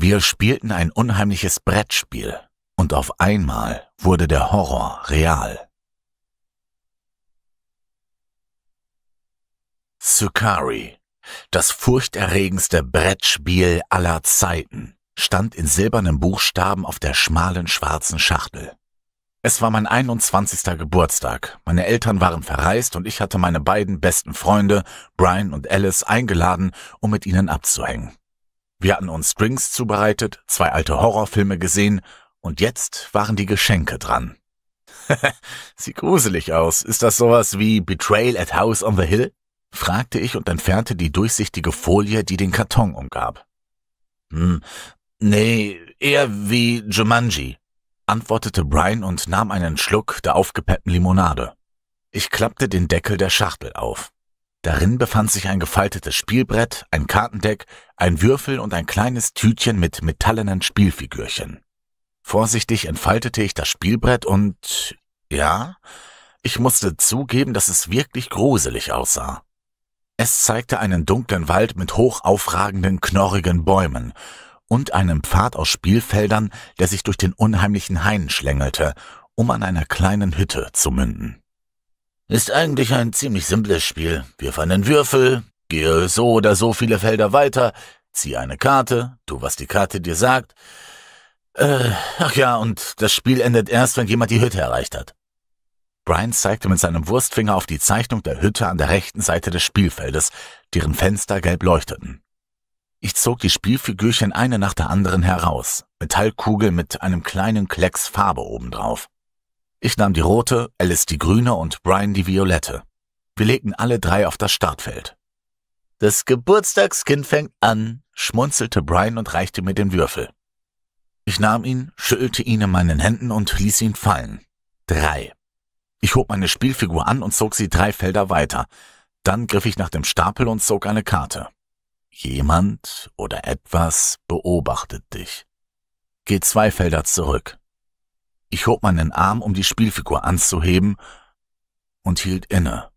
Wir spielten ein unheimliches Brettspiel und auf einmal wurde der Horror real. Sukari, das furchterregendste Brettspiel aller Zeiten, stand in silbernen Buchstaben auf der schmalen schwarzen Schachtel. Es war mein 21. Geburtstag. Meine Eltern waren verreist und ich hatte meine beiden besten Freunde, Brian und Alice, eingeladen, um mit ihnen abzuhängen. Wir hatten uns Drinks zubereitet, zwei alte Horrorfilme gesehen und jetzt waren die Geschenke dran. Sieht gruselig aus. Ist das sowas wie Betrayal at House on the Hill? fragte ich und entfernte die durchsichtige Folie, die den Karton umgab. Hm, nee, eher wie Jumanji, antwortete Brian und nahm einen Schluck der aufgepeppten Limonade. Ich klappte den Deckel der Schachtel auf. Darin befand sich ein gefaltetes Spielbrett, ein Kartendeck, ein Würfel und ein kleines Tütchen mit metallenen Spielfigürchen. Vorsichtig entfaltete ich das Spielbrett und ja, ich musste zugeben, dass es wirklich gruselig aussah. Es zeigte einen dunklen Wald mit hoch aufragenden, knorrigen Bäumen und einem Pfad aus Spielfeldern, der sich durch den unheimlichen Hain schlängelte, um an einer kleinen Hütte zu münden. Ist eigentlich ein ziemlich simples Spiel. Wirf einen Würfel, Gehe so oder so viele Felder weiter, ziehe eine Karte, tu, was die Karte dir sagt. Äh, ach ja, und das Spiel endet erst, wenn jemand die Hütte erreicht hat. Brian zeigte mit seinem Wurstfinger auf die Zeichnung der Hütte an der rechten Seite des Spielfeldes, deren Fenster gelb leuchteten. Ich zog die Spielfigürchen eine nach der anderen heraus, Metallkugel mit einem kleinen Klecks Farbe obendrauf. Ich nahm die rote, Alice die grüne und Brian die violette. Wir legten alle drei auf das Startfeld. Das Geburtstagskind fängt an, schmunzelte Brian und reichte mir den Würfel. Ich nahm ihn, schüttelte ihn in meinen Händen und ließ ihn fallen. Drei. Ich hob meine Spielfigur an und zog sie drei Felder weiter. Dann griff ich nach dem Stapel und zog eine Karte. Jemand oder etwas beobachtet dich. Geh zwei Felder zurück. Ich hob meinen Arm, um die Spielfigur anzuheben und hielt inne.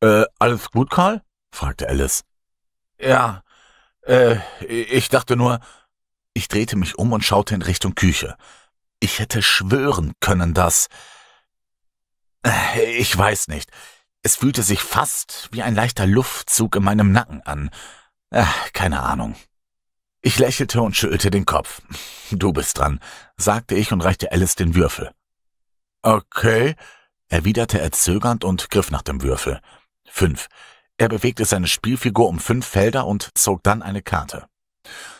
Äh, alles gut, Karl? fragte Alice. Ja, äh, ich dachte nur. Ich drehte mich um und schaute in Richtung Küche. Ich hätte schwören können, dass. Äh, ich weiß nicht. Es fühlte sich fast wie ein leichter Luftzug in meinem Nacken an. Ach, äh, keine Ahnung. Ich lächelte und schüttelte den Kopf. Du bist dran, sagte ich und reichte Alice den Würfel. Okay, erwiderte er zögernd und griff nach dem Würfel. Fünf. Er bewegte seine Spielfigur um fünf Felder und zog dann eine Karte.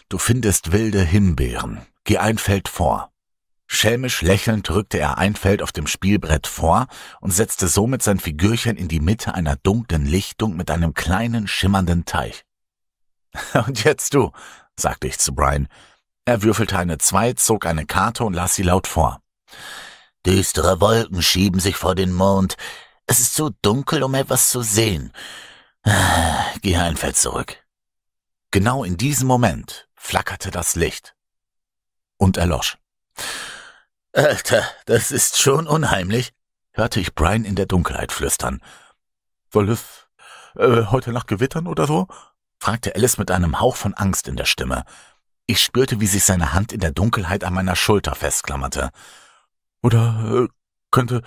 Du findest wilde Himbeeren. Geh ein Feld vor. Schelmisch lächelnd rückte er ein Feld auf dem Spielbrett vor und setzte somit sein Figürchen in die Mitte einer dunklen Lichtung mit einem kleinen schimmernden Teich. Und jetzt du, sagte ich zu Brian. Er würfelte eine Zwei, zog eine Karte und las sie laut vor. Düstere Wolken schieben sich vor den Mond. Es ist zu dunkel, um etwas zu sehen. Geh ein Feld zurück. Genau in diesem Moment flackerte das Licht und erlosch. Alter, das ist schon unheimlich, hörte ich Brian in der Dunkelheit flüstern. Soll es äh, heute Nacht gewittern oder so? fragte Alice mit einem Hauch von Angst in der Stimme. Ich spürte, wie sich seine Hand in der Dunkelheit an meiner Schulter festklammerte. Oder äh, könnte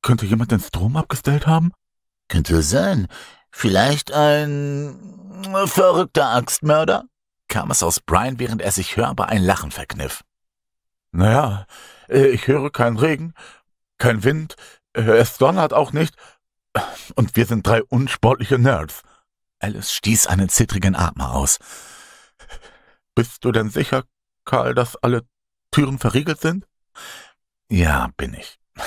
könnte jemand den Strom abgestellt haben? Könnte sein. Vielleicht ein äh, verrückter Axtmörder? kam es aus Brian, während er sich hörbar ein Lachen verkniff. Naja, äh, ich höre keinen Regen, kein Wind, äh, es donnert auch nicht, und wir sind drei unsportliche Nerds. Alice stieß einen zittrigen Atmer aus. Bist du denn sicher, Karl, dass alle Türen verriegelt sind? Ja, bin ich.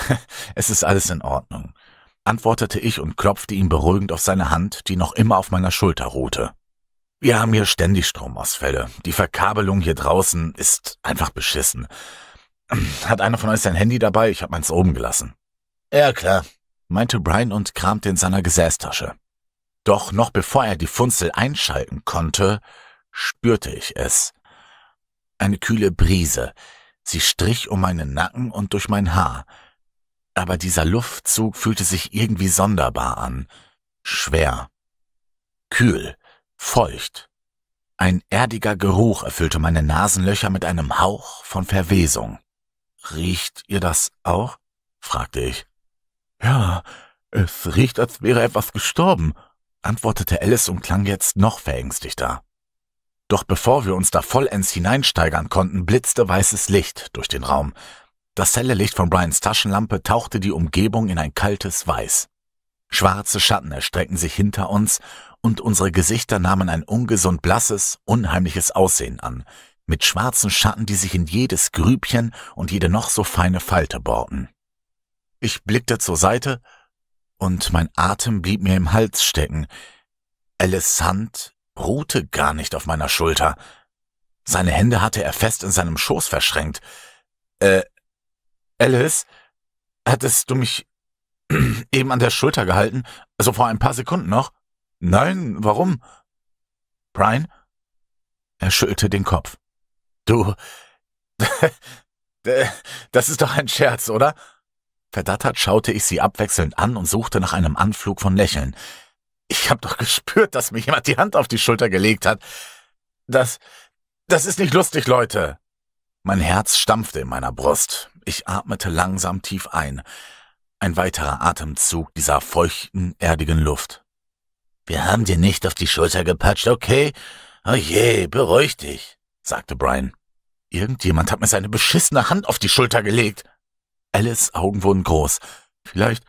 Es ist alles in Ordnung antwortete ich und klopfte ihm beruhigend auf seine Hand, die noch immer auf meiner Schulter ruhte. Wir haben hier ständig Stromausfälle. Die Verkabelung hier draußen ist einfach beschissen. Hat einer von euch sein Handy dabei? Ich habe meins oben gelassen. Ja, klar, meinte Brian und kramte in seiner Gesäßtasche. Doch noch bevor er die Funzel einschalten konnte, spürte ich es. Eine kühle Brise. Sie strich um meinen Nacken und durch mein Haar aber dieser Luftzug fühlte sich irgendwie sonderbar an, schwer, kühl, feucht. Ein erdiger Geruch erfüllte meine Nasenlöcher mit einem Hauch von Verwesung. Riecht ihr das auch? fragte ich. Ja, es riecht, als wäre etwas gestorben, antwortete Alice und klang jetzt noch verängstigter. Doch bevor wir uns da vollends hineinsteigern konnten, blitzte weißes Licht durch den Raum, das helle Licht von Brians Taschenlampe tauchte die Umgebung in ein kaltes Weiß. Schwarze Schatten erstreckten sich hinter uns und unsere Gesichter nahmen ein ungesund blasses, unheimliches Aussehen an, mit schwarzen Schatten, die sich in jedes Grübchen und jede noch so feine Falte bohrten. Ich blickte zur Seite und mein Atem blieb mir im Hals stecken. Alice Hand ruhte gar nicht auf meiner Schulter. Seine Hände hatte er fest in seinem Schoß verschränkt. Äh, Alice, hattest du mich eben an der Schulter gehalten, also vor ein paar Sekunden noch? Nein, warum? Brian? Er schüttelte den Kopf. Du, das ist doch ein Scherz, oder? Verdattert schaute ich sie abwechselnd an und suchte nach einem Anflug von Lächeln. Ich hab doch gespürt, dass mir jemand die Hand auf die Schulter gelegt hat. Das, das ist nicht lustig, Leute. Mein Herz stampfte in meiner Brust. Ich atmete langsam tief ein. Ein weiterer Atemzug dieser feuchten, erdigen Luft. Wir haben dir nicht auf die Schulter gepatscht, okay? Oh je, beruhig dich, sagte Brian. Irgendjemand hat mir seine beschissene Hand auf die Schulter gelegt. Alice Augen wurden groß. Vielleicht,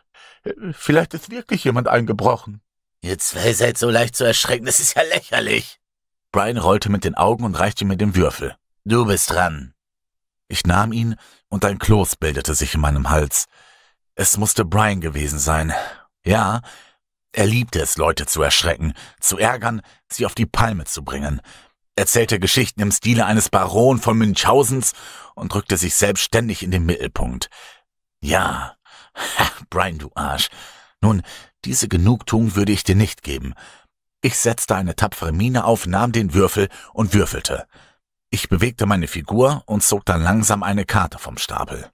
vielleicht ist wirklich jemand eingebrochen. Ihr zwei seid so leicht zu erschrecken, das ist ja lächerlich. Brian rollte mit den Augen und reichte mir den Würfel. Du bist dran. Ich nahm ihn und ein Kloß bildete sich in meinem Hals. Es musste Brian gewesen sein. Ja, er liebte es, Leute zu erschrecken, zu ärgern, sie auf die Palme zu bringen. Erzählte Geschichten im Stile eines Baron von Münchhausens und rückte sich selbstständig in den Mittelpunkt. Ja, ha, Brian, du Arsch. Nun, diese Genugtuung würde ich dir nicht geben. Ich setzte eine tapfere Miene auf, nahm den Würfel und würfelte. Ich bewegte meine Figur und zog dann langsam eine Karte vom Stapel.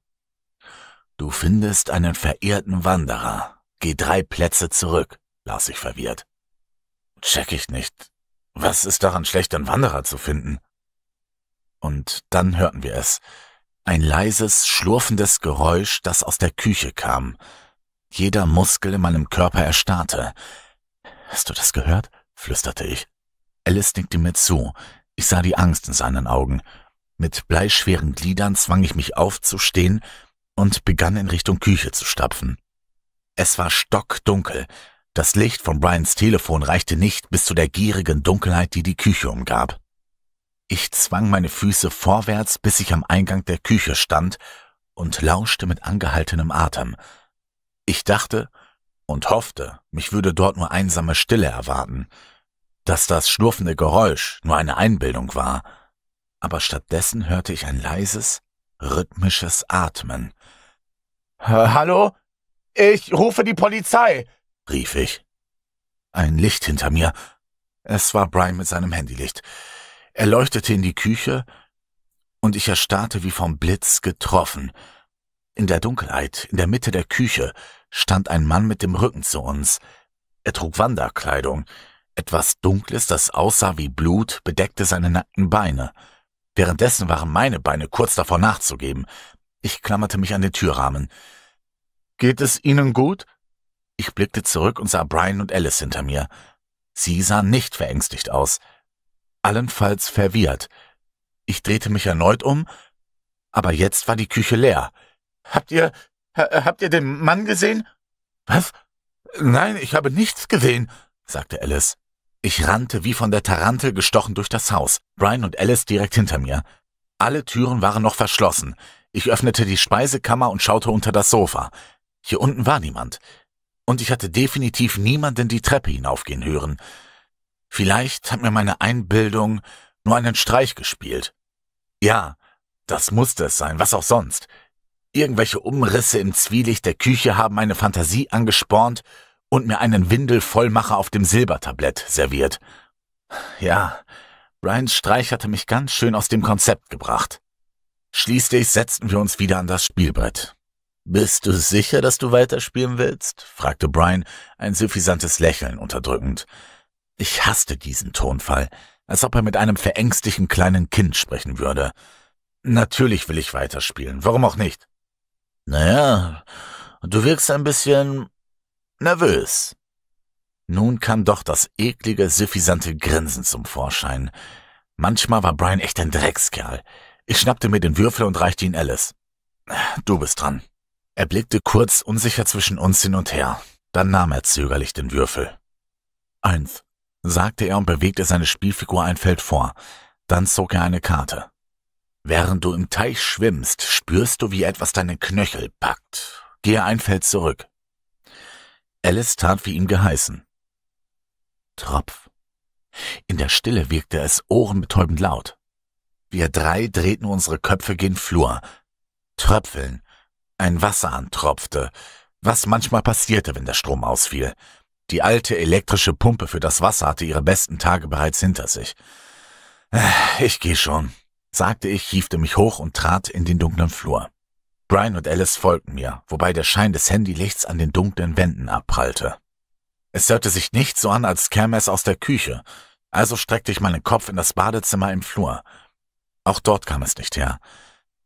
Du findest einen verehrten Wanderer. Geh drei Plätze zurück, las ich verwirrt. Check ich nicht. Was ist daran schlecht, einen Wanderer zu finden? Und dann hörten wir es. Ein leises, schlurfendes Geräusch, das aus der Küche kam. Jeder Muskel in meinem Körper erstarrte. Hast du das gehört? flüsterte ich. Alice nickte mir zu. Ich sah die Angst in seinen Augen. Mit bleischweren Gliedern zwang ich mich aufzustehen und begann in Richtung Küche zu stapfen. Es war stockdunkel. Das Licht von Brians Telefon reichte nicht bis zu der gierigen Dunkelheit, die die Küche umgab. Ich zwang meine Füße vorwärts, bis ich am Eingang der Küche stand und lauschte mit angehaltenem Atem. Ich dachte und hoffte, mich würde dort nur einsame Stille erwarten dass das schnurfende Geräusch nur eine Einbildung war, aber stattdessen hörte ich ein leises, rhythmisches Atmen. Hallo? Ich rufe die Polizei, rief ich. Ein Licht hinter mir. Es war Brian mit seinem Handylicht. Er leuchtete in die Küche, und ich erstarrte wie vom Blitz getroffen. In der Dunkelheit, in der Mitte der Küche, stand ein Mann mit dem Rücken zu uns. Er trug Wanderkleidung, etwas Dunkles, das aussah wie Blut, bedeckte seine nackten Beine. Währenddessen waren meine Beine kurz davor nachzugeben. Ich klammerte mich an den Türrahmen. Geht es Ihnen gut? Ich blickte zurück und sah Brian und Alice hinter mir. Sie sahen nicht verängstigt aus, allenfalls verwirrt. Ich drehte mich erneut um, aber jetzt war die Küche leer. Habt ihr ha, habt ihr den Mann gesehen? Was? Nein, ich habe nichts gesehen, sagte Alice. Ich rannte wie von der Tarantel gestochen durch das Haus, Brian und Alice direkt hinter mir. Alle Türen waren noch verschlossen. Ich öffnete die Speisekammer und schaute unter das Sofa. Hier unten war niemand. Und ich hatte definitiv niemanden die Treppe hinaufgehen hören. Vielleicht hat mir meine Einbildung nur einen Streich gespielt. Ja, das musste es sein, was auch sonst. Irgendwelche Umrisse im Zwielicht der Küche haben meine Fantasie angespornt und mir einen Windelvollmacher auf dem Silbertablett serviert. Ja, Brian Streich hatte mich ganz schön aus dem Konzept gebracht. Schließlich setzten wir uns wieder an das Spielbrett. Bist du sicher, dass du weiterspielen willst? fragte Brian, ein suffisantes Lächeln unterdrückend. Ich hasste diesen Tonfall, als ob er mit einem verängstigten kleinen Kind sprechen würde. Natürlich will ich weiterspielen, warum auch nicht? Naja, du wirkst ein bisschen nervös. Nun kam doch das eklige, suffisante Grinsen zum Vorschein. Manchmal war Brian echt ein Dreckskerl. Ich schnappte mir den Würfel und reichte ihn Alice. Du bist dran. Er blickte kurz unsicher zwischen uns hin und her. Dann nahm er zögerlich den Würfel. Eins, sagte er und bewegte seine Spielfigur ein Feld vor. Dann zog er eine Karte. Während du im Teich schwimmst, spürst du, wie etwas deinen Knöchel packt. Gehe ein Feld zurück. Alice tat wie ihm geheißen. Tropf. In der Stille wirkte es ohrenbetäubend laut. Wir drei drehten unsere Köpfe gen Flur. Tröpfeln. Ein Wasser antropfte. was manchmal passierte, wenn der Strom ausfiel. Die alte elektrische Pumpe für das Wasser hatte ihre besten Tage bereits hinter sich. Ich geh schon, sagte ich, hiefte mich hoch und trat in den dunklen Flur. Brian und Alice folgten mir, wobei der Schein des Handylichts an den dunklen Wänden abprallte. Es hörte sich nicht so an, als käme es aus der Küche, also streckte ich meinen Kopf in das Badezimmer im Flur. Auch dort kam es nicht her.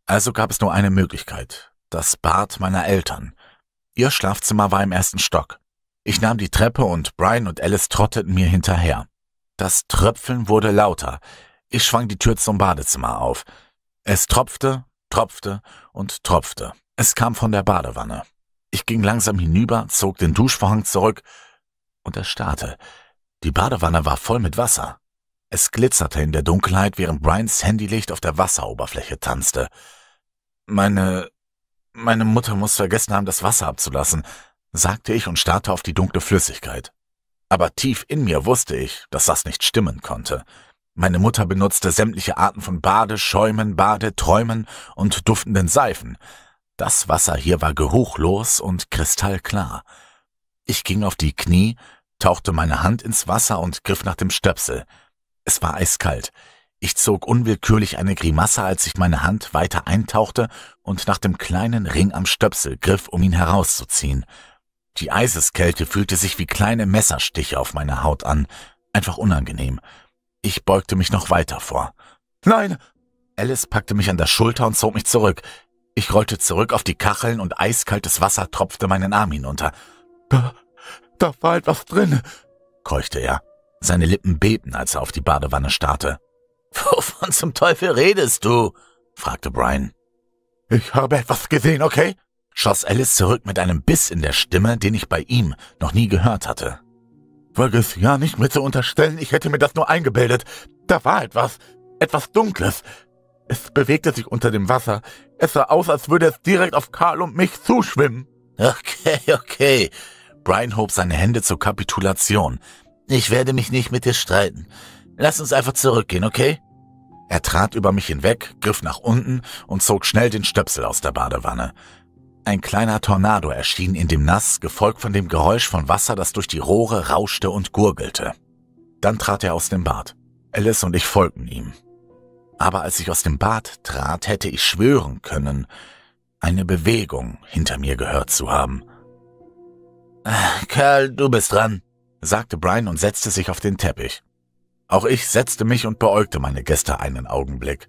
Also gab es nur eine Möglichkeit, das Bad meiner Eltern. Ihr Schlafzimmer war im ersten Stock. Ich nahm die Treppe und Brian und Alice trotteten mir hinterher. Das Tröpfeln wurde lauter. Ich schwang die Tür zum Badezimmer auf. Es tropfte, tropfte und tropfte. Es kam von der Badewanne. Ich ging langsam hinüber, zog den Duschvorhang zurück und erstarrte. Die Badewanne war voll mit Wasser. Es glitzerte in der Dunkelheit, während Brians Handylicht auf der Wasseroberfläche tanzte. Meine, meine Mutter muss vergessen haben, das Wasser abzulassen, sagte ich und starrte auf die dunkle Flüssigkeit. Aber tief in mir wusste ich, dass das nicht stimmen konnte. Meine Mutter benutzte sämtliche Arten von Bade, Schäumen, Bade, Träumen und duftenden Seifen. Das Wasser hier war geruchlos und kristallklar. Ich ging auf die Knie, tauchte meine Hand ins Wasser und griff nach dem Stöpsel. Es war eiskalt. Ich zog unwillkürlich eine Grimasse, als ich meine Hand weiter eintauchte und nach dem kleinen Ring am Stöpsel griff, um ihn herauszuziehen. Die Eiseskälte fühlte sich wie kleine Messerstiche auf meiner Haut an, einfach unangenehm. Ich beugte mich noch weiter vor. Nein! Alice packte mich an der Schulter und zog mich zurück. Ich rollte zurück auf die Kacheln und eiskaltes Wasser tropfte meinen Arm hinunter. Da, da war etwas drin, keuchte er. Seine Lippen bebten, als er auf die Badewanne starrte. Wovon zum Teufel redest du? fragte Brian. Ich habe etwas gesehen, okay? schoss Alice zurück mit einem Biss in der Stimme, den ich bei ihm noch nie gehört hatte. Vergiss ja nicht mir zu unterstellen, ich hätte mir das nur eingebildet. Da war etwas, etwas Dunkles. Es bewegte sich unter dem Wasser. Es sah aus, als würde es direkt auf Karl und mich zuschwimmen. Okay, okay. Brian hob seine Hände zur Kapitulation. Ich werde mich nicht mit dir streiten. Lass uns einfach zurückgehen, okay? Er trat über mich hinweg, griff nach unten und zog schnell den Stöpsel aus der Badewanne. Ein kleiner Tornado erschien in dem Nass, gefolgt von dem Geräusch von Wasser, das durch die Rohre rauschte und gurgelte. Dann trat er aus dem Bad. Alice und ich folgten ihm. Aber als ich aus dem Bad trat, hätte ich schwören können, eine Bewegung hinter mir gehört zu haben. Ah, Kerl, du bist dran, sagte Brian und setzte sich auf den Teppich. Auch ich setzte mich und beäugte meine Gäste einen Augenblick.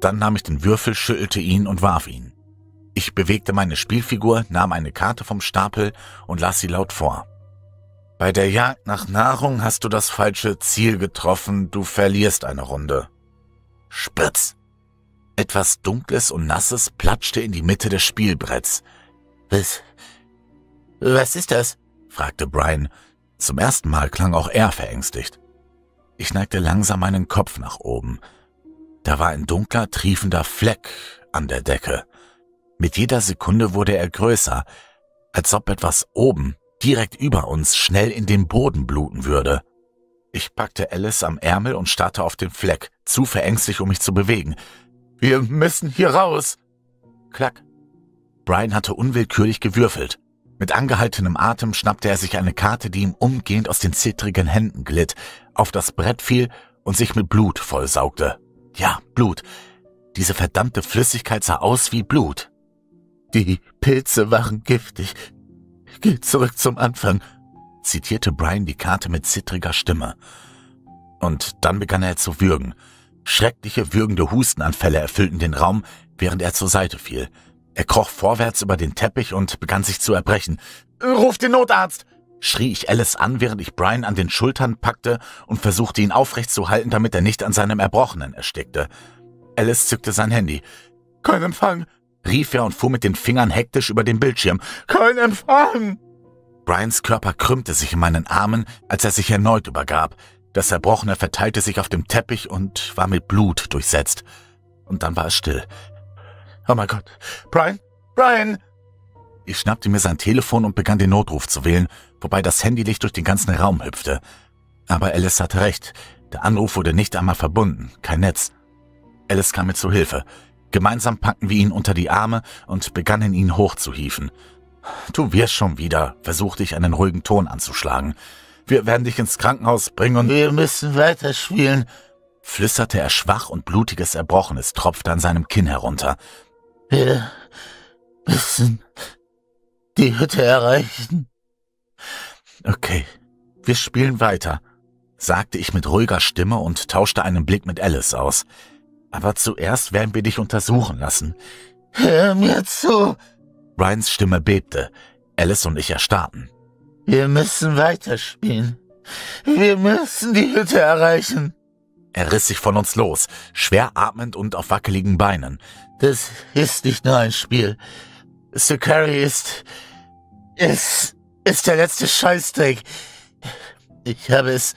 Dann nahm ich den Würfel, schüttelte ihn und warf ihn. Ich bewegte meine Spielfigur, nahm eine Karte vom Stapel und las sie laut vor. Bei der Jagd nach Nahrung hast du das falsche Ziel getroffen, du verlierst eine Runde. Spitz! Etwas Dunkles und Nasses platschte in die Mitte des Spielbretts. Was? Was ist das? fragte Brian. Zum ersten Mal klang auch er verängstigt. Ich neigte langsam meinen Kopf nach oben. Da war ein dunkler, triefender Fleck an der Decke. Mit jeder Sekunde wurde er größer, als ob etwas oben, direkt über uns, schnell in den Boden bluten würde. Ich packte Alice am Ärmel und starrte auf den Fleck, zu verängstigt, um mich zu bewegen. Wir müssen hier raus! Klack. Brian hatte unwillkürlich gewürfelt. Mit angehaltenem Atem schnappte er sich eine Karte, die ihm umgehend aus den zittrigen Händen glitt, auf das Brett fiel und sich mit Blut vollsaugte. Ja, Blut. Diese verdammte Flüssigkeit sah aus wie Blut. Die Pilze waren giftig. Geh zurück zum Anfang, zitierte Brian die Karte mit zittriger Stimme. Und dann begann er zu würgen. Schreckliche, würgende Hustenanfälle erfüllten den Raum, während er zur Seite fiel. Er kroch vorwärts über den Teppich und begann sich zu erbrechen. Ruf den Notarzt! schrie ich Alice an, während ich Brian an den Schultern packte und versuchte ihn aufrecht zu halten, damit er nicht an seinem Erbrochenen erstickte. Alice zückte sein Handy. Kein Empfang, rief er und fuhr mit den Fingern hektisch über den Bildschirm. Kein Empfang! Brians Körper krümmte sich in meinen Armen, als er sich erneut übergab. Das Zerbrochene verteilte sich auf dem Teppich und war mit Blut durchsetzt. Und dann war es still. Oh mein Gott. Brian? Brian! Ich schnappte mir sein Telefon und begann den Notruf zu wählen, wobei das Handylicht durch den ganzen Raum hüpfte. Aber Alice hatte recht. Der Anruf wurde nicht einmal verbunden. Kein Netz. Alice kam mir zu Hilfe. Gemeinsam packten wir ihn unter die Arme und begannen ihn hochzuhieven. Du wirst schon wieder, versuchte ich einen ruhigen Ton anzuschlagen. Wir werden dich ins Krankenhaus bringen und... Wir müssen weiterspielen, flüsterte er schwach und blutiges Erbrochenes tropfte an seinem Kinn herunter. Wir müssen die Hütte erreichen. Okay, wir spielen weiter, sagte ich mit ruhiger Stimme und tauschte einen Blick mit Alice aus. Aber zuerst werden wir dich untersuchen lassen. Hör mir zu! Ryans Stimme bebte. Alice und ich erstarrten. Wir müssen weiterspielen. Wir müssen die Hütte erreichen. Er riss sich von uns los, schwer atmend und auf wackeligen Beinen. Das ist nicht nur ein Spiel. Sir Curry ist, ist, ist der letzte Scheißdreck. Ich habe es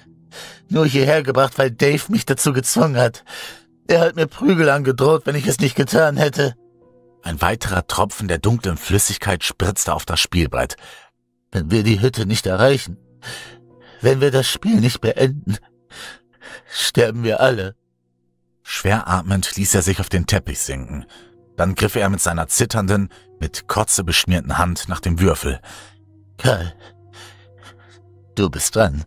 nur hierher gebracht, weil Dave mich dazu gezwungen hat. Er hat mir Prügel angedroht, wenn ich es nicht getan hätte. Ein weiterer Tropfen der dunklen Flüssigkeit spritzte auf das Spielbrett. Wenn wir die Hütte nicht erreichen, wenn wir das Spiel nicht beenden, sterben wir alle. Schwer atmend ließ er sich auf den Teppich sinken. Dann griff er mit seiner zitternden, mit Kotze beschmierten Hand nach dem Würfel. Karl, du bist dran,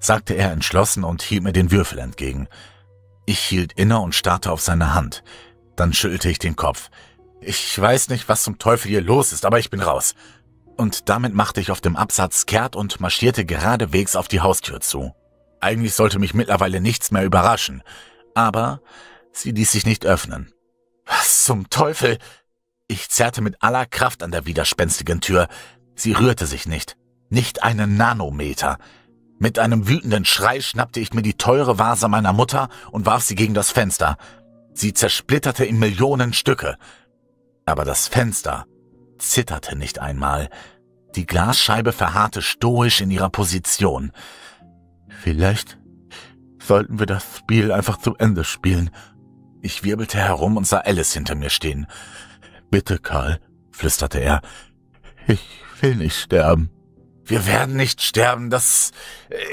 sagte er entschlossen und hielt mir den Würfel entgegen. Ich hielt inne und starrte auf seine Hand. Dann schüttelte ich den Kopf. Ich weiß nicht, was zum Teufel hier los ist, aber ich bin raus. Und damit machte ich auf dem Absatz kehrt und marschierte geradewegs auf die Haustür zu. Eigentlich sollte mich mittlerweile nichts mehr überraschen, aber sie ließ sich nicht öffnen. Was zum Teufel? Ich zerrte mit aller Kraft an der widerspenstigen Tür. Sie rührte sich nicht. Nicht einen Nanometer. Mit einem wütenden Schrei schnappte ich mir die teure Vase meiner Mutter und warf sie gegen das Fenster. Sie zersplitterte in Millionen Stücke. Aber das Fenster zitterte nicht einmal. Die Glasscheibe verharrte stoisch in ihrer Position. Vielleicht sollten wir das Spiel einfach zu Ende spielen. Ich wirbelte herum und sah Alice hinter mir stehen. Bitte, Karl, flüsterte er. Ich will nicht sterben. Wir werden nicht sterben. Das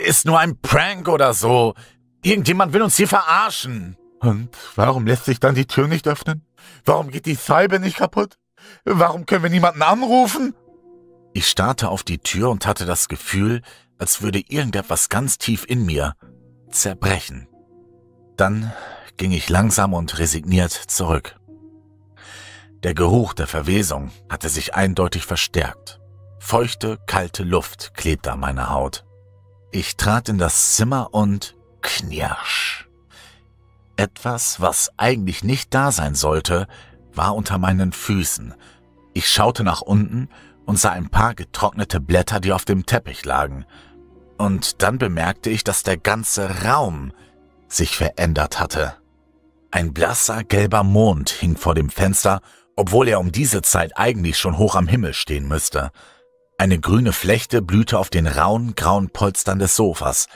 ist nur ein Prank oder so. Irgendjemand will uns hier verarschen. Und warum lässt sich dann die Tür nicht öffnen? Warum geht die Salbe nicht kaputt? Warum können wir niemanden anrufen? Ich starrte auf die Tür und hatte das Gefühl, als würde irgendetwas ganz tief in mir zerbrechen. Dann ging ich langsam und resigniert zurück. Der Geruch der Verwesung hatte sich eindeutig verstärkt. Feuchte, kalte Luft klebte an meiner Haut. Ich trat in das Zimmer und knirsch. Etwas, was eigentlich nicht da sein sollte, war unter meinen Füßen. Ich schaute nach unten und sah ein paar getrocknete Blätter, die auf dem Teppich lagen. Und dann bemerkte ich, dass der ganze Raum sich verändert hatte. Ein blasser gelber Mond hing vor dem Fenster, obwohl er um diese Zeit eigentlich schon hoch am Himmel stehen müsste. Eine grüne Flechte blühte auf den rauen, grauen Polstern des Sofas.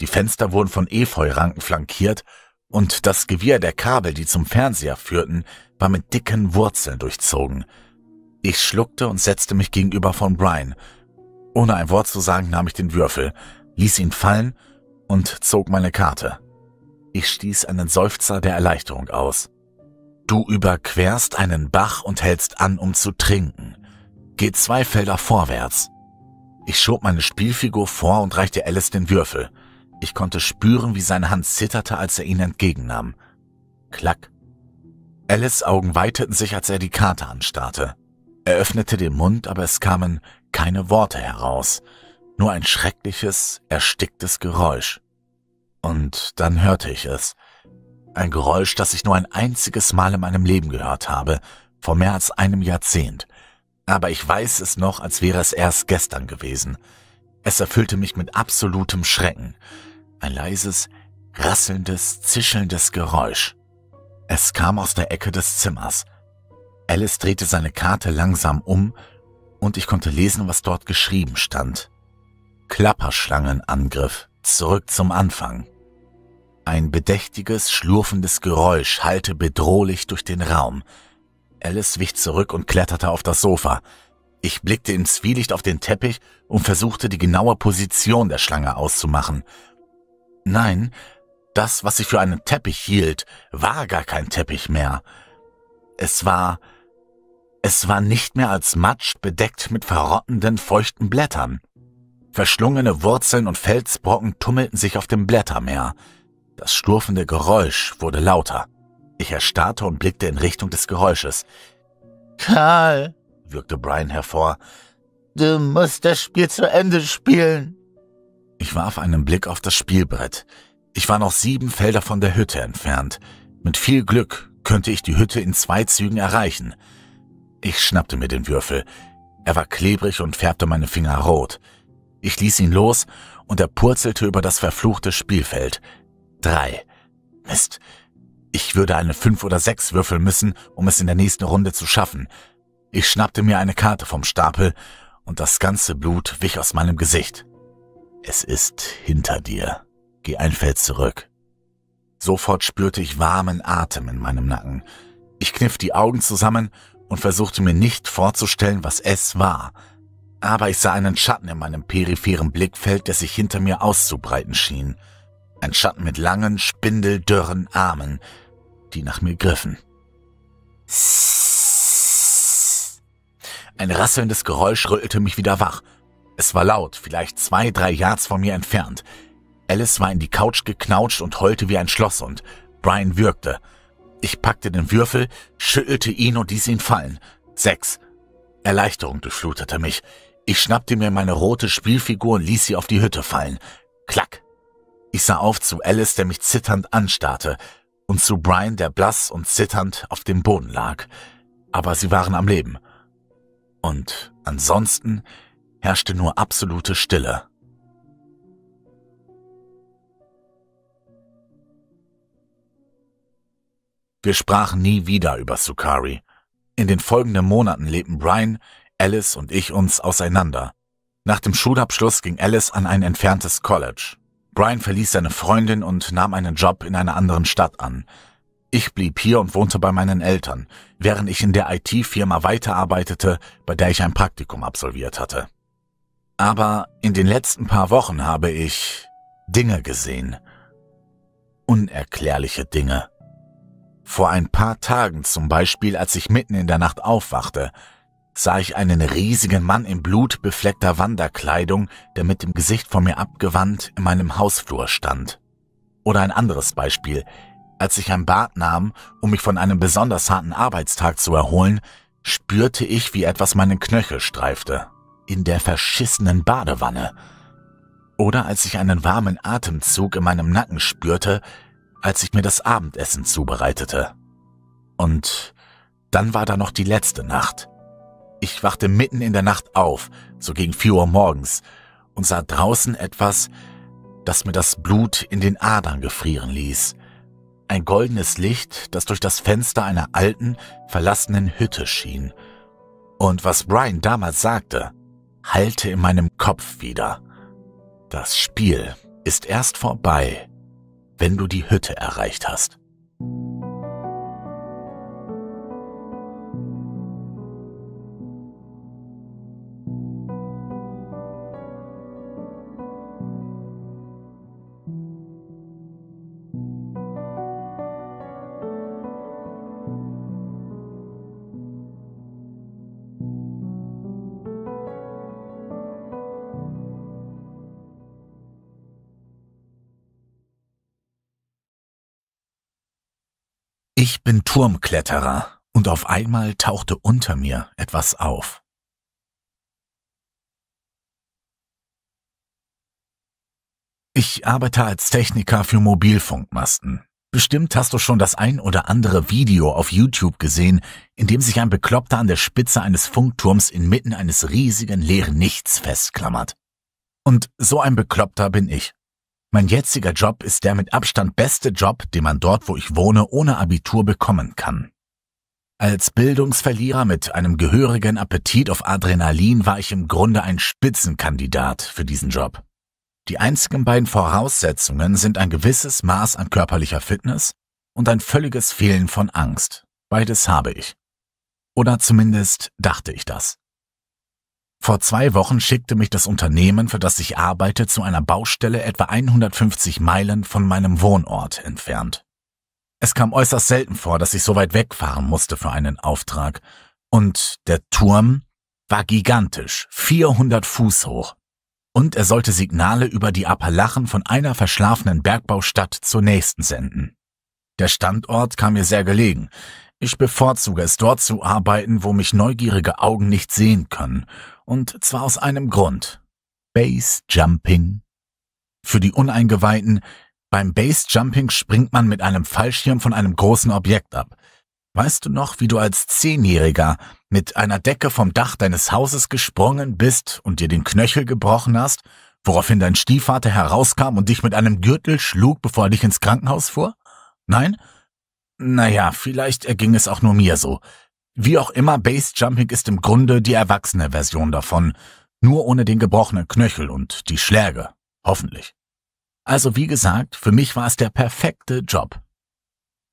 Die Fenster wurden von Efeuranken flankiert und das Gewirr der Kabel, die zum Fernseher führten, war mit dicken Wurzeln durchzogen. Ich schluckte und setzte mich gegenüber von Brian. Ohne ein Wort zu sagen, nahm ich den Würfel, ließ ihn fallen und zog meine Karte. Ich stieß einen Seufzer der Erleichterung aus. Du überquerst einen Bach und hältst an, um zu trinken. Geht zwei Felder vorwärts. Ich schob meine Spielfigur vor und reichte Alice den Würfel. Ich konnte spüren, wie seine Hand zitterte, als er ihn entgegennahm. Klack. Alice Augen weiteten sich, als er die Karte anstarrte. Er öffnete den Mund, aber es kamen keine Worte heraus, nur ein schreckliches, ersticktes Geräusch. Und dann hörte ich es. Ein Geräusch, das ich nur ein einziges Mal in meinem Leben gehört habe, vor mehr als einem Jahrzehnt aber ich weiß es noch, als wäre es erst gestern gewesen. Es erfüllte mich mit absolutem Schrecken. Ein leises, rasselndes, zischelndes Geräusch. Es kam aus der Ecke des Zimmers. Alice drehte seine Karte langsam um und ich konnte lesen, was dort geschrieben stand. Klapperschlangenangriff. Zurück zum Anfang. Ein bedächtiges, schlurfendes Geräusch hallte bedrohlich durch den Raum – Alice wich zurück und kletterte auf das Sofa. Ich blickte im Zwielicht auf den Teppich und versuchte die genaue Position der Schlange auszumachen. Nein, das, was ich für einen Teppich hielt, war gar kein Teppich mehr. Es war es war nicht mehr als Matsch bedeckt mit verrottenden, feuchten Blättern. Verschlungene Wurzeln und Felsbrocken tummelten sich auf dem Blättermeer. Das schlurfende Geräusch wurde lauter. Ich erstarrte und blickte in Richtung des Geräusches. Karl, wirkte Brian hervor, du musst das Spiel zu Ende spielen. Ich warf einen Blick auf das Spielbrett. Ich war noch sieben Felder von der Hütte entfernt. Mit viel Glück könnte ich die Hütte in zwei Zügen erreichen. Ich schnappte mir den Würfel. Er war klebrig und färbte meine Finger rot. Ich ließ ihn los und er purzelte über das verfluchte Spielfeld. Drei. Mist, ich würde eine fünf oder sechs würfeln müssen, um es in der nächsten Runde zu schaffen. Ich schnappte mir eine Karte vom Stapel und das ganze Blut wich aus meinem Gesicht. Es ist hinter dir. Geh ein Feld zurück. Sofort spürte ich warmen Atem in meinem Nacken. Ich kniff die Augen zusammen und versuchte mir nicht vorzustellen, was es war. Aber ich sah einen Schatten in meinem peripheren Blickfeld, der sich hinter mir auszubreiten schien. Ein Schatten mit langen, spindeldürren Armen, die nach mir griffen. Ein rasselndes Geräusch rüttelte mich wieder wach. Es war laut, vielleicht zwei, drei Yards von mir entfernt. Alice war in die Couch geknautscht und heulte wie ein Schloss und Brian würgte. Ich packte den Würfel, schüttelte ihn und ließ ihn fallen. Sechs. Erleichterung durchflutete mich. Ich schnappte mir meine rote Spielfigur und ließ sie auf die Hütte fallen. Klack. Ich sah auf zu Alice, der mich zitternd anstarrte, und zu Brian, der blass und zitternd auf dem Boden lag. Aber sie waren am Leben. Und ansonsten herrschte nur absolute Stille. Wir sprachen nie wieder über Sukari. In den folgenden Monaten lebten Brian, Alice und ich uns auseinander. Nach dem Schulabschluss ging Alice an ein entferntes College. Brian verließ seine Freundin und nahm einen Job in einer anderen Stadt an. Ich blieb hier und wohnte bei meinen Eltern, während ich in der IT-Firma weiterarbeitete, bei der ich ein Praktikum absolviert hatte. Aber in den letzten paar Wochen habe ich Dinge gesehen. Unerklärliche Dinge. Vor ein paar Tagen zum Beispiel, als ich mitten in der Nacht aufwachte, sah ich einen riesigen Mann in blutbefleckter Wanderkleidung, der mit dem Gesicht vor mir abgewandt in meinem Hausflur stand. Oder ein anderes Beispiel. Als ich ein Bad nahm, um mich von einem besonders harten Arbeitstag zu erholen, spürte ich, wie etwas meinen Knöchel streifte. In der verschissenen Badewanne. Oder als ich einen warmen Atemzug in meinem Nacken spürte, als ich mir das Abendessen zubereitete. Und dann war da noch die letzte Nacht. Ich wachte mitten in der Nacht auf, so gegen vier Uhr morgens, und sah draußen etwas, das mir das Blut in den Adern gefrieren ließ. Ein goldenes Licht, das durch das Fenster einer alten, verlassenen Hütte schien. Und was Brian damals sagte, hallte in meinem Kopf wieder. Das Spiel ist erst vorbei, wenn du die Hütte erreicht hast. Turmkletterer, und auf einmal tauchte unter mir etwas auf. Ich arbeite als Techniker für Mobilfunkmasten. Bestimmt hast du schon das ein oder andere Video auf YouTube gesehen, in dem sich ein Bekloppter an der Spitze eines Funkturms inmitten eines riesigen leeren Nichts festklammert. Und so ein Bekloppter bin ich. Mein jetziger Job ist der mit Abstand beste Job, den man dort, wo ich wohne, ohne Abitur bekommen kann. Als Bildungsverlierer mit einem gehörigen Appetit auf Adrenalin war ich im Grunde ein Spitzenkandidat für diesen Job. Die einzigen beiden Voraussetzungen sind ein gewisses Maß an körperlicher Fitness und ein völliges Fehlen von Angst. Beides habe ich. Oder zumindest dachte ich das. Vor zwei Wochen schickte mich das Unternehmen, für das ich arbeite, zu einer Baustelle etwa 150 Meilen von meinem Wohnort entfernt. Es kam äußerst selten vor, dass ich so weit wegfahren musste für einen Auftrag. Und der Turm war gigantisch, 400 Fuß hoch. Und er sollte Signale über die Appalachen von einer verschlafenen Bergbaustadt zur nächsten senden. Der Standort kam mir sehr gelegen. Ich bevorzuge es, dort zu arbeiten, wo mich neugierige Augen nicht sehen können. Und zwar aus einem Grund. Base Jumping. Für die Uneingeweihten, beim Base Jumping springt man mit einem Fallschirm von einem großen Objekt ab. Weißt du noch, wie du als Zehnjähriger mit einer Decke vom Dach deines Hauses gesprungen bist und dir den Knöchel gebrochen hast, woraufhin dein Stiefvater herauskam und dich mit einem Gürtel schlug, bevor er dich ins Krankenhaus fuhr? Nein? Naja, vielleicht erging es auch nur mir so. Wie auch immer, Basejumping ist im Grunde die erwachsene Version davon, nur ohne den gebrochenen Knöchel und die Schläge. Hoffentlich. Also wie gesagt, für mich war es der perfekte Job.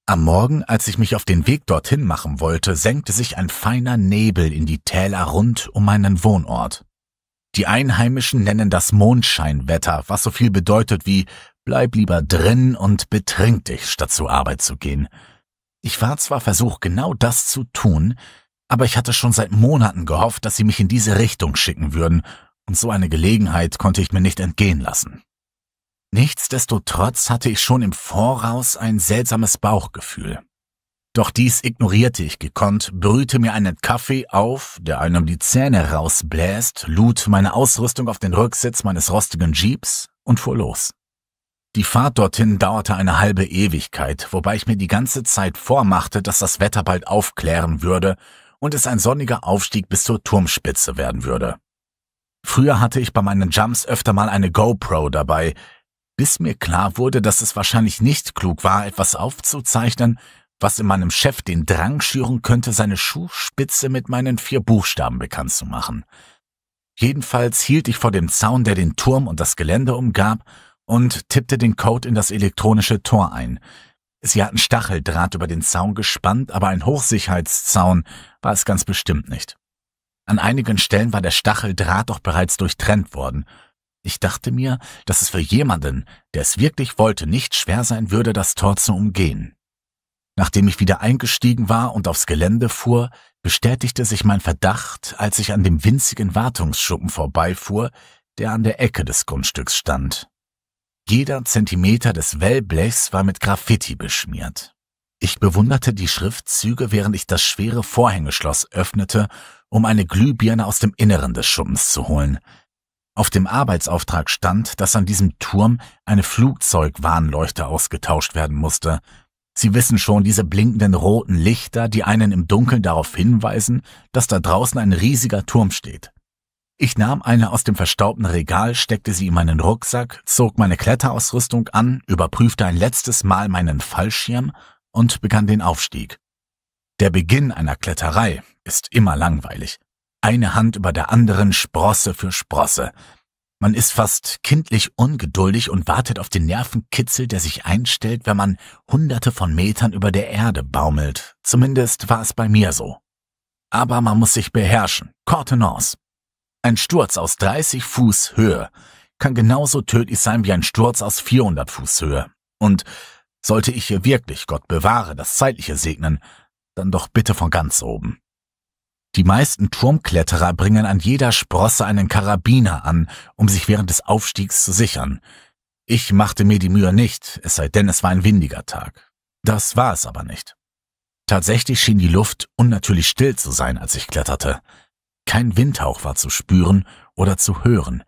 Am Morgen, als ich mich auf den Weg dorthin machen wollte, senkte sich ein feiner Nebel in die Täler rund um meinen Wohnort. Die Einheimischen nennen das Mondscheinwetter, was so viel bedeutet wie bleib lieber drin und betrink dich, statt zur Arbeit zu gehen. Ich war zwar versucht, genau das zu tun, aber ich hatte schon seit Monaten gehofft, dass sie mich in diese Richtung schicken würden, und so eine Gelegenheit konnte ich mir nicht entgehen lassen. Nichtsdestotrotz hatte ich schon im Voraus ein seltsames Bauchgefühl. Doch dies ignorierte ich gekonnt, brühte mir einen Kaffee auf, der einem die Zähne rausbläst, lud meine Ausrüstung auf den Rücksitz meines rostigen Jeeps und fuhr los. Die Fahrt dorthin dauerte eine halbe Ewigkeit, wobei ich mir die ganze Zeit vormachte, dass das Wetter bald aufklären würde und es ein sonniger Aufstieg bis zur Turmspitze werden würde. Früher hatte ich bei meinen Jumps öfter mal eine GoPro dabei, bis mir klar wurde, dass es wahrscheinlich nicht klug war, etwas aufzuzeichnen, was in meinem Chef den Drang schüren könnte, seine Schuhspitze mit meinen vier Buchstaben bekannt zu machen. Jedenfalls hielt ich vor dem Zaun, der den Turm und das Gelände umgab, und tippte den Code in das elektronische Tor ein. Sie hatten Stacheldraht über den Zaun gespannt, aber ein Hochsicherheitszaun war es ganz bestimmt nicht. An einigen Stellen war der Stacheldraht doch bereits durchtrennt worden. Ich dachte mir, dass es für jemanden, der es wirklich wollte, nicht schwer sein würde, das Tor zu umgehen. Nachdem ich wieder eingestiegen war und aufs Gelände fuhr, bestätigte sich mein Verdacht, als ich an dem winzigen Wartungsschuppen vorbeifuhr, der an der Ecke des Grundstücks stand. Jeder Zentimeter des Wellblechs war mit Graffiti beschmiert. Ich bewunderte die Schriftzüge, während ich das schwere Vorhängeschloss öffnete, um eine Glühbirne aus dem Inneren des Schuppens zu holen. Auf dem Arbeitsauftrag stand, dass an diesem Turm eine Flugzeugwarnleuchte ausgetauscht werden musste. Sie wissen schon, diese blinkenden roten Lichter, die einen im Dunkeln darauf hinweisen, dass da draußen ein riesiger Turm steht. Ich nahm eine aus dem verstaubten Regal, steckte sie in meinen Rucksack, zog meine Kletterausrüstung an, überprüfte ein letztes Mal meinen Fallschirm und begann den Aufstieg. Der Beginn einer Kletterei ist immer langweilig. Eine Hand über der anderen, Sprosse für Sprosse. Man ist fast kindlich ungeduldig und wartet auf den Nervenkitzel, der sich einstellt, wenn man hunderte von Metern über der Erde baumelt. Zumindest war es bei mir so. Aber man muss sich beherrschen. Cortenance. Ein Sturz aus 30 Fuß Höhe kann genauso tödlich sein wie ein Sturz aus 400 Fuß Höhe. Und sollte ich hier wirklich, Gott bewahre, das Zeitliche segnen, dann doch bitte von ganz oben. Die meisten Turmkletterer bringen an jeder Sprosse einen Karabiner an, um sich während des Aufstiegs zu sichern. Ich machte mir die Mühe nicht, es sei denn, es war ein windiger Tag. Das war es aber nicht. Tatsächlich schien die Luft unnatürlich still zu sein, als ich kletterte. Kein Windhauch war zu spüren oder zu hören.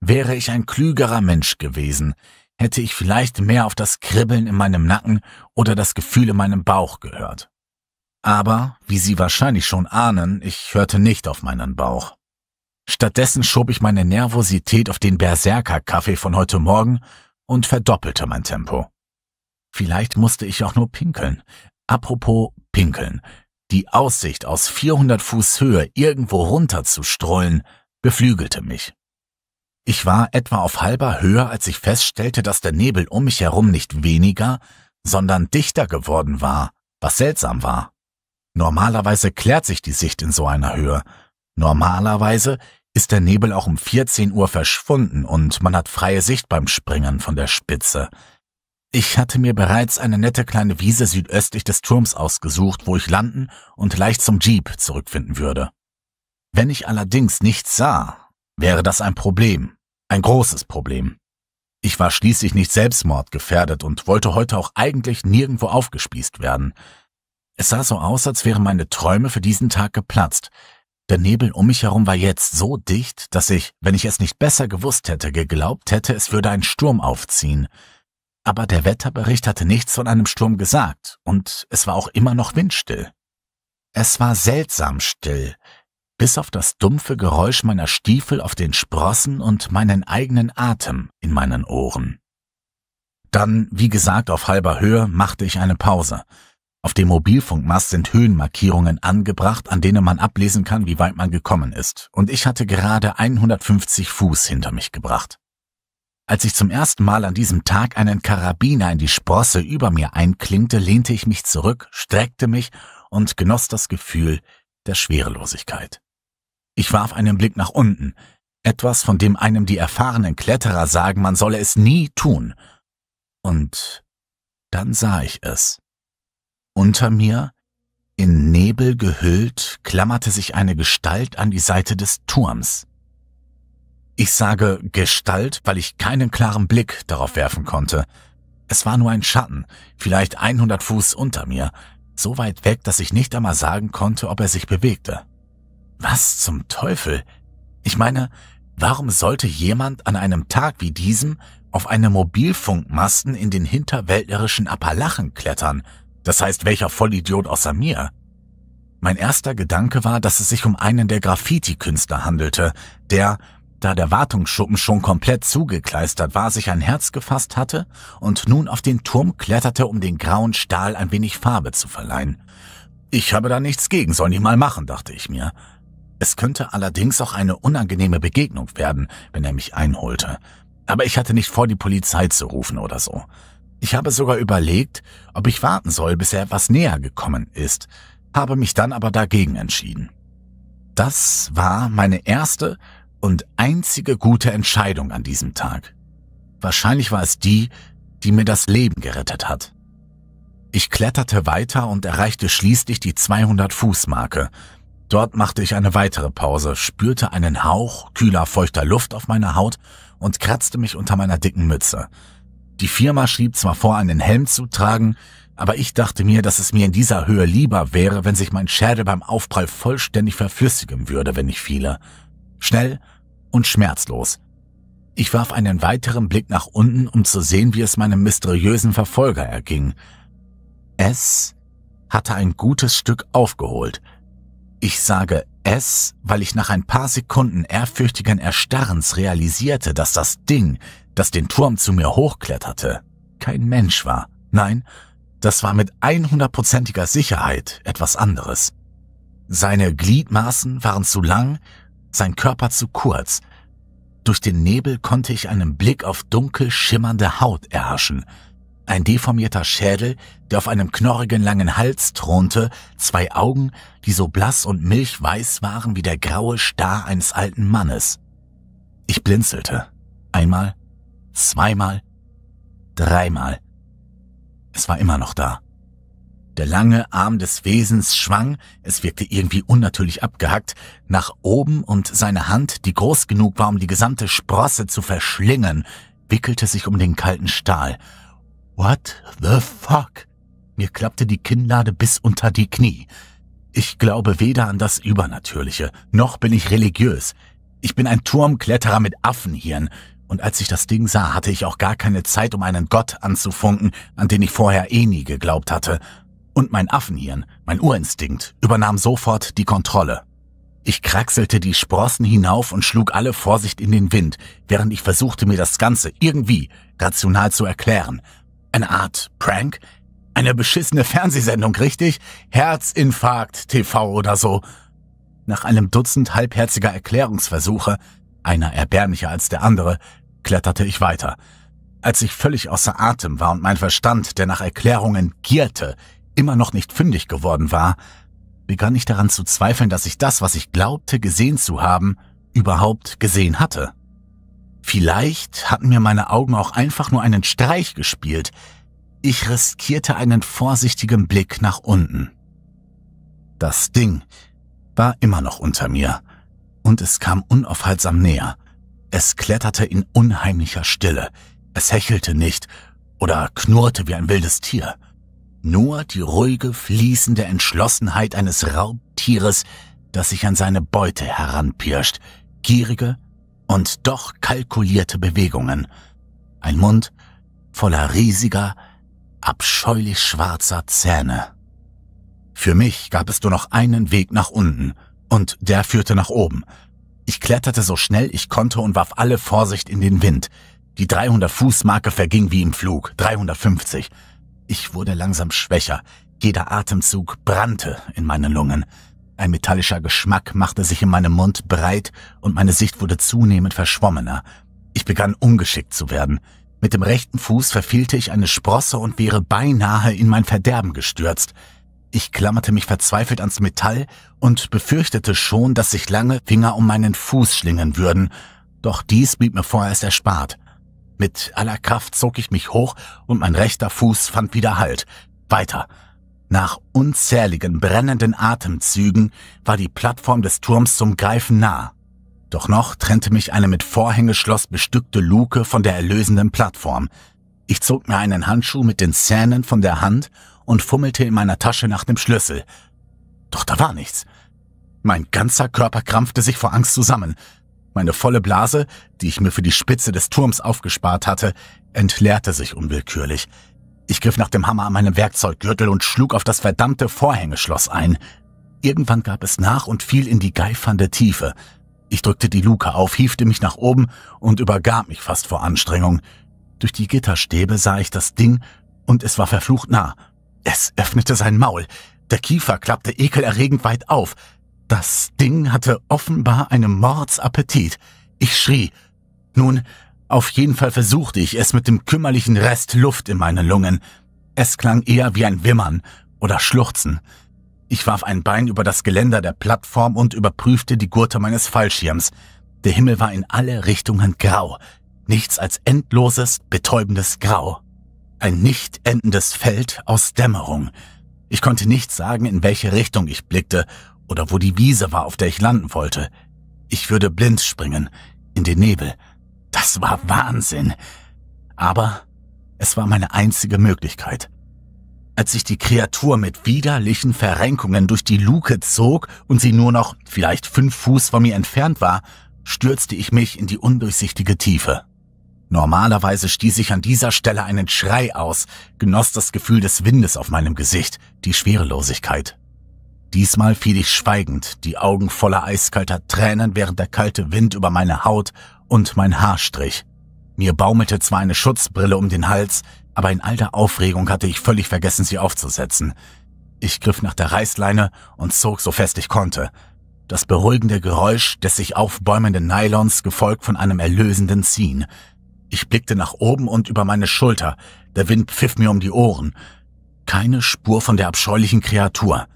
Wäre ich ein klügerer Mensch gewesen, hätte ich vielleicht mehr auf das Kribbeln in meinem Nacken oder das Gefühl in meinem Bauch gehört. Aber, wie Sie wahrscheinlich schon ahnen, ich hörte nicht auf meinen Bauch. Stattdessen schob ich meine Nervosität auf den Berserker-Kaffee von heute Morgen und verdoppelte mein Tempo. Vielleicht musste ich auch nur pinkeln. Apropos pinkeln. Die Aussicht aus 400 Fuß Höhe irgendwo runter zu strollen, beflügelte mich. Ich war etwa auf halber Höhe, als ich feststellte, dass der Nebel um mich herum nicht weniger, sondern dichter geworden war, was seltsam war. Normalerweise klärt sich die Sicht in so einer Höhe. Normalerweise ist der Nebel auch um 14 Uhr verschwunden und man hat freie Sicht beim Springen von der Spitze. Ich hatte mir bereits eine nette kleine Wiese südöstlich des Turms ausgesucht, wo ich landen und leicht zum Jeep zurückfinden würde. Wenn ich allerdings nichts sah, wäre das ein Problem, ein großes Problem. Ich war schließlich nicht selbstmordgefährdet und wollte heute auch eigentlich nirgendwo aufgespießt werden. Es sah so aus, als wären meine Träume für diesen Tag geplatzt. Der Nebel um mich herum war jetzt so dicht, dass ich, wenn ich es nicht besser gewusst hätte, geglaubt hätte, es würde ein Sturm aufziehen. Aber der Wetterbericht hatte nichts von einem Sturm gesagt, und es war auch immer noch windstill. Es war seltsam still, bis auf das dumpfe Geräusch meiner Stiefel auf den Sprossen und meinen eigenen Atem in meinen Ohren. Dann, wie gesagt, auf halber Höhe machte ich eine Pause. Auf dem Mobilfunkmast sind Höhenmarkierungen angebracht, an denen man ablesen kann, wie weit man gekommen ist, und ich hatte gerade 150 Fuß hinter mich gebracht. Als ich zum ersten Mal an diesem Tag einen Karabiner in die Sprosse über mir einklingte, lehnte ich mich zurück, streckte mich und genoss das Gefühl der Schwerelosigkeit. Ich warf einen Blick nach unten, etwas, von dem einem die erfahrenen Kletterer sagen, man solle es nie tun. Und dann sah ich es. Unter mir, in Nebel gehüllt, klammerte sich eine Gestalt an die Seite des Turms. Ich sage Gestalt, weil ich keinen klaren Blick darauf werfen konnte. Es war nur ein Schatten, vielleicht 100 Fuß unter mir, so weit weg, dass ich nicht einmal sagen konnte, ob er sich bewegte. Was zum Teufel? Ich meine, warum sollte jemand an einem Tag wie diesem auf eine Mobilfunkmasten in den hinterwäldlerischen Appalachen klettern? Das heißt, welcher Vollidiot außer mir? Mein erster Gedanke war, dass es sich um einen der Graffiti-Künstler handelte, der, da der Wartungsschuppen schon komplett zugekleistert war, sich ein Herz gefasst hatte und nun auf den Turm kletterte, um den grauen Stahl ein wenig Farbe zu verleihen. Ich habe da nichts gegen, soll die mal machen, dachte ich mir. Es könnte allerdings auch eine unangenehme Begegnung werden, wenn er mich einholte. Aber ich hatte nicht vor, die Polizei zu rufen oder so. Ich habe sogar überlegt, ob ich warten soll, bis er etwas näher gekommen ist, habe mich dann aber dagegen entschieden. Das war meine erste und einzige gute Entscheidung an diesem Tag. Wahrscheinlich war es die, die mir das Leben gerettet hat. Ich kletterte weiter und erreichte schließlich die 200-Fuß-Marke. Dort machte ich eine weitere Pause, spürte einen Hauch kühler, feuchter Luft auf meiner Haut und kratzte mich unter meiner dicken Mütze. Die Firma schrieb zwar vor, einen Helm zu tragen, aber ich dachte mir, dass es mir in dieser Höhe lieber wäre, wenn sich mein Schädel beim Aufprall vollständig verflüssigen würde, wenn ich fiele. Schnell und schmerzlos. Ich warf einen weiteren Blick nach unten, um zu sehen, wie es meinem mysteriösen Verfolger erging. Es hatte ein gutes Stück aufgeholt. Ich sage es, weil ich nach ein paar Sekunden ehrfürchtigen Erstarrens realisierte, dass das Ding, das den Turm zu mir hochkletterte, kein Mensch war. Nein, das war mit 100%iger Sicherheit etwas anderes. Seine Gliedmaßen waren zu lang, sein Körper zu kurz. Durch den Nebel konnte ich einen Blick auf dunkel schimmernde Haut erhaschen. Ein deformierter Schädel, der auf einem knorrigen langen Hals thronte, zwei Augen, die so blass und milchweiß waren wie der graue Star eines alten Mannes. Ich blinzelte. Einmal, zweimal, dreimal. Es war immer noch da. Der lange Arm des Wesens schwang, es wirkte irgendwie unnatürlich abgehackt, nach oben und seine Hand, die groß genug war, um die gesamte Sprosse zu verschlingen, wickelte sich um den kalten Stahl. What the fuck? Mir klappte die Kinnlade bis unter die Knie. Ich glaube weder an das Übernatürliche, noch bin ich religiös. Ich bin ein Turmkletterer mit Affenhirn. Und als ich das Ding sah, hatte ich auch gar keine Zeit, um einen Gott anzufunken, an den ich vorher eh nie geglaubt hatte und mein Affenhirn, mein Urinstinkt, übernahm sofort die Kontrolle. Ich kraxelte die Sprossen hinauf und schlug alle Vorsicht in den Wind, während ich versuchte, mir das Ganze irgendwie rational zu erklären. Eine Art Prank? Eine beschissene Fernsehsendung, richtig? Herzinfarkt TV oder so. Nach einem Dutzend halbherziger Erklärungsversuche, einer erbärmlicher als der andere, kletterte ich weiter. Als ich völlig außer Atem war und mein Verstand, der nach Erklärungen gierte, immer noch nicht fündig geworden war, begann ich daran zu zweifeln, dass ich das, was ich glaubte gesehen zu haben, überhaupt gesehen hatte. Vielleicht hatten mir meine Augen auch einfach nur einen Streich gespielt. Ich riskierte einen vorsichtigen Blick nach unten. Das Ding war immer noch unter mir, und es kam unaufhaltsam näher. Es kletterte in unheimlicher Stille, es hechelte nicht oder knurrte wie ein wildes Tier nur die ruhige, fließende Entschlossenheit eines Raubtieres, das sich an seine Beute heranpirscht, gierige und doch kalkulierte Bewegungen, ein Mund voller riesiger, abscheulich schwarzer Zähne. Für mich gab es nur noch einen Weg nach unten, und der führte nach oben. Ich kletterte so schnell ich konnte und warf alle Vorsicht in den Wind. Die 300 fuß marke verging wie im Flug, 350. Ich wurde langsam schwächer. Jeder Atemzug brannte in meinen Lungen. Ein metallischer Geschmack machte sich in meinem Mund breit und meine Sicht wurde zunehmend verschwommener. Ich begann ungeschickt zu werden. Mit dem rechten Fuß verfehlte ich eine Sprosse und wäre beinahe in mein Verderben gestürzt. Ich klammerte mich verzweifelt ans Metall und befürchtete schon, dass sich lange Finger um meinen Fuß schlingen würden, doch dies blieb mir vorerst erspart. Mit aller Kraft zog ich mich hoch und mein rechter Fuß fand wieder Halt. Weiter. Nach unzähligen brennenden Atemzügen war die Plattform des Turms zum Greifen nah. Doch noch trennte mich eine mit Vorhängeschloss bestückte Luke von der erlösenden Plattform. Ich zog mir einen Handschuh mit den Zähnen von der Hand und fummelte in meiner Tasche nach dem Schlüssel. Doch da war nichts. Mein ganzer Körper krampfte sich vor Angst zusammen. Meine volle Blase, die ich mir für die Spitze des Turms aufgespart hatte, entleerte sich unwillkürlich. Ich griff nach dem Hammer an meinem Werkzeuggürtel und schlug auf das verdammte Vorhängeschloss ein. Irgendwann gab es nach und fiel in die geifernde Tiefe. Ich drückte die Luke auf, hiefte mich nach oben und übergab mich fast vor Anstrengung. Durch die Gitterstäbe sah ich das Ding und es war verflucht nah. Es öffnete sein Maul. Der Kiefer klappte ekelerregend weit auf. Das Ding hatte offenbar einen Mordsappetit. Ich schrie. Nun, auf jeden Fall versuchte ich es mit dem kümmerlichen Rest Luft in meinen Lungen. Es klang eher wie ein Wimmern oder Schluchzen. Ich warf ein Bein über das Geländer der Plattform und überprüfte die Gurte meines Fallschirms. Der Himmel war in alle Richtungen grau. Nichts als endloses, betäubendes Grau. Ein nicht endendes Feld aus Dämmerung. Ich konnte nicht sagen, in welche Richtung ich blickte oder wo die Wiese war, auf der ich landen wollte. Ich würde blind springen, in den Nebel. Das war Wahnsinn. Aber es war meine einzige Möglichkeit. Als ich die Kreatur mit widerlichen Verrenkungen durch die Luke zog und sie nur noch vielleicht fünf Fuß von mir entfernt war, stürzte ich mich in die undurchsichtige Tiefe. Normalerweise stieß ich an dieser Stelle einen Schrei aus, genoss das Gefühl des Windes auf meinem Gesicht, die Schwerelosigkeit. Diesmal fiel ich schweigend, die Augen voller eiskalter Tränen, während der kalte Wind über meine Haut und mein Haar strich. Mir baumelte zwar eine Schutzbrille um den Hals, aber in all der Aufregung hatte ich völlig vergessen, sie aufzusetzen. Ich griff nach der Reißleine und zog so fest ich konnte. Das beruhigende Geräusch des sich aufbäumenden Nylons gefolgt von einem erlösenden Ziehen. Ich blickte nach oben und über meine Schulter. Der Wind pfiff mir um die Ohren. Keine Spur von der abscheulichen Kreatur.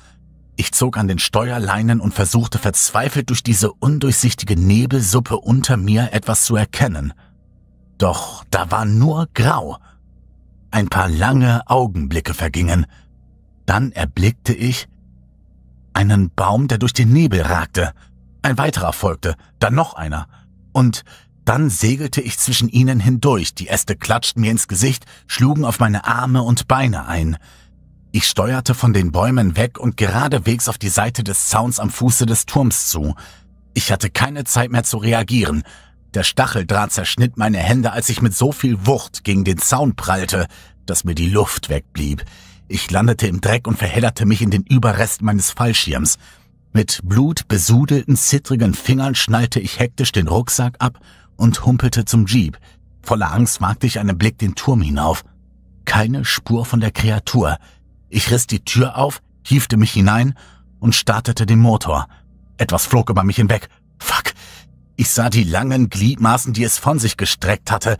Ich zog an den Steuerleinen und versuchte verzweifelt durch diese undurchsichtige Nebelsuppe unter mir etwas zu erkennen. Doch da war nur grau. Ein paar lange Augenblicke vergingen. Dann erblickte ich einen Baum, der durch den Nebel ragte. Ein weiterer folgte, dann noch einer. Und dann segelte ich zwischen ihnen hindurch, die Äste klatschten mir ins Gesicht, schlugen auf meine Arme und Beine ein. Ich steuerte von den Bäumen weg und geradewegs auf die Seite des Zauns am Fuße des Turms zu. Ich hatte keine Zeit mehr zu reagieren. Der Stacheldraht zerschnitt meine Hände, als ich mit so viel Wucht gegen den Zaun prallte, dass mir die Luft wegblieb. Ich landete im Dreck und verhedderte mich in den Überrest meines Fallschirms. Mit blutbesudelten, zittrigen Fingern schnallte ich hektisch den Rucksack ab und humpelte zum Jeep. Voller Angst wagte ich einen Blick den Turm hinauf. Keine Spur von der Kreatur. Ich riss die Tür auf, hiefte mich hinein und startete den Motor. Etwas flog über mich hinweg. Fuck. Ich sah die langen Gliedmaßen, die es von sich gestreckt hatte.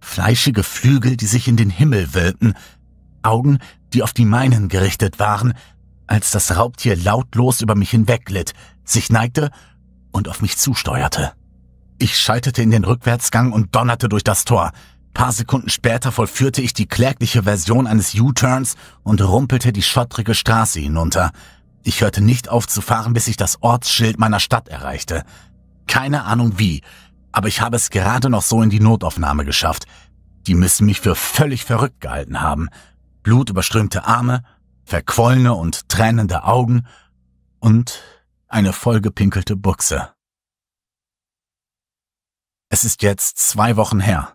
Fleischige Flügel, die sich in den Himmel wölbten. Augen, die auf die meinen gerichtet waren, als das Raubtier lautlos über mich hinweglitt, sich neigte und auf mich zusteuerte. Ich schaltete in den Rückwärtsgang und donnerte durch das Tor. Paar Sekunden später vollführte ich die klägliche Version eines U-Turns und rumpelte die schottrige Straße hinunter. Ich hörte nicht auf zu fahren, bis ich das Ortsschild meiner Stadt erreichte. Keine Ahnung wie, aber ich habe es gerade noch so in die Notaufnahme geschafft. Die müssen mich für völlig verrückt gehalten haben. Blutüberströmte Arme, verquollene und tränende Augen und eine vollgepinkelte Buchse. Es ist jetzt zwei Wochen her.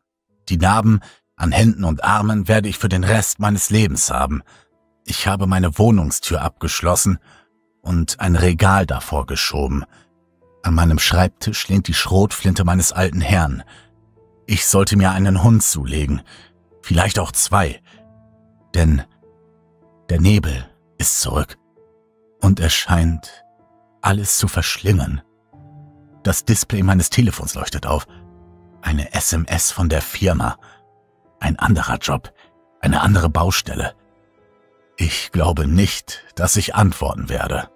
Die Narben an Händen und Armen werde ich für den Rest meines Lebens haben. Ich habe meine Wohnungstür abgeschlossen und ein Regal davor geschoben. An meinem Schreibtisch lehnt die Schrotflinte meines alten Herrn. Ich sollte mir einen Hund zulegen, vielleicht auch zwei, denn der Nebel ist zurück und er scheint alles zu verschlingen. Das Display meines Telefons leuchtet auf. Eine SMS von der Firma. Ein anderer Job. Eine andere Baustelle. Ich glaube nicht, dass ich antworten werde.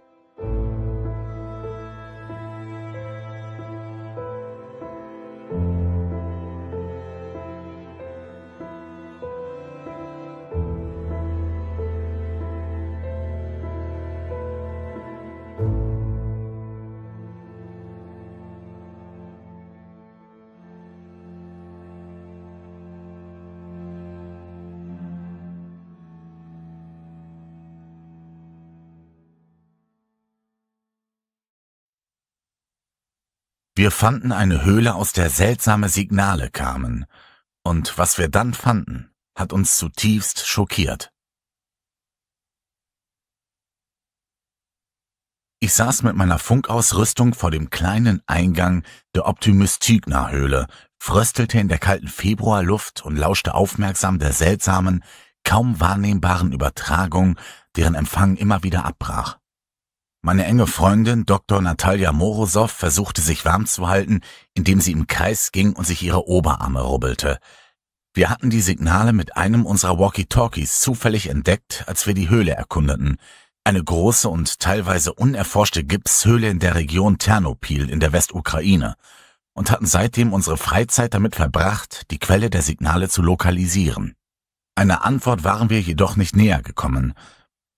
Wir fanden eine Höhle, aus der seltsame Signale kamen. Und was wir dann fanden, hat uns zutiefst schockiert. Ich saß mit meiner Funkausrüstung vor dem kleinen Eingang der Optimus-Tigner-Höhle, fröstelte in der kalten Februarluft und lauschte aufmerksam der seltsamen, kaum wahrnehmbaren Übertragung, deren Empfang immer wieder abbrach. Meine enge Freundin Dr. Natalia Morosow versuchte sich warm zu halten, indem sie im Kreis ging und sich ihre Oberarme rubbelte. Wir hatten die Signale mit einem unserer Walkie-Talkies zufällig entdeckt, als wir die Höhle erkundeten. Eine große und teilweise unerforschte Gipshöhle in der Region Ternopil in der Westukraine und hatten seitdem unsere Freizeit damit verbracht, die Quelle der Signale zu lokalisieren. Einer Antwort waren wir jedoch nicht näher gekommen.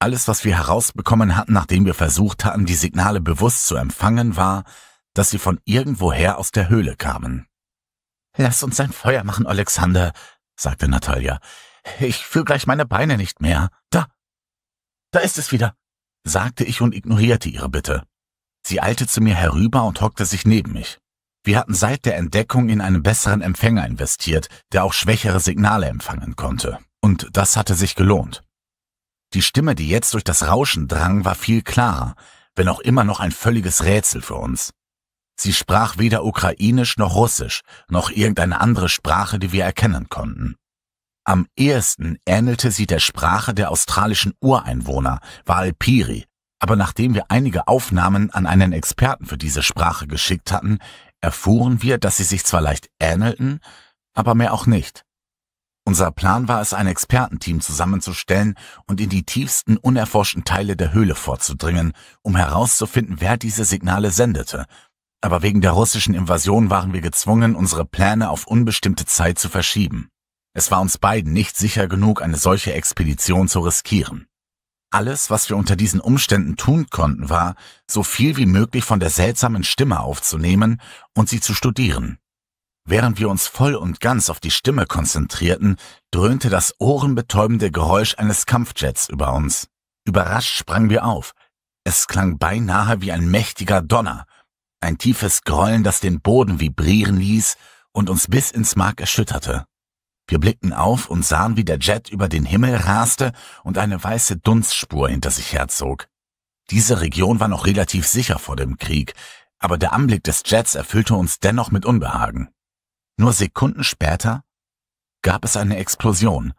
Alles, was wir herausbekommen hatten, nachdem wir versucht hatten, die Signale bewusst zu empfangen, war, dass sie von irgendwoher aus der Höhle kamen. Lass uns ein Feuer machen, Alexander, sagte Natalia. Ich fühle gleich meine Beine nicht mehr. Da. Da ist es wieder, sagte ich und ignorierte ihre Bitte. Sie eilte zu mir herüber und hockte sich neben mich. Wir hatten seit der Entdeckung in einen besseren Empfänger investiert, der auch schwächere Signale empfangen konnte. Und das hatte sich gelohnt. Die Stimme, die jetzt durch das Rauschen drang, war viel klarer, wenn auch immer noch ein völliges Rätsel für uns. Sie sprach weder ukrainisch noch russisch, noch irgendeine andere Sprache, die wir erkennen konnten. Am ehesten ähnelte sie der Sprache der australischen Ureinwohner, Walpiri, aber nachdem wir einige Aufnahmen an einen Experten für diese Sprache geschickt hatten, erfuhren wir, dass sie sich zwar leicht ähnelten, aber mehr auch nicht. Unser Plan war es, ein Expertenteam zusammenzustellen und in die tiefsten unerforschten Teile der Höhle vorzudringen, um herauszufinden, wer diese Signale sendete. Aber wegen der russischen Invasion waren wir gezwungen, unsere Pläne auf unbestimmte Zeit zu verschieben. Es war uns beiden nicht sicher genug, eine solche Expedition zu riskieren. Alles, was wir unter diesen Umständen tun konnten, war, so viel wie möglich von der seltsamen Stimme aufzunehmen und sie zu studieren. Während wir uns voll und ganz auf die Stimme konzentrierten, dröhnte das ohrenbetäubende Geräusch eines Kampfjets über uns. Überrascht sprangen wir auf. Es klang beinahe wie ein mächtiger Donner, ein tiefes Grollen, das den Boden vibrieren ließ und uns bis ins Mark erschütterte. Wir blickten auf und sahen, wie der Jet über den Himmel raste und eine weiße Dunstspur hinter sich herzog. Diese Region war noch relativ sicher vor dem Krieg, aber der Anblick des Jets erfüllte uns dennoch mit Unbehagen. Nur Sekunden später gab es eine Explosion.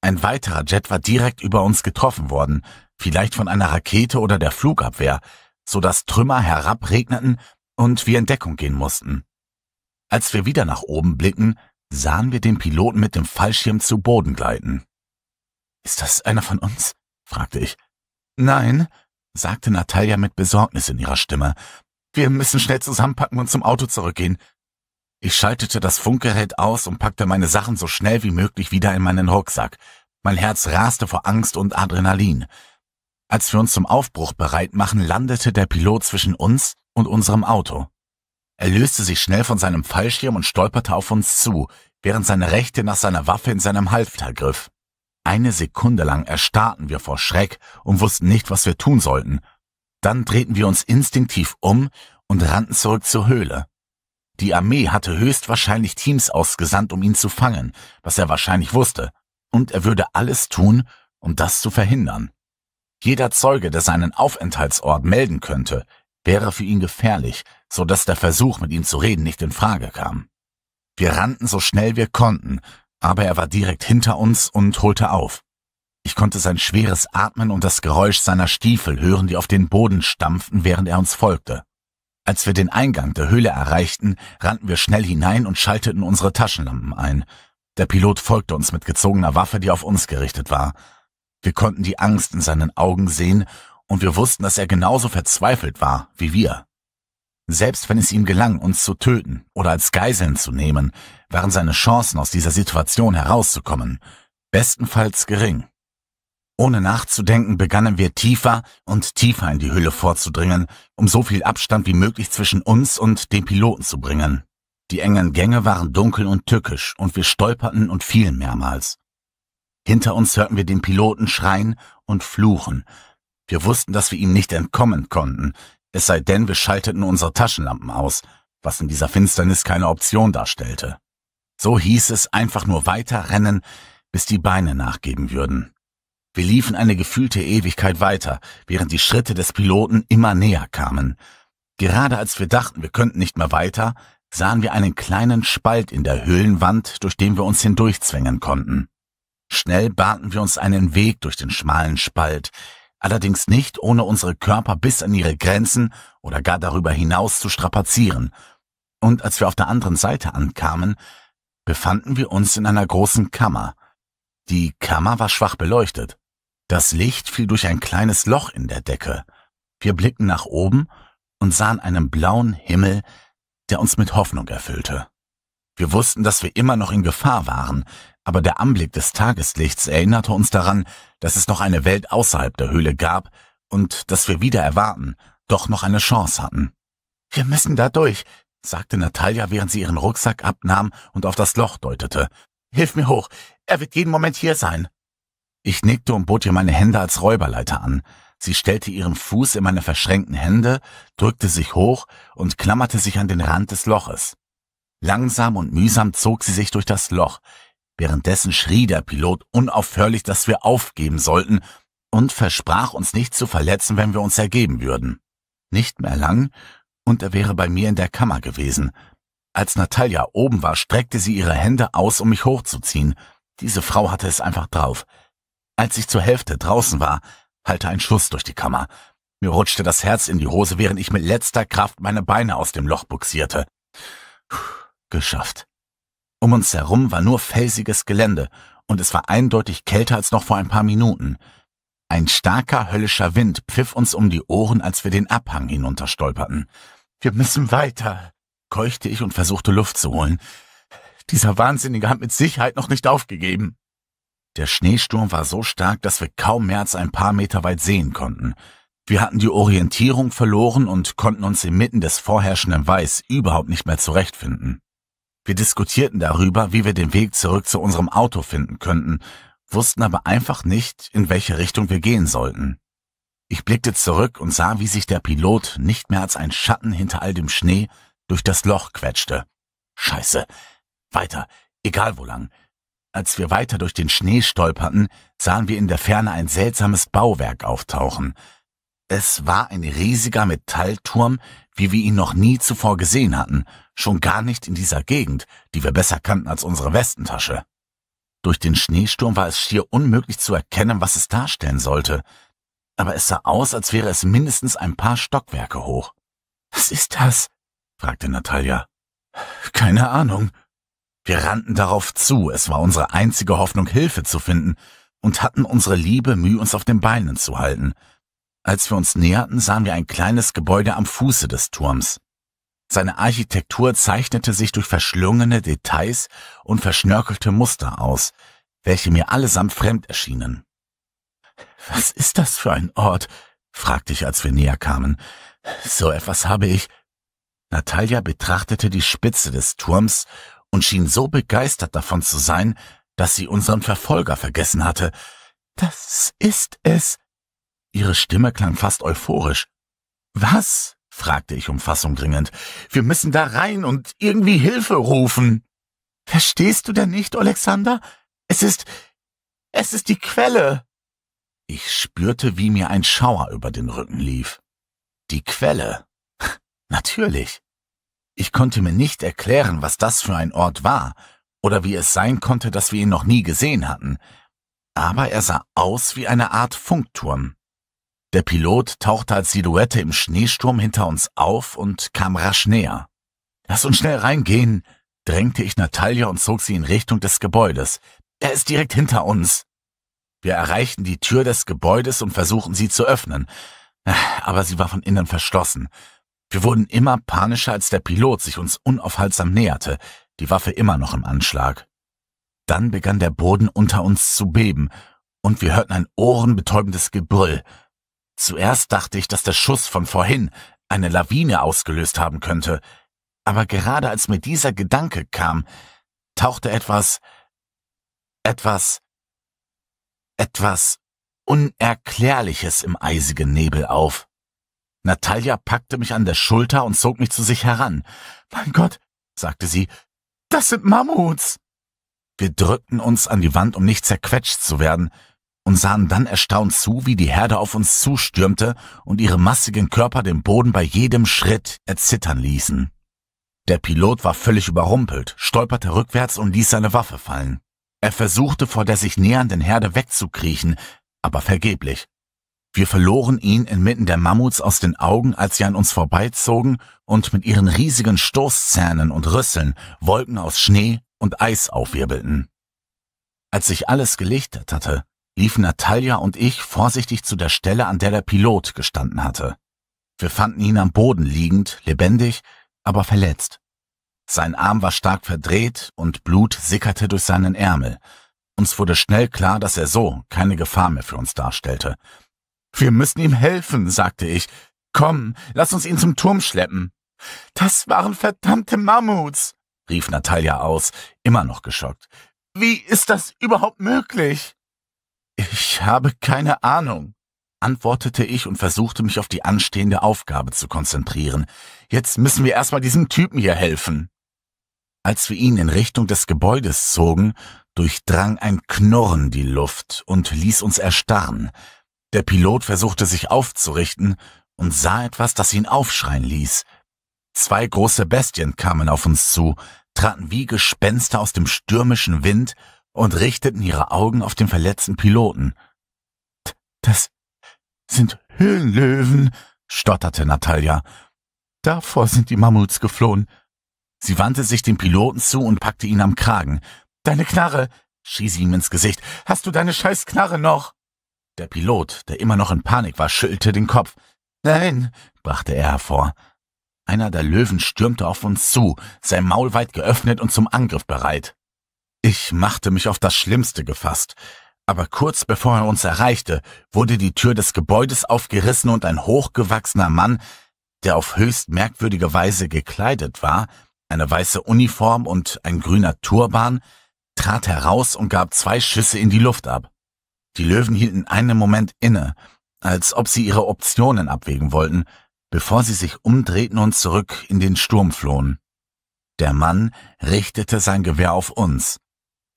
Ein weiterer Jet war direkt über uns getroffen worden, vielleicht von einer Rakete oder der Flugabwehr, so dass Trümmer herabregneten und wir in Deckung gehen mussten. Als wir wieder nach oben blicken, sahen wir den Piloten mit dem Fallschirm zu Boden gleiten. Ist das einer von uns? fragte ich. Nein, sagte Natalia mit Besorgnis in ihrer Stimme. Wir müssen schnell zusammenpacken und zum Auto zurückgehen. Ich schaltete das Funkgerät aus und packte meine Sachen so schnell wie möglich wieder in meinen Rucksack. Mein Herz raste vor Angst und Adrenalin. Als wir uns zum Aufbruch bereit machen, landete der Pilot zwischen uns und unserem Auto. Er löste sich schnell von seinem Fallschirm und stolperte auf uns zu, während seine Rechte nach seiner Waffe in seinem Halfter griff. Eine Sekunde lang erstarrten wir vor Schreck und wussten nicht, was wir tun sollten. Dann drehten wir uns instinktiv um und rannten zurück zur Höhle. Die Armee hatte höchstwahrscheinlich Teams ausgesandt, um ihn zu fangen, was er wahrscheinlich wusste, und er würde alles tun, um das zu verhindern. Jeder Zeuge, der seinen Aufenthaltsort melden könnte, wäre für ihn gefährlich, so dass der Versuch, mit ihm zu reden, nicht in Frage kam. Wir rannten so schnell wir konnten, aber er war direkt hinter uns und holte auf. Ich konnte sein schweres Atmen und das Geräusch seiner Stiefel hören, die auf den Boden stampften, während er uns folgte. Als wir den Eingang der Höhle erreichten, rannten wir schnell hinein und schalteten unsere Taschenlampen ein. Der Pilot folgte uns mit gezogener Waffe, die auf uns gerichtet war. Wir konnten die Angst in seinen Augen sehen, und wir wussten, dass er genauso verzweifelt war wie wir. Selbst wenn es ihm gelang, uns zu töten oder als Geiseln zu nehmen, waren seine Chancen, aus dieser Situation herauszukommen, bestenfalls gering. Ohne nachzudenken begannen wir tiefer und tiefer in die Hülle vorzudringen, um so viel Abstand wie möglich zwischen uns und dem Piloten zu bringen. Die engen Gänge waren dunkel und tückisch, und wir stolperten und fielen mehrmals. Hinter uns hörten wir den Piloten schreien und fluchen. Wir wussten, dass wir ihm nicht entkommen konnten, es sei denn, wir schalteten unsere Taschenlampen aus, was in dieser Finsternis keine Option darstellte. So hieß es einfach nur weiter rennen, bis die Beine nachgeben würden. Wir liefen eine gefühlte Ewigkeit weiter, während die Schritte des Piloten immer näher kamen. Gerade als wir dachten, wir könnten nicht mehr weiter, sahen wir einen kleinen Spalt in der Höhlenwand, durch den wir uns hindurchzwängen konnten. Schnell bahnten wir uns einen Weg durch den schmalen Spalt, allerdings nicht ohne unsere Körper bis an ihre Grenzen oder gar darüber hinaus zu strapazieren. Und als wir auf der anderen Seite ankamen, befanden wir uns in einer großen Kammer. Die Kammer war schwach beleuchtet. Das Licht fiel durch ein kleines Loch in der Decke. Wir blickten nach oben und sahen einen blauen Himmel, der uns mit Hoffnung erfüllte. Wir wussten, dass wir immer noch in Gefahr waren, aber der Anblick des Tageslichts erinnerte uns daran, dass es noch eine Welt außerhalb der Höhle gab und dass wir wieder erwarten, doch noch eine Chance hatten. Wir müssen da durch, sagte Natalia, während sie ihren Rucksack abnahm und auf das Loch deutete. Hilf mir hoch, er wird jeden Moment hier sein. Ich nickte und bot ihr meine Hände als Räuberleiter an. Sie stellte ihren Fuß in meine verschränkten Hände, drückte sich hoch und klammerte sich an den Rand des Loches. Langsam und mühsam zog sie sich durch das Loch. Währenddessen schrie der Pilot unaufhörlich, dass wir aufgeben sollten und versprach uns nicht zu verletzen, wenn wir uns ergeben würden. Nicht mehr lang, und er wäre bei mir in der Kammer gewesen. Als Natalia oben war, streckte sie ihre Hände aus, um mich hochzuziehen. Diese Frau hatte es einfach drauf. Als ich zur Hälfte draußen war, hallte ein Schuss durch die Kammer. Mir rutschte das Herz in die Hose, während ich mit letzter Kraft meine Beine aus dem Loch buxierte. Puh, geschafft. Um uns herum war nur felsiges Gelände, und es war eindeutig kälter als noch vor ein paar Minuten. Ein starker höllischer Wind pfiff uns um die Ohren, als wir den Abhang hinunterstolperten. Wir müssen weiter, keuchte ich und versuchte Luft zu holen. Dieser Wahnsinnige hat mit Sicherheit noch nicht aufgegeben. Der Schneesturm war so stark, dass wir kaum mehr als ein paar Meter weit sehen konnten. Wir hatten die Orientierung verloren und konnten uns inmitten des vorherrschenden Weiß überhaupt nicht mehr zurechtfinden. Wir diskutierten darüber, wie wir den Weg zurück zu unserem Auto finden könnten, wussten aber einfach nicht, in welche Richtung wir gehen sollten. Ich blickte zurück und sah, wie sich der Pilot nicht mehr als ein Schatten hinter all dem Schnee durch das Loch quetschte. Scheiße. Weiter, egal wo lang. Als wir weiter durch den Schnee stolperten, sahen wir in der Ferne ein seltsames Bauwerk auftauchen. Es war ein riesiger Metallturm, wie wir ihn noch nie zuvor gesehen hatten, schon gar nicht in dieser Gegend, die wir besser kannten als unsere Westentasche. Durch den Schneesturm war es schier unmöglich zu erkennen, was es darstellen sollte, aber es sah aus, als wäre es mindestens ein paar Stockwerke hoch. Was ist das? fragte Natalia. Keine Ahnung, wir rannten darauf zu, es war unsere einzige Hoffnung, Hilfe zu finden, und hatten unsere liebe Mühe, uns auf den Beinen zu halten. Als wir uns näherten, sahen wir ein kleines Gebäude am Fuße des Turms. Seine Architektur zeichnete sich durch verschlungene Details und verschnörkelte Muster aus, welche mir allesamt fremd erschienen. Was ist das für ein Ort? fragte ich, als wir näher kamen. So etwas habe ich. Natalia betrachtete die Spitze des Turms und schien so begeistert davon zu sein, dass sie unseren Verfolger vergessen hatte. Das ist es. Ihre Stimme klang fast euphorisch. Was? fragte ich um Fassung dringend. Wir müssen da rein und irgendwie Hilfe rufen. Verstehst du denn nicht, Alexander? Es ist. es ist die Quelle. Ich spürte, wie mir ein Schauer über den Rücken lief. Die Quelle. Natürlich. Ich konnte mir nicht erklären, was das für ein Ort war oder wie es sein konnte, dass wir ihn noch nie gesehen hatten. Aber er sah aus wie eine Art Funkturm. Der Pilot tauchte als Silhouette im Schneesturm hinter uns auf und kam rasch näher. Lass uns schnell reingehen, drängte ich Natalia und zog sie in Richtung des Gebäudes. Er ist direkt hinter uns. Wir erreichten die Tür des Gebäudes und versuchten sie zu öffnen, aber sie war von innen verschlossen. Wir wurden immer panischer, als der Pilot sich uns unaufhaltsam näherte, die Waffe immer noch im Anschlag. Dann begann der Boden unter uns zu beben, und wir hörten ein ohrenbetäubendes Gebrüll. Zuerst dachte ich, dass der Schuss von vorhin eine Lawine ausgelöst haben könnte, aber gerade als mir dieser Gedanke kam, tauchte etwas, etwas, etwas Unerklärliches im eisigen Nebel auf. Natalia packte mich an der Schulter und zog mich zu sich heran. Mein Gott, sagte sie, das sind Mammuts. Wir drückten uns an die Wand, um nicht zerquetscht zu werden, und sahen dann erstaunt zu, wie die Herde auf uns zustürmte und ihre massigen Körper den Boden bei jedem Schritt erzittern ließen. Der Pilot war völlig überrumpelt, stolperte rückwärts und ließ seine Waffe fallen. Er versuchte vor der sich nähernden Herde wegzukriechen, aber vergeblich. Wir verloren ihn inmitten der Mammuts aus den Augen, als sie an uns vorbeizogen und mit ihren riesigen Stoßzähnen und Rüsseln Wolken aus Schnee und Eis aufwirbelten. Als sich alles gelichtet hatte, liefen Natalia und ich vorsichtig zu der Stelle, an der der Pilot gestanden hatte. Wir fanden ihn am Boden liegend, lebendig, aber verletzt. Sein Arm war stark verdreht und Blut sickerte durch seinen Ärmel. Uns wurde schnell klar, dass er so keine Gefahr mehr für uns darstellte, wir müssen ihm helfen, sagte ich. Komm, lass uns ihn zum Turm schleppen. Das waren verdammte Mammuts, rief Natalia aus, immer noch geschockt. Wie ist das überhaupt möglich? Ich habe keine Ahnung, antwortete ich und versuchte mich auf die anstehende Aufgabe zu konzentrieren. Jetzt müssen wir erstmal diesem Typen hier helfen. Als wir ihn in Richtung des Gebäudes zogen, durchdrang ein Knurren die Luft und ließ uns erstarren. Der Pilot versuchte sich aufzurichten und sah etwas, das ihn aufschreien ließ. Zwei große Bestien kamen auf uns zu, traten wie Gespenster aus dem stürmischen Wind und richteten ihre Augen auf den verletzten Piloten. Das sind Höhlenlöwen, stotterte Natalia. Davor sind die Mammuts geflohen. Sie wandte sich dem Piloten zu und packte ihn am Kragen. Deine Knarre, schrie sie ihm ins Gesicht. Hast du deine scheiß Knarre noch? Der Pilot, der immer noch in Panik war, schüttelte den Kopf. Nein, brachte er hervor. Einer der Löwen stürmte auf uns zu, sein Maul weit geöffnet und zum Angriff bereit. Ich machte mich auf das Schlimmste gefasst, aber kurz bevor er uns erreichte, wurde die Tür des Gebäudes aufgerissen und ein hochgewachsener Mann, der auf höchst merkwürdige Weise gekleidet war, eine weiße Uniform und ein grüner Turban, trat heraus und gab zwei Schüsse in die Luft ab. Die Löwen hielten einen Moment inne, als ob sie ihre Optionen abwägen wollten, bevor sie sich umdrehten und zurück in den Sturm flohen. Der Mann richtete sein Gewehr auf uns.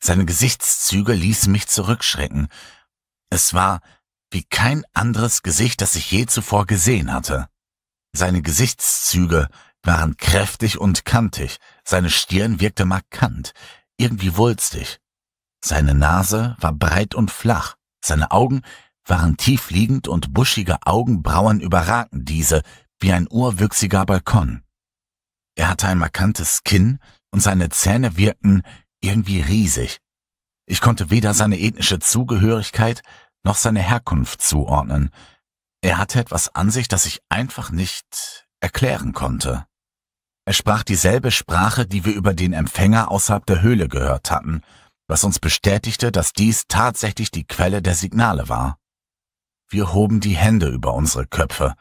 Seine Gesichtszüge ließen mich zurückschrecken. Es war wie kein anderes Gesicht, das ich je zuvor gesehen hatte. Seine Gesichtszüge waren kräftig und kantig, seine Stirn wirkte markant, irgendwie wulstig. Seine Nase war breit und flach, seine Augen waren tief liegend und buschige Augenbrauen überragten diese wie ein urwüchsiger Balkon. Er hatte ein markantes Kinn und seine Zähne wirkten irgendwie riesig. Ich konnte weder seine ethnische Zugehörigkeit noch seine Herkunft zuordnen. Er hatte etwas an sich, das ich einfach nicht erklären konnte. Er sprach dieselbe Sprache, die wir über den Empfänger außerhalb der Höhle gehört hatten, was uns bestätigte, dass dies tatsächlich die Quelle der Signale war. Wir hoben die Hände über unsere Köpfe.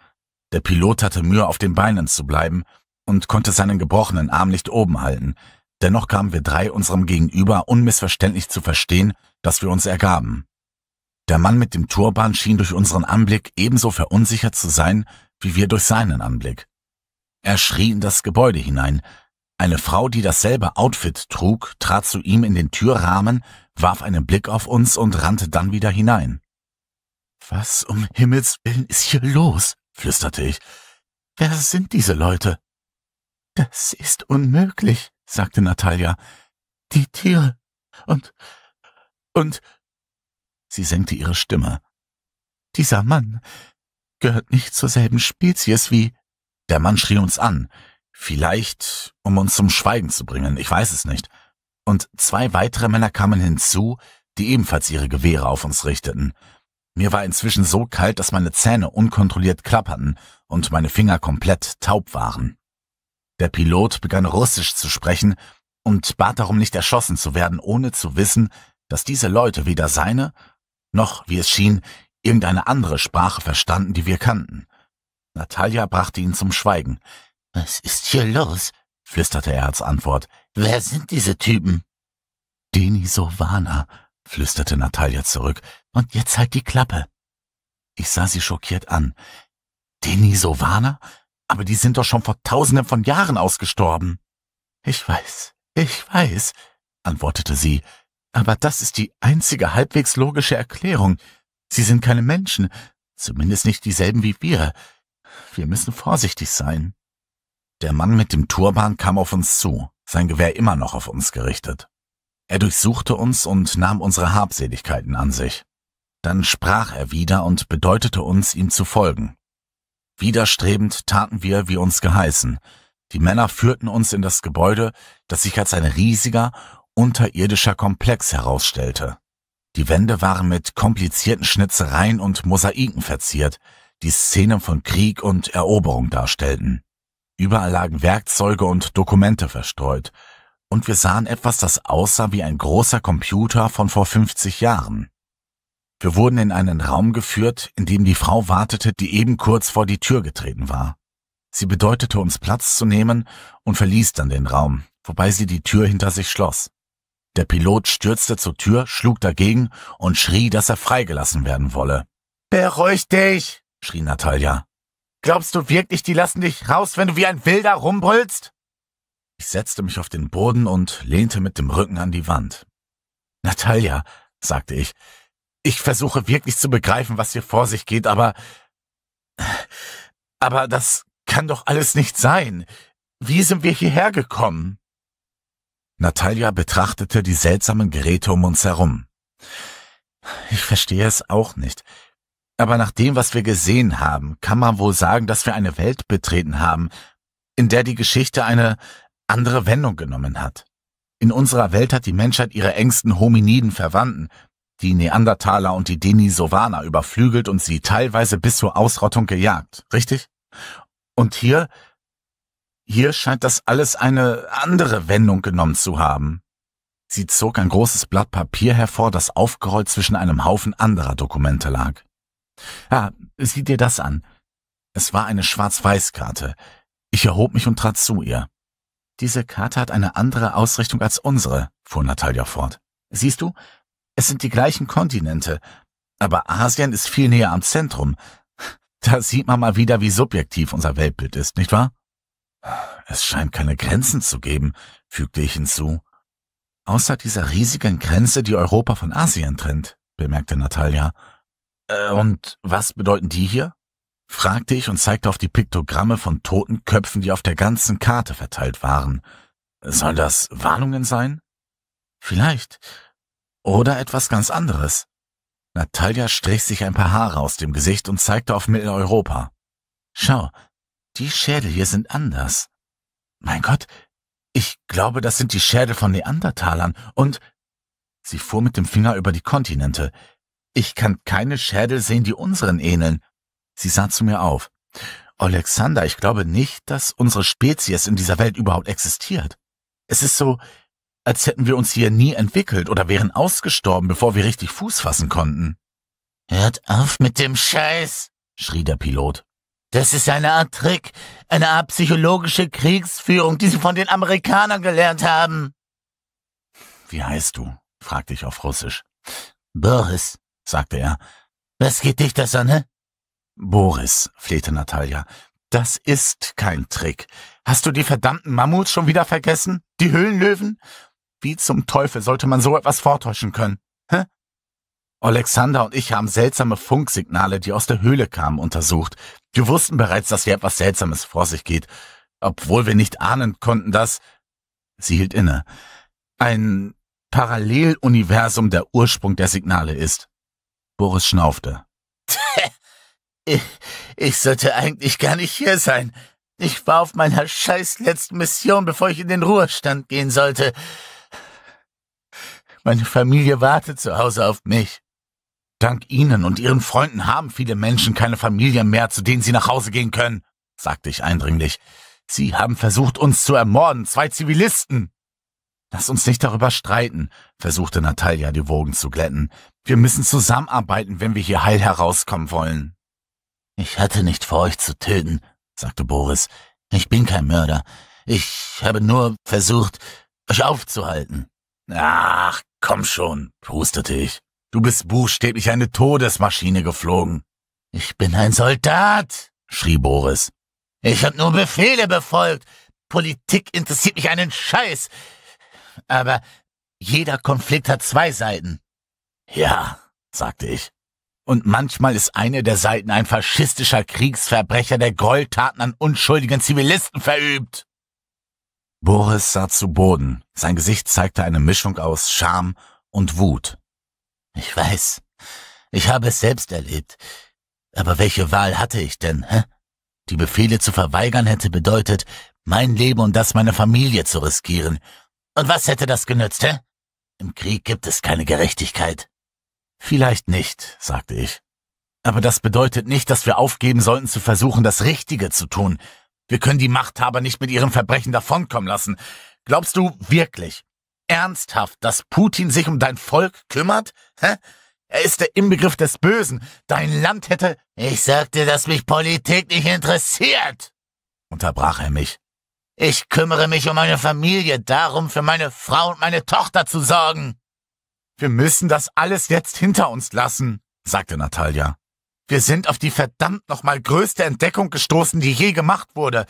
Der Pilot hatte Mühe, auf den Beinen zu bleiben und konnte seinen gebrochenen Arm nicht oben halten. Dennoch kamen wir drei unserem Gegenüber unmissverständlich zu verstehen, dass wir uns ergaben. Der Mann mit dem Turban schien durch unseren Anblick ebenso verunsichert zu sein, wie wir durch seinen Anblick. Er schrie in das Gebäude hinein, eine Frau, die dasselbe Outfit trug, trat zu ihm in den Türrahmen, warf einen Blick auf uns und rannte dann wieder hinein. Was um Himmels willen ist hier los? flüsterte ich. Wer sind diese Leute? Das ist unmöglich, sagte Natalia. Die Tiere und und sie senkte ihre Stimme. Dieser Mann gehört nicht zur selben Spezies wie. Der Mann schrie uns an. Vielleicht, um uns zum Schweigen zu bringen, ich weiß es nicht. Und zwei weitere Männer kamen hinzu, die ebenfalls ihre Gewehre auf uns richteten. Mir war inzwischen so kalt, dass meine Zähne unkontrolliert klapperten und meine Finger komplett taub waren. Der Pilot begann Russisch zu sprechen und bat darum, nicht erschossen zu werden, ohne zu wissen, dass diese Leute weder seine noch, wie es schien, irgendeine andere Sprache verstanden, die wir kannten. Natalia brachte ihn zum Schweigen. Was ist hier los? flüsterte er als Antwort. Wer sind diese Typen? Denisovana, flüsterte Natalia zurück. Und jetzt halt die Klappe. Ich sah sie schockiert an. Denisovana? Aber die sind doch schon vor tausenden von Jahren ausgestorben. Ich weiß, ich weiß, antwortete sie. Aber das ist die einzige halbwegs logische Erklärung. Sie sind keine Menschen, zumindest nicht dieselben wie wir. Wir müssen vorsichtig sein. Der Mann mit dem Turban kam auf uns zu, sein Gewehr immer noch auf uns gerichtet. Er durchsuchte uns und nahm unsere Habseligkeiten an sich. Dann sprach er wieder und bedeutete uns, ihm zu folgen. Widerstrebend taten wir, wie uns geheißen. Die Männer führten uns in das Gebäude, das sich als ein riesiger, unterirdischer Komplex herausstellte. Die Wände waren mit komplizierten Schnitzereien und Mosaiken verziert, die Szenen von Krieg und Eroberung darstellten. Überall lagen Werkzeuge und Dokumente verstreut, und wir sahen etwas, das aussah wie ein großer Computer von vor 50 Jahren. Wir wurden in einen Raum geführt, in dem die Frau wartete, die eben kurz vor die Tür getreten war. Sie bedeutete uns Platz zu nehmen und verließ dann den Raum, wobei sie die Tür hinter sich schloss. Der Pilot stürzte zur Tür, schlug dagegen und schrie, dass er freigelassen werden wolle. Beruhig dich, schrie Natalia. Glaubst du wirklich, die lassen dich raus, wenn du wie ein Wilder rumbrüllst? Ich setzte mich auf den Boden und lehnte mit dem Rücken an die Wand. Natalia, sagte ich, ich versuche wirklich zu begreifen, was hier vor sich geht, aber. Aber das kann doch alles nicht sein. Wie sind wir hierher gekommen? Natalia betrachtete die seltsamen Geräte um uns herum. Ich verstehe es auch nicht. Aber nach dem, was wir gesehen haben, kann man wohl sagen, dass wir eine Welt betreten haben, in der die Geschichte eine andere Wendung genommen hat. In unserer Welt hat die Menschheit ihre engsten hominiden Verwandten, die Neandertaler und die Denisovaner, überflügelt und sie teilweise bis zur Ausrottung gejagt, richtig? Und hier, hier scheint das alles eine andere Wendung genommen zu haben. Sie zog ein großes Blatt Papier hervor, das aufgerollt zwischen einem Haufen anderer Dokumente lag. Ja, sieh dir das an. Es war eine Schwarz-Weiß-Karte. Ich erhob mich und trat zu ihr. Diese Karte hat eine andere Ausrichtung als unsere, fuhr Natalia fort. Siehst du, es sind die gleichen Kontinente, aber Asien ist viel näher am Zentrum. Da sieht man mal wieder, wie subjektiv unser Weltbild ist, nicht wahr? Es scheint keine Grenzen zu geben, fügte ich hinzu. Außer dieser riesigen Grenze, die Europa von Asien trennt, bemerkte Natalia. Äh, und was bedeuten die hier? fragte ich und zeigte auf die Piktogramme von toten Köpfen, die auf der ganzen Karte verteilt waren. Sollen das Warnungen sein? Vielleicht. Oder etwas ganz anderes. Natalia strich sich ein paar Haare aus dem Gesicht und zeigte auf Mitteleuropa. Schau, die Schädel hier sind anders. Mein Gott, ich glaube, das sind die Schädel von Neandertalern und... Sie fuhr mit dem Finger über die Kontinente. Ich kann keine Schädel sehen, die unseren ähneln. Sie sah zu mir auf. Alexander, ich glaube nicht, dass unsere Spezies in dieser Welt überhaupt existiert. Es ist so, als hätten wir uns hier nie entwickelt oder wären ausgestorben, bevor wir richtig Fuß fassen konnten. Hört auf mit dem Scheiß, schrie der Pilot. Das ist eine Art Trick, eine Art psychologische Kriegsführung, die sie von den Amerikanern gelernt haben. Wie heißt du? fragte ich auf Russisch. Boris, sagte er. Was geht dich das an, ne? Boris, flehte Natalia, das ist kein Trick. Hast du die verdammten Mammuts schon wieder vergessen? Die Höhlenlöwen? Wie zum Teufel sollte man so etwas vortäuschen können? Hä? Alexander und ich haben seltsame Funksignale, die aus der Höhle kamen, untersucht. Wir wussten bereits, dass hier etwas Seltsames vor sich geht, obwohl wir nicht ahnen konnten, dass... Sie hielt inne. Ein Paralleluniversum der Ursprung der Signale ist. Boris schnaufte. Ich, ich sollte eigentlich gar nicht hier sein. Ich war auf meiner scheiß letzten Mission, bevor ich in den Ruhestand gehen sollte. Meine Familie wartet zu Hause auf mich. Dank Ihnen und Ihren Freunden haben viele Menschen keine Familie mehr, zu denen sie nach Hause gehen können, sagte ich eindringlich. Sie haben versucht, uns zu ermorden, zwei Zivilisten. Lass uns nicht darüber streiten, versuchte Natalia die Wogen zu glätten. Wir müssen zusammenarbeiten, wenn wir hier heil herauskommen wollen. Ich hatte nicht vor, euch zu töten, sagte Boris. Ich bin kein Mörder. Ich habe nur versucht, euch aufzuhalten. Ach, komm schon, prustete ich. Du bist buchstäblich eine Todesmaschine geflogen. Ich bin ein Soldat, schrie Boris. Ich hab nur Befehle befolgt. Politik interessiert mich einen Scheiß. Aber jeder Konflikt hat zwei Seiten. Ja, sagte ich. Und manchmal ist eine der Seiten ein faschistischer Kriegsverbrecher, der Gräueltaten an unschuldigen Zivilisten verübt. Boris sah zu Boden. Sein Gesicht zeigte eine Mischung aus Scham und Wut. Ich weiß. Ich habe es selbst erlebt. Aber welche Wahl hatte ich denn, hä? Die Befehle zu verweigern hätte bedeutet, mein Leben und das meiner Familie zu riskieren. Und was hätte das genützt, hä? Im Krieg gibt es keine Gerechtigkeit. Vielleicht nicht, sagte ich. Aber das bedeutet nicht, dass wir aufgeben sollten zu versuchen, das Richtige zu tun. Wir können die Machthaber nicht mit ihrem Verbrechen davonkommen lassen. Glaubst du wirklich, ernsthaft, dass Putin sich um dein Volk kümmert? Hä? Er ist der Inbegriff des Bösen. Dein Land hätte... Ich sagte, dass mich Politik nicht interessiert, unterbrach er mich. Ich kümmere mich um meine Familie, darum für meine Frau und meine Tochter zu sorgen. Wir müssen das alles jetzt hinter uns lassen, sagte Natalia. Wir sind auf die verdammt nochmal größte Entdeckung gestoßen, die je gemacht wurde.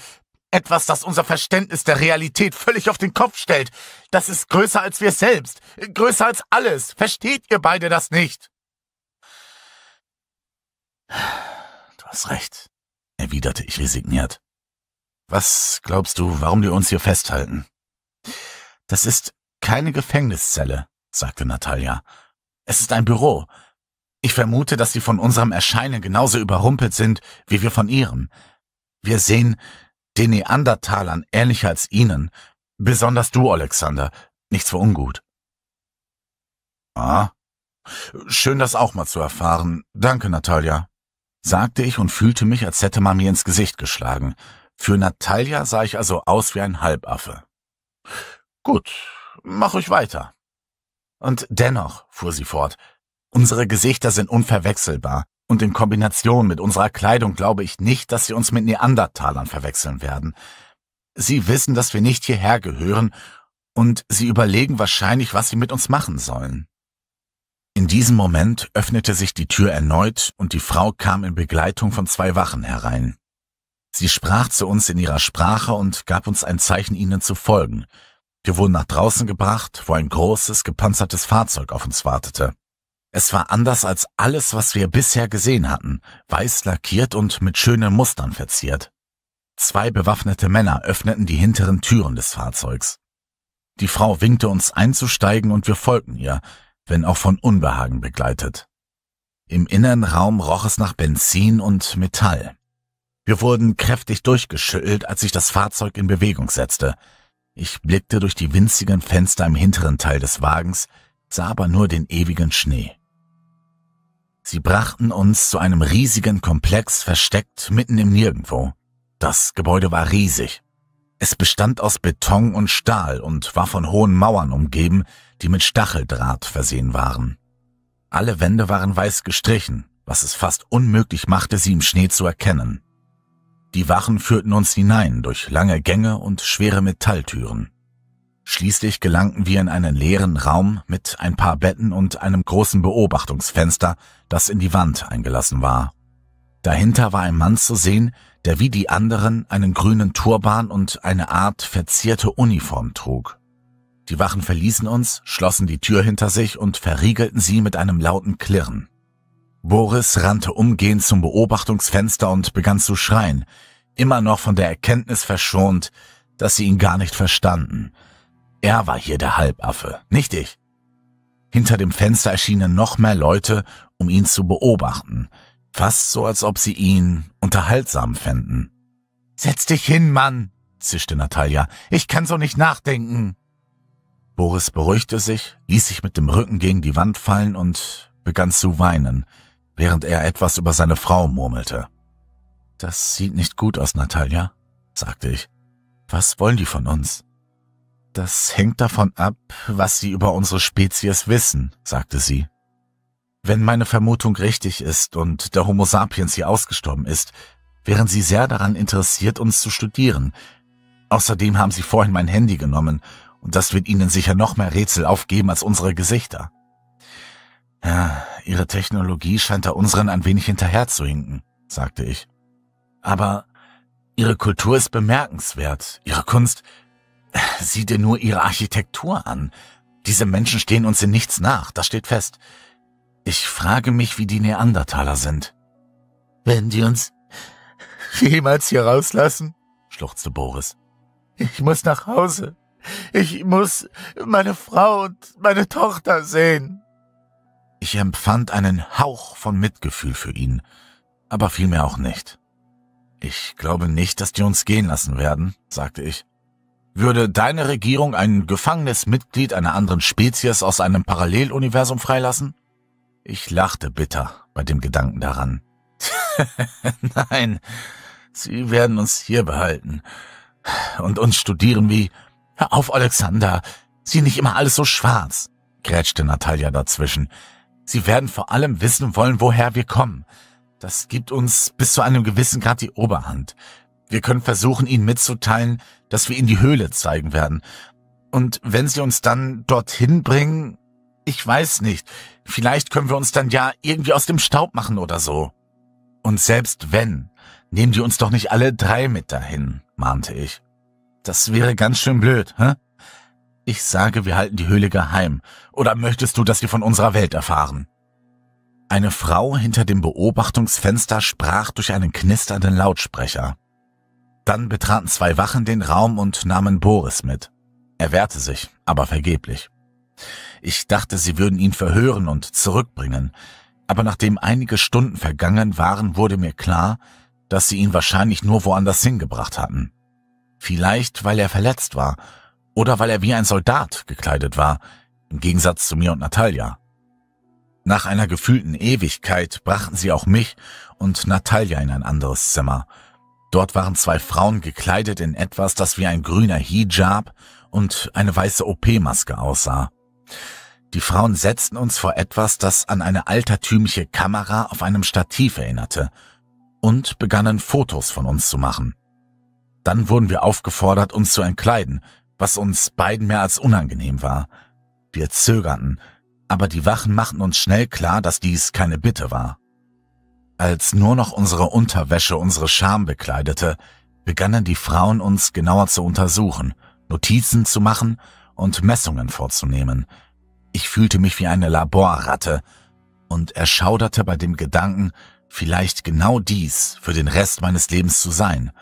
Etwas, das unser Verständnis der Realität völlig auf den Kopf stellt. Das ist größer als wir selbst, größer als alles. Versteht ihr beide das nicht? Du hast recht, erwiderte ich resigniert. Was glaubst du, warum wir uns hier festhalten? Das ist keine Gefängniszelle, sagte Natalia. Es ist ein Büro. Ich vermute, dass Sie von unserem Erscheinen genauso überrumpelt sind, wie wir von Ihrem. Wir sehen den Neandertalern ähnlicher als Ihnen, besonders du, Alexander. Nichts für ungut. Ah, schön das auch mal zu erfahren. Danke, Natalia, sagte ich und fühlte mich, als hätte man mir ins Gesicht geschlagen. Für Natalia sah ich also aus wie ein Halbaffe. Gut, mach euch weiter. Und dennoch, fuhr sie fort, unsere Gesichter sind unverwechselbar, und in Kombination mit unserer Kleidung glaube ich nicht, dass sie uns mit Neandertalern verwechseln werden. Sie wissen, dass wir nicht hierher gehören, und sie überlegen wahrscheinlich, was sie mit uns machen sollen. In diesem Moment öffnete sich die Tür erneut und die Frau kam in Begleitung von zwei Wachen herein. Sie sprach zu uns in ihrer Sprache und gab uns ein Zeichen, ihnen zu folgen. Wir wurden nach draußen gebracht, wo ein großes, gepanzertes Fahrzeug auf uns wartete. Es war anders als alles, was wir bisher gesehen hatten, weiß lackiert und mit schönen Mustern verziert. Zwei bewaffnete Männer öffneten die hinteren Türen des Fahrzeugs. Die Frau winkte uns einzusteigen und wir folgten ihr, wenn auch von Unbehagen begleitet. Im inneren Raum roch es nach Benzin und Metall. Wir wurden kräftig durchgeschüttelt, als sich das Fahrzeug in Bewegung setzte. Ich blickte durch die winzigen Fenster im hinteren Teil des Wagens, sah aber nur den ewigen Schnee. Sie brachten uns zu einem riesigen Komplex versteckt mitten im Nirgendwo. Das Gebäude war riesig. Es bestand aus Beton und Stahl und war von hohen Mauern umgeben, die mit Stacheldraht versehen waren. Alle Wände waren weiß gestrichen, was es fast unmöglich machte, sie im Schnee zu erkennen. Die Wachen führten uns hinein durch lange Gänge und schwere Metalltüren. Schließlich gelangten wir in einen leeren Raum mit ein paar Betten und einem großen Beobachtungsfenster, das in die Wand eingelassen war. Dahinter war ein Mann zu sehen, der wie die anderen einen grünen Turban und eine Art verzierte Uniform trug. Die Wachen verließen uns, schlossen die Tür hinter sich und verriegelten sie mit einem lauten Klirren. Boris rannte umgehend zum Beobachtungsfenster und begann zu schreien, immer noch von der Erkenntnis verschont, dass sie ihn gar nicht verstanden. Er war hier der Halbaffe, nicht ich. Hinter dem Fenster erschienen noch mehr Leute, um ihn zu beobachten, fast so, als ob sie ihn unterhaltsam fänden. Setz dich hin, Mann, zischte Natalia, ich kann so nicht nachdenken. Boris beruhigte sich, ließ sich mit dem Rücken gegen die Wand fallen und begann zu weinen, während er etwas über seine Frau murmelte. Das sieht nicht gut aus, Natalia, sagte ich. Was wollen die von uns? Das hängt davon ab, was sie über unsere Spezies wissen, sagte sie. Wenn meine Vermutung richtig ist und der Homo sapiens hier ausgestorben ist, wären sie sehr daran interessiert, uns zu studieren. Außerdem haben sie vorhin mein Handy genommen und das wird ihnen sicher noch mehr Rätsel aufgeben als unsere Gesichter. Ja, Ihre Technologie scheint da unseren ein wenig hinterher zu hinken, sagte ich. Aber Ihre Kultur ist bemerkenswert, Ihre Kunst. Äh, sieh dir nur Ihre Architektur an. Diese Menschen stehen uns in nichts nach, das steht fest. Ich frage mich, wie die Neandertaler sind. Wenn die uns jemals hier rauslassen, schluchzte Boris. Ich muss nach Hause. Ich muss meine Frau und meine Tochter sehen. Ich empfand einen Hauch von Mitgefühl für ihn, aber vielmehr auch nicht. Ich glaube nicht, dass die uns gehen lassen werden, sagte ich. Würde deine Regierung ein gefangenes Mitglied einer anderen Spezies aus einem Paralleluniversum freilassen? Ich lachte bitter bei dem Gedanken daran. Nein, sie werden uns hier behalten und uns studieren wie Hör auf, Alexander, sieh nicht immer alles so schwarz, grätschte Natalia dazwischen. Sie werden vor allem wissen wollen, woher wir kommen. Das gibt uns bis zu einem gewissen Grad die Oberhand. Wir können versuchen, ihnen mitzuteilen, dass wir ihnen die Höhle zeigen werden. Und wenn sie uns dann dorthin bringen, ich weiß nicht, vielleicht können wir uns dann ja irgendwie aus dem Staub machen oder so. Und selbst wenn, nehmen die uns doch nicht alle drei mit dahin, mahnte ich. Das wäre ganz schön blöd, hä? Ich sage, wir halten die Höhle geheim. Oder möchtest du, dass wir von unserer Welt erfahren? Eine Frau hinter dem Beobachtungsfenster sprach durch einen knisternden Lautsprecher. Dann betraten zwei Wachen den Raum und nahmen Boris mit. Er wehrte sich, aber vergeblich. Ich dachte, sie würden ihn verhören und zurückbringen, aber nachdem einige Stunden vergangen waren, wurde mir klar, dass sie ihn wahrscheinlich nur woanders hingebracht hatten. Vielleicht, weil er verletzt war oder weil er wie ein Soldat gekleidet war, im Gegensatz zu mir und Natalia. Nach einer gefühlten Ewigkeit brachten sie auch mich und Natalia in ein anderes Zimmer. Dort waren zwei Frauen gekleidet in etwas, das wie ein grüner Hijab und eine weiße OP-Maske aussah. Die Frauen setzten uns vor etwas, das an eine altertümliche Kamera auf einem Stativ erinnerte, und begannen Fotos von uns zu machen. Dann wurden wir aufgefordert, uns zu entkleiden, was uns beiden mehr als unangenehm war. Wir zögerten, aber die Wachen machten uns schnell klar, dass dies keine Bitte war. Als nur noch unsere Unterwäsche unsere Scham bekleidete, begannen die Frauen uns genauer zu untersuchen, Notizen zu machen und Messungen vorzunehmen. Ich fühlte mich wie eine Laborratte und erschauderte bei dem Gedanken, vielleicht genau dies für den Rest meines Lebens zu sein –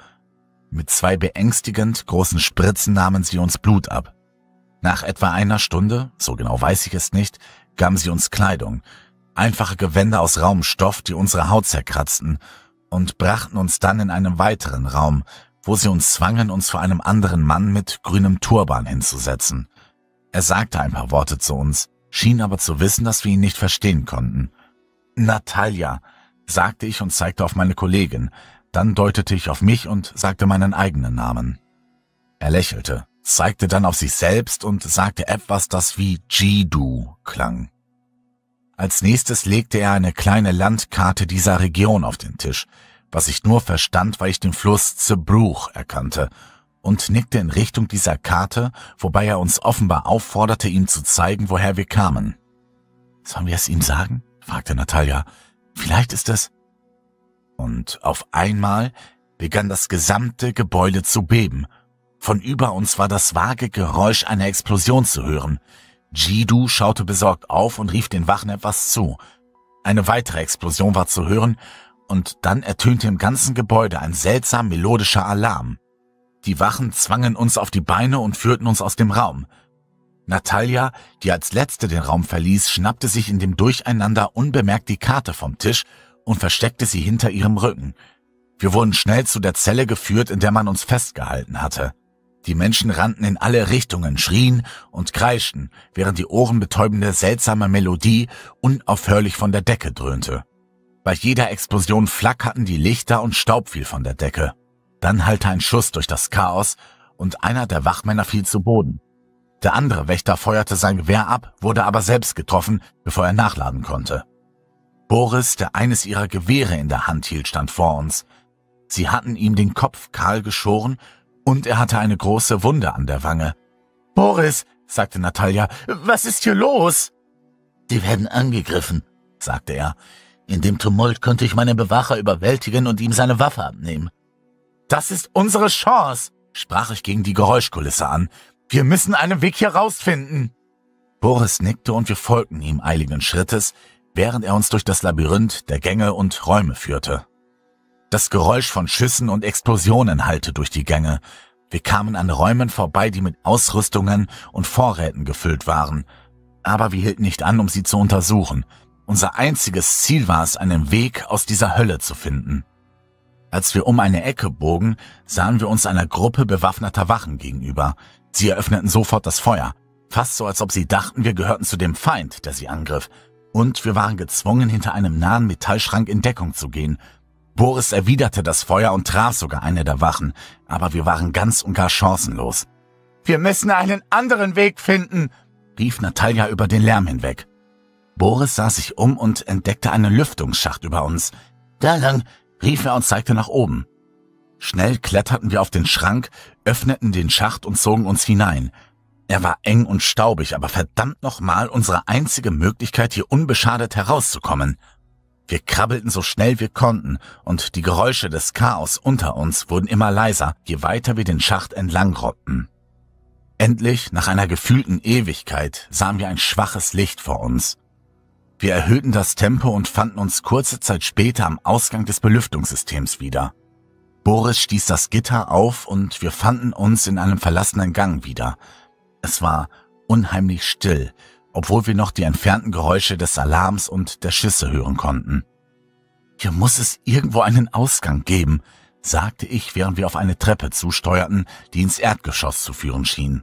mit zwei beängstigend großen Spritzen nahmen sie uns Blut ab. Nach etwa einer Stunde, so genau weiß ich es nicht, gaben sie uns Kleidung, einfache Gewänder aus rauem Stoff, die unsere Haut zerkratzten, und brachten uns dann in einen weiteren Raum, wo sie uns zwangen, uns vor einem anderen Mann mit grünem Turban hinzusetzen. Er sagte ein paar Worte zu uns, schien aber zu wissen, dass wir ihn nicht verstehen konnten. Natalia, sagte ich und zeigte auf meine Kollegin, dann deutete ich auf mich und sagte meinen eigenen Namen. Er lächelte, zeigte dann auf sich selbst und sagte etwas, das wie Jidu klang. Als nächstes legte er eine kleine Landkarte dieser Region auf den Tisch, was ich nur verstand, weil ich den Fluss Zebruch erkannte, und nickte in Richtung dieser Karte, wobei er uns offenbar aufforderte, ihm zu zeigen, woher wir kamen. Sollen wir es ihm sagen? fragte Natalia. Vielleicht ist es und auf einmal begann das gesamte Gebäude zu beben. Von über uns war das vage Geräusch einer Explosion zu hören. Jidu schaute besorgt auf und rief den Wachen etwas zu. Eine weitere Explosion war zu hören, und dann ertönte im ganzen Gebäude ein seltsam melodischer Alarm. Die Wachen zwangen uns auf die Beine und führten uns aus dem Raum. Natalia, die als letzte den Raum verließ, schnappte sich in dem Durcheinander unbemerkt die Karte vom Tisch und versteckte sie hinter ihrem Rücken. Wir wurden schnell zu der Zelle geführt, in der man uns festgehalten hatte. Die Menschen rannten in alle Richtungen, schrien und kreischten, während die ohrenbetäubende seltsame Melodie unaufhörlich von der Decke dröhnte. Bei jeder Explosion flackerten die Lichter und Staub fiel von der Decke. Dann hallte ein Schuss durch das Chaos und einer der Wachmänner fiel zu Boden. Der andere Wächter feuerte sein Gewehr ab, wurde aber selbst getroffen, bevor er nachladen konnte. Boris, der eines ihrer Gewehre in der Hand hielt, stand vor uns. Sie hatten ihm den Kopf kahl geschoren und er hatte eine große Wunde an der Wange. Boris, sagte Natalia, was ist hier los? Die werden angegriffen, sagte er. In dem Tumult könnte ich meinen Bewacher überwältigen und ihm seine Waffe abnehmen. Das ist unsere Chance, sprach ich gegen die Geräuschkulisse an. Wir müssen einen Weg hier rausfinden. Boris nickte und wir folgten ihm eiligen Schrittes, während er uns durch das Labyrinth der Gänge und Räume führte. Das Geräusch von Schüssen und Explosionen hallte durch die Gänge. Wir kamen an Räumen vorbei, die mit Ausrüstungen und Vorräten gefüllt waren. Aber wir hielten nicht an, um sie zu untersuchen. Unser einziges Ziel war es, einen Weg aus dieser Hölle zu finden. Als wir um eine Ecke bogen, sahen wir uns einer Gruppe bewaffneter Wachen gegenüber. Sie eröffneten sofort das Feuer, fast so als ob sie dachten, wir gehörten zu dem Feind, der sie angriff und wir waren gezwungen, hinter einem nahen Metallschrank in Deckung zu gehen. Boris erwiderte das Feuer und traf sogar eine der Wachen, aber wir waren ganz und gar chancenlos. Wir müssen einen anderen Weg finden, rief Natalia über den Lärm hinweg. Boris sah sich um und entdeckte einen Lüftungsschacht über uns. Da lang, rief er und zeigte nach oben. Schnell kletterten wir auf den Schrank, öffneten den Schacht und zogen uns hinein – er war eng und staubig, aber verdammt nochmal unsere einzige Möglichkeit, hier unbeschadet herauszukommen. Wir krabbelten so schnell wir konnten, und die Geräusche des Chaos unter uns wurden immer leiser, je weiter wir den Schacht entlang robbten. Endlich, nach einer gefühlten Ewigkeit, sahen wir ein schwaches Licht vor uns. Wir erhöhten das Tempo und fanden uns kurze Zeit später am Ausgang des Belüftungssystems wieder. Boris stieß das Gitter auf und wir fanden uns in einem verlassenen Gang wieder, es war unheimlich still, obwohl wir noch die entfernten Geräusche des Alarms und der Schüsse hören konnten. Hier muss es irgendwo einen Ausgang geben, sagte ich, während wir auf eine Treppe zusteuerten, die ins Erdgeschoss zu führen schien.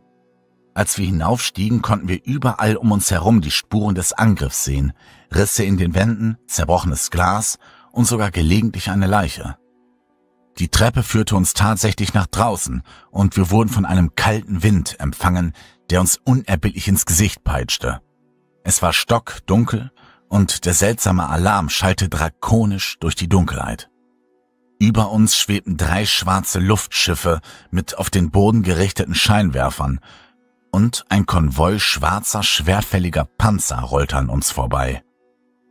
Als wir hinaufstiegen, konnten wir überall um uns herum die Spuren des Angriffs sehen, Risse in den Wänden, zerbrochenes Glas und sogar gelegentlich eine Leiche. Die Treppe führte uns tatsächlich nach draußen und wir wurden von einem kalten Wind empfangen, der uns unerbittlich ins Gesicht peitschte. Es war stockdunkel und der seltsame Alarm schallte drakonisch durch die Dunkelheit. Über uns schwebten drei schwarze Luftschiffe mit auf den Boden gerichteten Scheinwerfern und ein Konvoi schwarzer, schwerfälliger Panzer rollte an uns vorbei.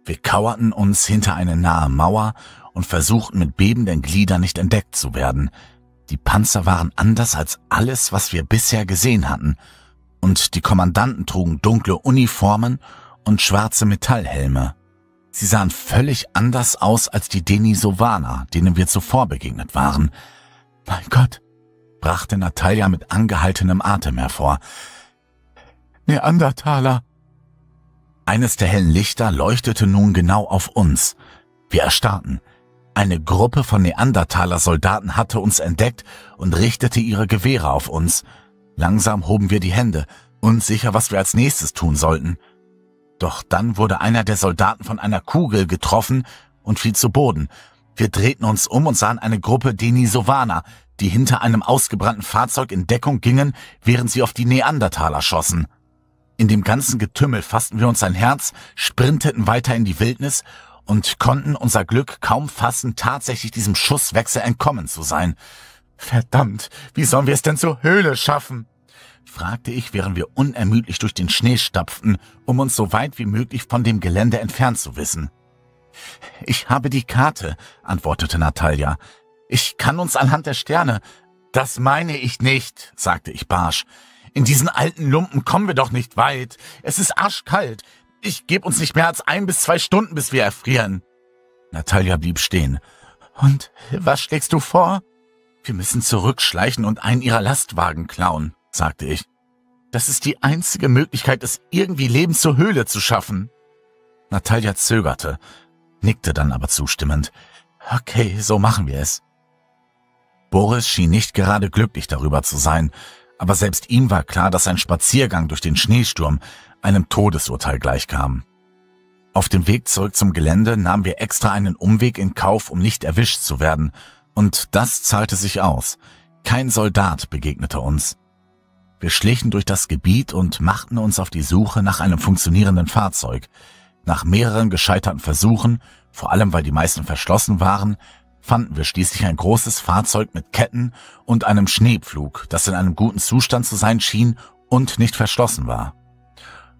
Wir kauerten uns hinter eine nahe Mauer und versuchten mit bebenden Gliedern nicht entdeckt zu werden. Die Panzer waren anders als alles, was wir bisher gesehen hatten, und die Kommandanten trugen dunkle Uniformen und schwarze Metallhelme. Sie sahen völlig anders aus als die Denisovaner, denen wir zuvor begegnet waren. Mein Gott, brachte Natalia mit angehaltenem Atem hervor. Neandertaler. Eines der hellen Lichter leuchtete nun genau auf uns. Wir erstarrten. Eine Gruppe von Neandertaler-Soldaten hatte uns entdeckt und richtete ihre Gewehre auf uns. Langsam hoben wir die Hände, unsicher, was wir als nächstes tun sollten. Doch dann wurde einer der Soldaten von einer Kugel getroffen und fiel zu Boden. Wir drehten uns um und sahen eine Gruppe Denisovaner, die hinter einem ausgebrannten Fahrzeug in Deckung gingen, während sie auf die Neandertaler schossen. In dem ganzen Getümmel fassten wir uns ein Herz, sprinteten weiter in die Wildnis und konnten unser Glück kaum fassen, tatsächlich diesem Schusswechsel entkommen zu sein. Verdammt, wie sollen wir es denn zur Höhle schaffen? fragte ich, während wir unermüdlich durch den Schnee stapften, um uns so weit wie möglich von dem Gelände entfernt zu wissen. Ich habe die Karte, antwortete Natalia. Ich kann uns anhand der Sterne. Das meine ich nicht, sagte ich barsch. In diesen alten Lumpen kommen wir doch nicht weit. Es ist arschkalt. Ich gebe uns nicht mehr als ein bis zwei Stunden, bis wir erfrieren. Natalia blieb stehen. Und was schlägst du vor? Wir müssen zurückschleichen und einen ihrer Lastwagen klauen, sagte ich. Das ist die einzige Möglichkeit, es irgendwie Leben zur Höhle zu schaffen. Natalia zögerte, nickte dann aber zustimmend. Okay, so machen wir es. Boris schien nicht gerade glücklich darüber zu sein, aber selbst ihm war klar, dass ein Spaziergang durch den Schneesturm einem Todesurteil gleichkamen. Auf dem Weg zurück zum Gelände nahmen wir extra einen Umweg in Kauf, um nicht erwischt zu werden, und das zahlte sich aus. Kein Soldat begegnete uns. Wir schlichen durch das Gebiet und machten uns auf die Suche nach einem funktionierenden Fahrzeug. Nach mehreren gescheiterten Versuchen, vor allem weil die meisten verschlossen waren, fanden wir schließlich ein großes Fahrzeug mit Ketten und einem Schneepflug, das in einem guten Zustand zu sein schien und nicht verschlossen war.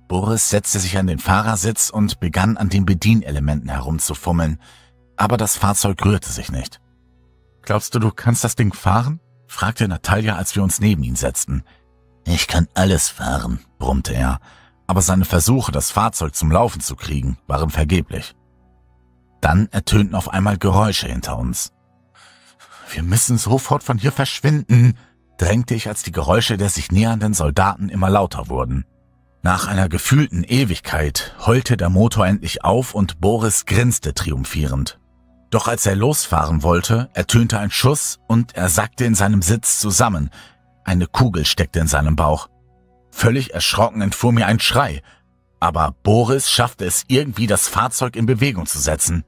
Boris setzte sich an den Fahrersitz und begann an den Bedienelementen herumzufummeln, aber das Fahrzeug rührte sich nicht. Glaubst du, du kannst das Ding fahren? fragte Natalia, als wir uns neben ihn setzten. Ich kann alles fahren, brummte er, aber seine Versuche, das Fahrzeug zum Laufen zu kriegen, waren vergeblich. Dann ertönten auf einmal Geräusche hinter uns. Wir müssen sofort von hier verschwinden, drängte ich, als die Geräusche der sich nähernden Soldaten immer lauter wurden. Nach einer gefühlten Ewigkeit heulte der Motor endlich auf und Boris grinste triumphierend. Doch als er losfahren wollte, ertönte ein Schuss und er sackte in seinem Sitz zusammen. Eine Kugel steckte in seinem Bauch. Völlig erschrocken entfuhr mir ein Schrei, aber Boris schaffte es irgendwie, das Fahrzeug in Bewegung zu setzen.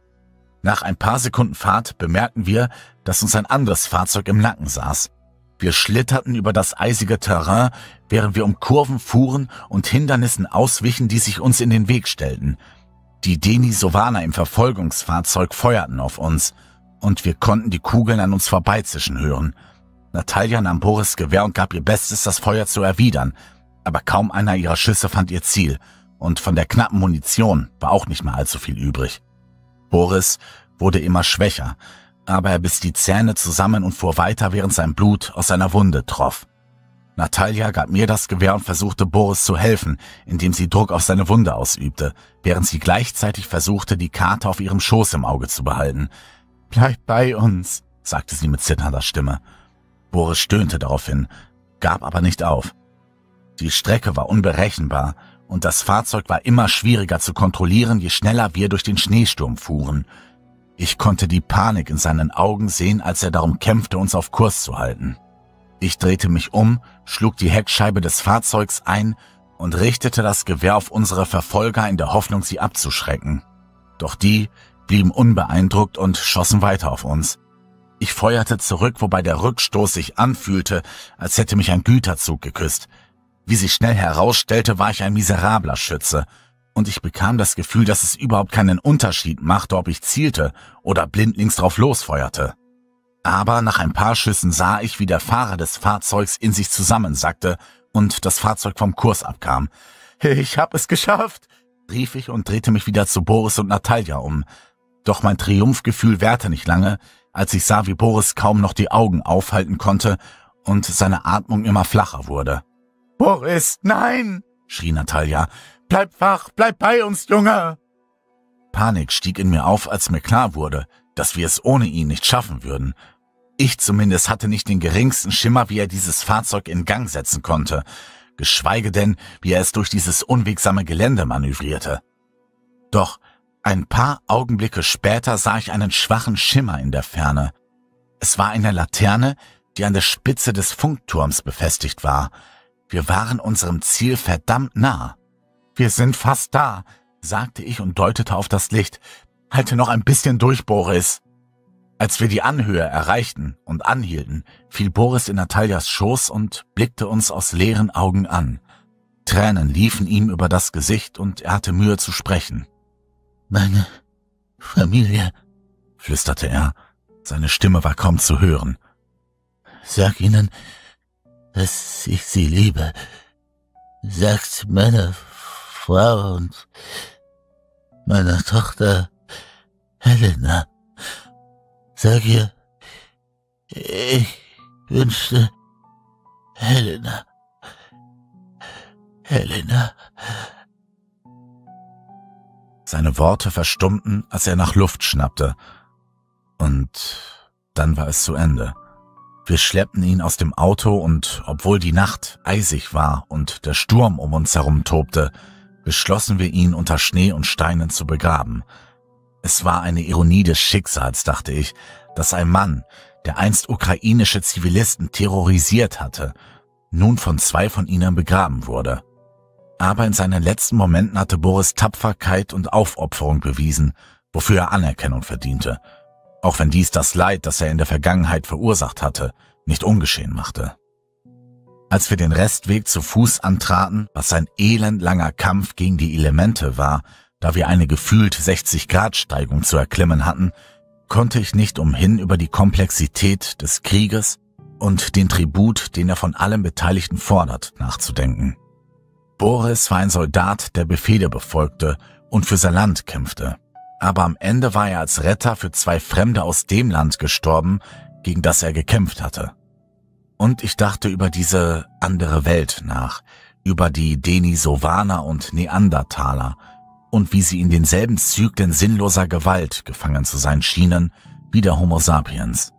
Nach ein paar Sekunden Fahrt bemerkten wir, dass uns ein anderes Fahrzeug im Nacken saß. Wir schlitterten über das eisige Terrain, während wir um Kurven fuhren und Hindernissen auswichen, die sich uns in den Weg stellten. Die Denisovaner im Verfolgungsfahrzeug feuerten auf uns, und wir konnten die Kugeln an uns vorbeizischen hören. Natalia nahm Boris Gewehr und gab ihr Bestes, das Feuer zu erwidern, aber kaum einer ihrer Schüsse fand ihr Ziel, und von der knappen Munition war auch nicht mehr allzu viel übrig. Boris wurde immer schwächer, aber er biss die Zähne zusammen und fuhr weiter, während sein Blut aus seiner Wunde troff. Natalia gab mir das Gewehr und versuchte Boris zu helfen, indem sie Druck auf seine Wunde ausübte, während sie gleichzeitig versuchte, die Karte auf ihrem Schoß im Auge zu behalten. Bleib bei uns, sagte sie mit zitternder Stimme. Boris stöhnte daraufhin, gab aber nicht auf. Die Strecke war unberechenbar und das Fahrzeug war immer schwieriger zu kontrollieren, je schneller wir durch den Schneesturm fuhren. Ich konnte die Panik in seinen Augen sehen, als er darum kämpfte, uns auf Kurs zu halten. Ich drehte mich um, schlug die Heckscheibe des Fahrzeugs ein und richtete das Gewehr auf unsere Verfolger in der Hoffnung, sie abzuschrecken. Doch die blieben unbeeindruckt und schossen weiter auf uns. Ich feuerte zurück, wobei der Rückstoß sich anfühlte, als hätte mich ein Güterzug geküsst. Wie sich schnell herausstellte, war ich ein miserabler Schütze – und ich bekam das Gefühl, dass es überhaupt keinen Unterschied machte, ob ich zielte oder blindlings drauf losfeuerte. Aber nach ein paar Schüssen sah ich, wie der Fahrer des Fahrzeugs in sich zusammensackte und das Fahrzeug vom Kurs abkam. Ich hab es geschafft! rief ich und drehte mich wieder zu Boris und Natalia um. Doch mein Triumphgefühl währte nicht lange, als ich sah, wie Boris kaum noch die Augen aufhalten konnte und seine Atmung immer flacher wurde. Boris, nein! schrie Natalia. Bleib wach, bleib bei uns, Junge! Panik stieg in mir auf, als mir klar wurde, dass wir es ohne ihn nicht schaffen würden. Ich zumindest hatte nicht den geringsten Schimmer, wie er dieses Fahrzeug in Gang setzen konnte, geschweige denn, wie er es durch dieses unwegsame Gelände manövrierte. Doch ein paar Augenblicke später sah ich einen schwachen Schimmer in der Ferne. Es war eine Laterne, die an der Spitze des Funkturms befestigt war. Wir waren unserem Ziel verdammt nah. Wir sind fast da, sagte ich und deutete auf das Licht. Halte noch ein bisschen durch, Boris. Als wir die Anhöhe erreichten und anhielten, fiel Boris in Nataljas Schoß und blickte uns aus leeren Augen an. Tränen liefen ihm über das Gesicht und er hatte Mühe zu sprechen. Meine Familie, flüsterte er. Seine Stimme war kaum zu hören. Sag ihnen, dass ich sie liebe. Sagt meiner Frau und meiner Tochter Helena. Sag ihr, ich wünschte Helena. Helena. Seine Worte verstummten, als er nach Luft schnappte. Und dann war es zu Ende. Wir schleppten ihn aus dem Auto und obwohl die Nacht eisig war und der Sturm um uns herum tobte, beschlossen wir ihn unter Schnee und Steinen zu begraben. Es war eine Ironie des Schicksals, dachte ich, dass ein Mann, der einst ukrainische Zivilisten terrorisiert hatte, nun von zwei von ihnen begraben wurde. Aber in seinen letzten Momenten hatte Boris Tapferkeit und Aufopferung bewiesen, wofür er Anerkennung verdiente, auch wenn dies das Leid, das er in der Vergangenheit verursacht hatte, nicht ungeschehen machte. Als wir den Restweg zu Fuß antraten, was ein elendlanger Kampf gegen die Elemente war, da wir eine gefühlt 60 Grad Steigung zu erklimmen hatten, konnte ich nicht umhin, über die Komplexität des Krieges und den Tribut, den er von allen Beteiligten fordert, nachzudenken. Boris war ein Soldat, der Befehle befolgte und für sein Land kämpfte. Aber am Ende war er als Retter für zwei Fremde aus dem Land gestorben, gegen das er gekämpft hatte. Und ich dachte über diese andere Welt nach, über die Denisovaner und Neandertaler und wie sie in denselben Zyklen sinnloser Gewalt gefangen zu sein schienen wie der Homo sapiens.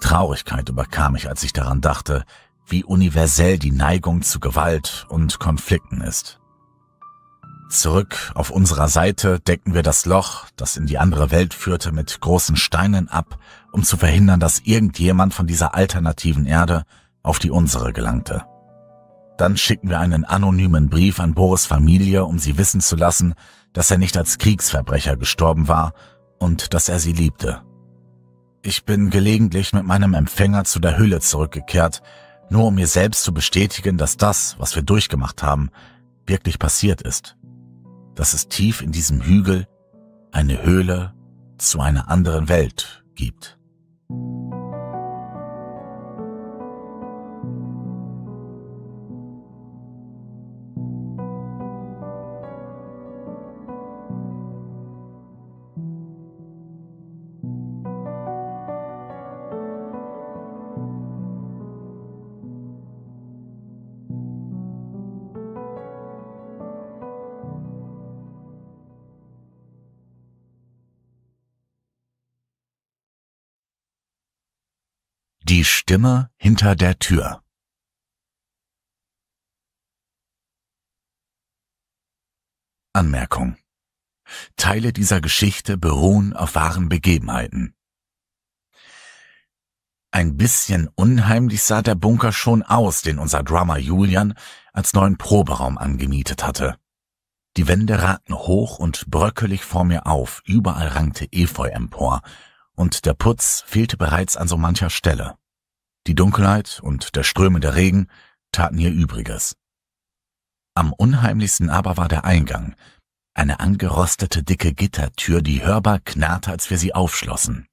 Traurigkeit überkam mich, als ich daran dachte, wie universell die Neigung zu Gewalt und Konflikten ist. Zurück auf unserer Seite deckten wir das Loch, das in die andere Welt führte, mit großen Steinen ab, um zu verhindern, dass irgendjemand von dieser alternativen Erde auf die unsere gelangte. Dann schickten wir einen anonymen Brief an Boris Familie, um sie wissen zu lassen, dass er nicht als Kriegsverbrecher gestorben war und dass er sie liebte. Ich bin gelegentlich mit meinem Empfänger zu der Hülle zurückgekehrt, nur um mir selbst zu bestätigen, dass das, was wir durchgemacht haben, wirklich passiert ist dass es tief in diesem Hügel eine Höhle zu einer anderen Welt gibt. Die Stimme hinter der Tür. Anmerkung. Teile dieser Geschichte beruhen auf wahren Begebenheiten. Ein bisschen unheimlich sah der Bunker schon aus, den unser Drummer Julian als neuen Proberaum angemietet hatte. Die Wände ragten hoch und bröckelig vor mir auf, überall rankte Efeu empor, und der Putz fehlte bereits an so mancher Stelle. Die Dunkelheit und der strömende Regen taten ihr Übriges. Am unheimlichsten aber war der Eingang, eine angerostete dicke Gittertür, die hörbar knarrte, als wir sie aufschlossen.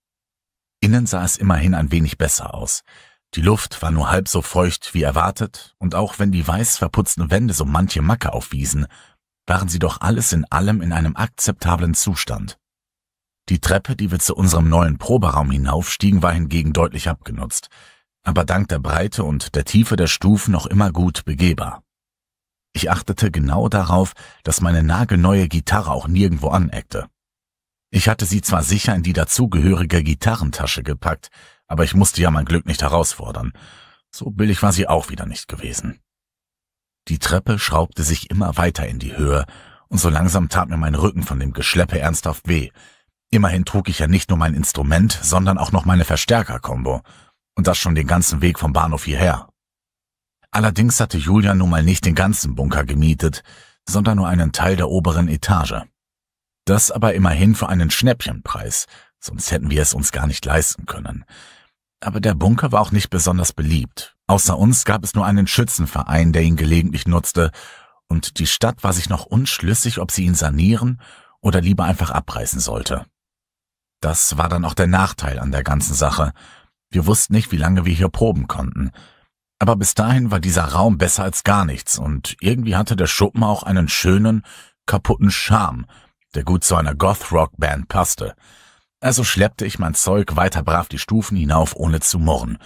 Innen sah es immerhin ein wenig besser aus. Die Luft war nur halb so feucht wie erwartet, und auch wenn die weiß verputzten Wände so manche Macke aufwiesen, waren sie doch alles in allem in einem akzeptablen Zustand. Die Treppe, die wir zu unserem neuen Proberaum hinaufstiegen, war hingegen deutlich abgenutzt aber dank der Breite und der Tiefe der Stufen noch immer gut begehbar. Ich achtete genau darauf, dass meine nagelneue Gitarre auch nirgendwo aneckte. Ich hatte sie zwar sicher in die dazugehörige Gitarrentasche gepackt, aber ich musste ja mein Glück nicht herausfordern. So billig war sie auch wieder nicht gewesen. Die Treppe schraubte sich immer weiter in die Höhe, und so langsam tat mir mein Rücken von dem Geschleppe ernsthaft weh. Immerhin trug ich ja nicht nur mein Instrument, sondern auch noch meine Verstärkerkombo, und das schon den ganzen Weg vom Bahnhof hierher. Allerdings hatte Julia nun mal nicht den ganzen Bunker gemietet, sondern nur einen Teil der oberen Etage. Das aber immerhin für einen Schnäppchenpreis, sonst hätten wir es uns gar nicht leisten können. Aber der Bunker war auch nicht besonders beliebt. Außer uns gab es nur einen Schützenverein, der ihn gelegentlich nutzte, und die Stadt war sich noch unschlüssig, ob sie ihn sanieren oder lieber einfach abreißen sollte. Das war dann auch der Nachteil an der ganzen Sache, wir wussten nicht, wie lange wir hier proben konnten. Aber bis dahin war dieser Raum besser als gar nichts und irgendwie hatte der Schuppen auch einen schönen, kaputten Charme, der gut zu einer Goth-Rock-Band passte. Also schleppte ich mein Zeug weiter brav die Stufen hinauf, ohne zu murren.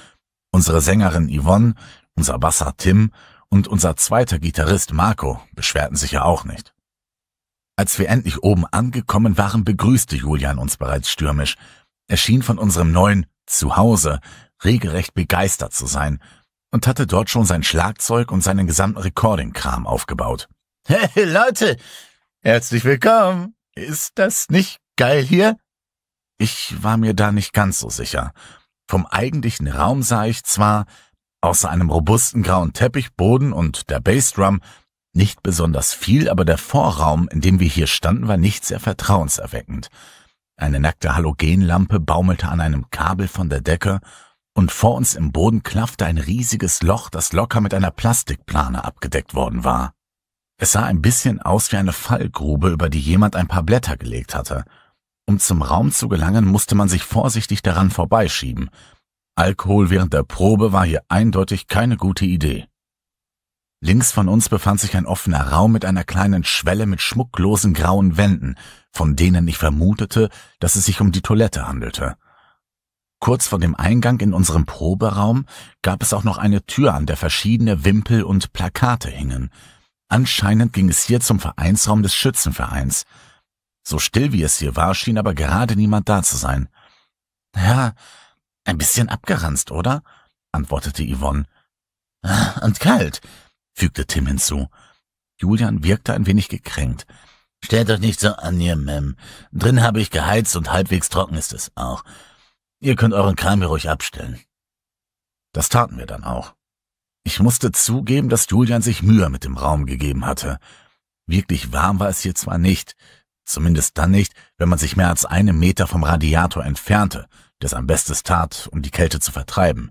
Unsere Sängerin Yvonne, unser Basser Tim und unser zweiter Gitarrist Marco beschwerten sich ja auch nicht. Als wir endlich oben angekommen waren, begrüßte Julian uns bereits stürmisch. Er schien von unserem neuen zu Hause regelrecht begeistert zu sein und hatte dort schon sein Schlagzeug und seinen gesamten Recording-Kram aufgebaut. Hey Leute, herzlich willkommen. Ist das nicht geil hier? Ich war mir da nicht ganz so sicher. Vom eigentlichen Raum sah ich zwar, außer einem robusten grauen Teppichboden und der Bassdrum, nicht besonders viel, aber der Vorraum, in dem wir hier standen, war nicht sehr vertrauenserweckend. Eine nackte Halogenlampe baumelte an einem Kabel von der Decke und vor uns im Boden klaffte ein riesiges Loch, das locker mit einer Plastikplane abgedeckt worden war. Es sah ein bisschen aus wie eine Fallgrube, über die jemand ein paar Blätter gelegt hatte. Um zum Raum zu gelangen, musste man sich vorsichtig daran vorbeischieben. Alkohol während der Probe war hier eindeutig keine gute Idee. Links von uns befand sich ein offener Raum mit einer kleinen Schwelle mit schmucklosen grauen Wänden, von denen ich vermutete, dass es sich um die Toilette handelte. Kurz vor dem Eingang in unserem Proberaum gab es auch noch eine Tür, an der verschiedene Wimpel und Plakate hingen. Anscheinend ging es hier zum Vereinsraum des Schützenvereins. So still wie es hier war, schien aber gerade niemand da zu sein. Ja, ein bisschen abgeranzt, oder? antwortete Yvonne. Und kalt, fügte Tim hinzu. Julian wirkte ein wenig gekränkt. Stellt euch nicht so an, ihr Mem. Drin habe ich geheizt und halbwegs trocken ist es auch. Ihr könnt euren Kram hier ruhig abstellen. Das taten wir dann auch. Ich musste zugeben, dass Julian sich Mühe mit dem Raum gegeben hatte. Wirklich warm war es hier zwar nicht, zumindest dann nicht, wenn man sich mehr als einen Meter vom Radiator entfernte, der sein Bestes tat, um die Kälte zu vertreiben.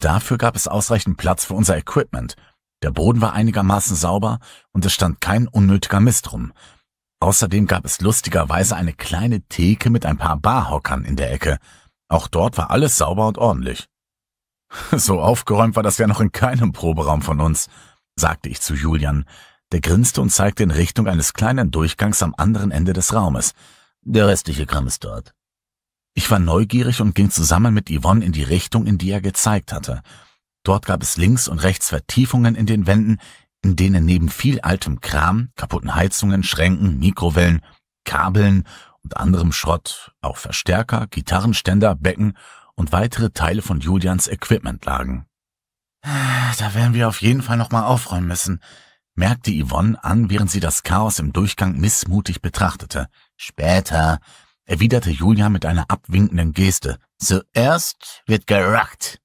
Dafür gab es ausreichend Platz für unser Equipment. Der Boden war einigermaßen sauber und es stand kein unnötiger Mist rum. Außerdem gab es lustigerweise eine kleine Theke mit ein paar Barhockern in der Ecke. Auch dort war alles sauber und ordentlich. So aufgeräumt war das ja noch in keinem Proberaum von uns, sagte ich zu Julian. Der grinste und zeigte in Richtung eines kleinen Durchgangs am anderen Ende des Raumes. Der restliche Kram ist dort. Ich war neugierig und ging zusammen mit Yvonne in die Richtung, in die er gezeigt hatte. Dort gab es links und rechts Vertiefungen in den Wänden, in denen neben viel altem Kram, kaputten Heizungen, Schränken, Mikrowellen, Kabeln und anderem Schrott auch Verstärker, Gitarrenständer, Becken und weitere Teile von Julians Equipment lagen. Da werden wir auf jeden Fall nochmal aufräumen müssen, merkte Yvonne an, während sie das Chaos im Durchgang missmutig betrachtete. Später, erwiderte Julian mit einer abwinkenden Geste. Zuerst wird gerackt.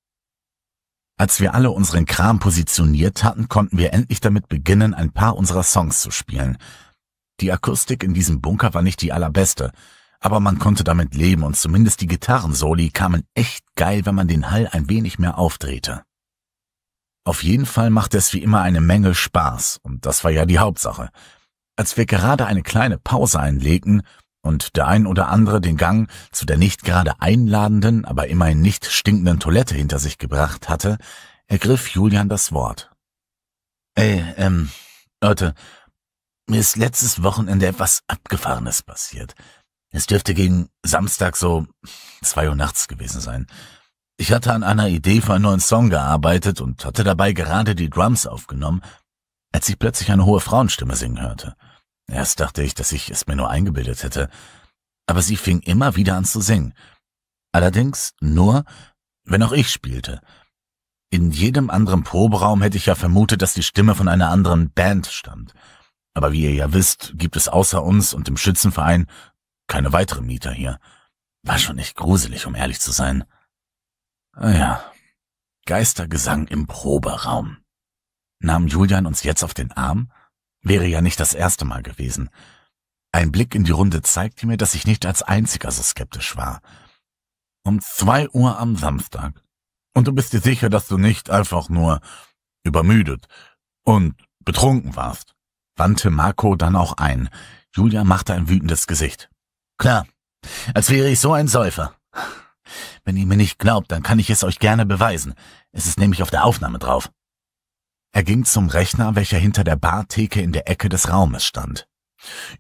Als wir alle unseren Kram positioniert hatten, konnten wir endlich damit beginnen, ein paar unserer Songs zu spielen. Die Akustik in diesem Bunker war nicht die allerbeste, aber man konnte damit leben und zumindest die Gitarrensoli kamen echt geil, wenn man den Hall ein wenig mehr aufdrehte. Auf jeden Fall machte es wie immer eine Menge Spaß und das war ja die Hauptsache. Als wir gerade eine kleine Pause einlegten, und der ein oder andere den Gang zu der nicht gerade einladenden, aber immerhin nicht stinkenden Toilette hinter sich gebracht hatte, ergriff Julian das Wort. Ey, ähm, Leute, mir ist letztes Wochenende etwas Abgefahrenes passiert. Es dürfte gegen Samstag so zwei Uhr nachts gewesen sein. Ich hatte an einer Idee für einen neuen Song gearbeitet und hatte dabei gerade die Drums aufgenommen, als ich plötzlich eine hohe Frauenstimme singen hörte. Erst dachte ich, dass ich es mir nur eingebildet hätte, aber sie fing immer wieder an zu singen. Allerdings nur, wenn auch ich spielte. In jedem anderen Proberaum hätte ich ja vermutet, dass die Stimme von einer anderen Band stammt. Aber wie ihr ja wisst, gibt es außer uns und dem Schützenverein keine weiteren Mieter hier. War schon nicht gruselig, um ehrlich zu sein. Ah ja, Geistergesang im Proberaum. Nahm Julian uns jetzt auf den Arm? Wäre ja nicht das erste Mal gewesen. Ein Blick in die Runde zeigte mir, dass ich nicht als einziger so skeptisch war. Um zwei Uhr am Samstag. Und du bist dir sicher, dass du nicht einfach nur übermüdet und betrunken warst, wandte Marco dann auch ein. Julia machte ein wütendes Gesicht. Klar, als wäre ich so ein Säufer. Wenn ihr mir nicht glaubt, dann kann ich es euch gerne beweisen. Es ist nämlich auf der Aufnahme drauf. Er ging zum Rechner, welcher hinter der Bartheke in der Ecke des Raumes stand.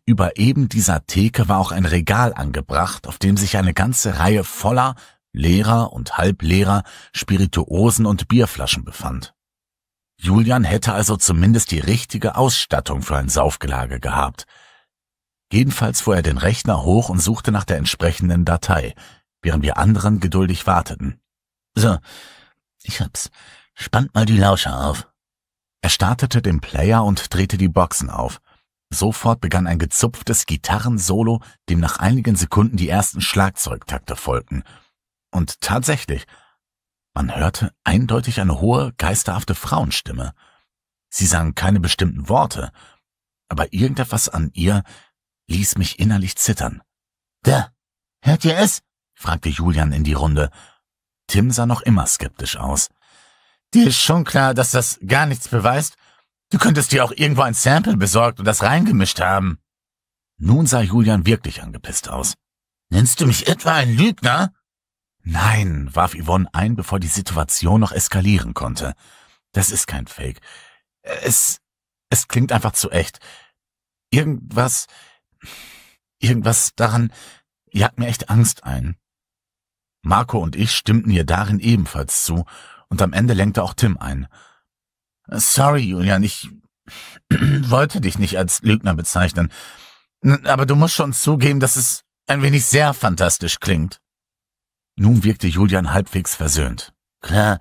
Über eben dieser Theke war auch ein Regal angebracht, auf dem sich eine ganze Reihe voller, leerer und halbleerer Spirituosen und Bierflaschen befand. Julian hätte also zumindest die richtige Ausstattung für ein Saufgelage gehabt. Jedenfalls fuhr er den Rechner hoch und suchte nach der entsprechenden Datei, während wir anderen geduldig warteten. So, ich hab's. Spannt mal die Lauscher auf. Er startete den Player und drehte die Boxen auf. Sofort begann ein gezupftes Gitarrensolo, dem nach einigen Sekunden die ersten Schlagzeugtakte folgten. Und tatsächlich, man hörte eindeutig eine hohe, geisterhafte Frauenstimme. Sie sang keine bestimmten Worte, aber irgendetwas an ihr ließ mich innerlich zittern. Da, hört ihr es? fragte Julian in die Runde. Tim sah noch immer skeptisch aus. Dir ist schon klar, dass das gar nichts beweist. Du könntest dir auch irgendwo ein Sample besorgt und das reingemischt haben. Nun sah Julian wirklich angepisst aus. Nennst du mich etwa ein Lügner? Nein, warf Yvonne ein, bevor die Situation noch eskalieren konnte. Das ist kein Fake. Es, es klingt einfach zu echt. Irgendwas, irgendwas daran jagt mir echt Angst ein. Marco und ich stimmten ihr darin ebenfalls zu und am Ende lenkte auch Tim ein. Sorry, Julian, ich wollte dich nicht als Lügner bezeichnen. Aber du musst schon zugeben, dass es ein wenig sehr fantastisch klingt. Nun wirkte Julian halbwegs versöhnt. Klar,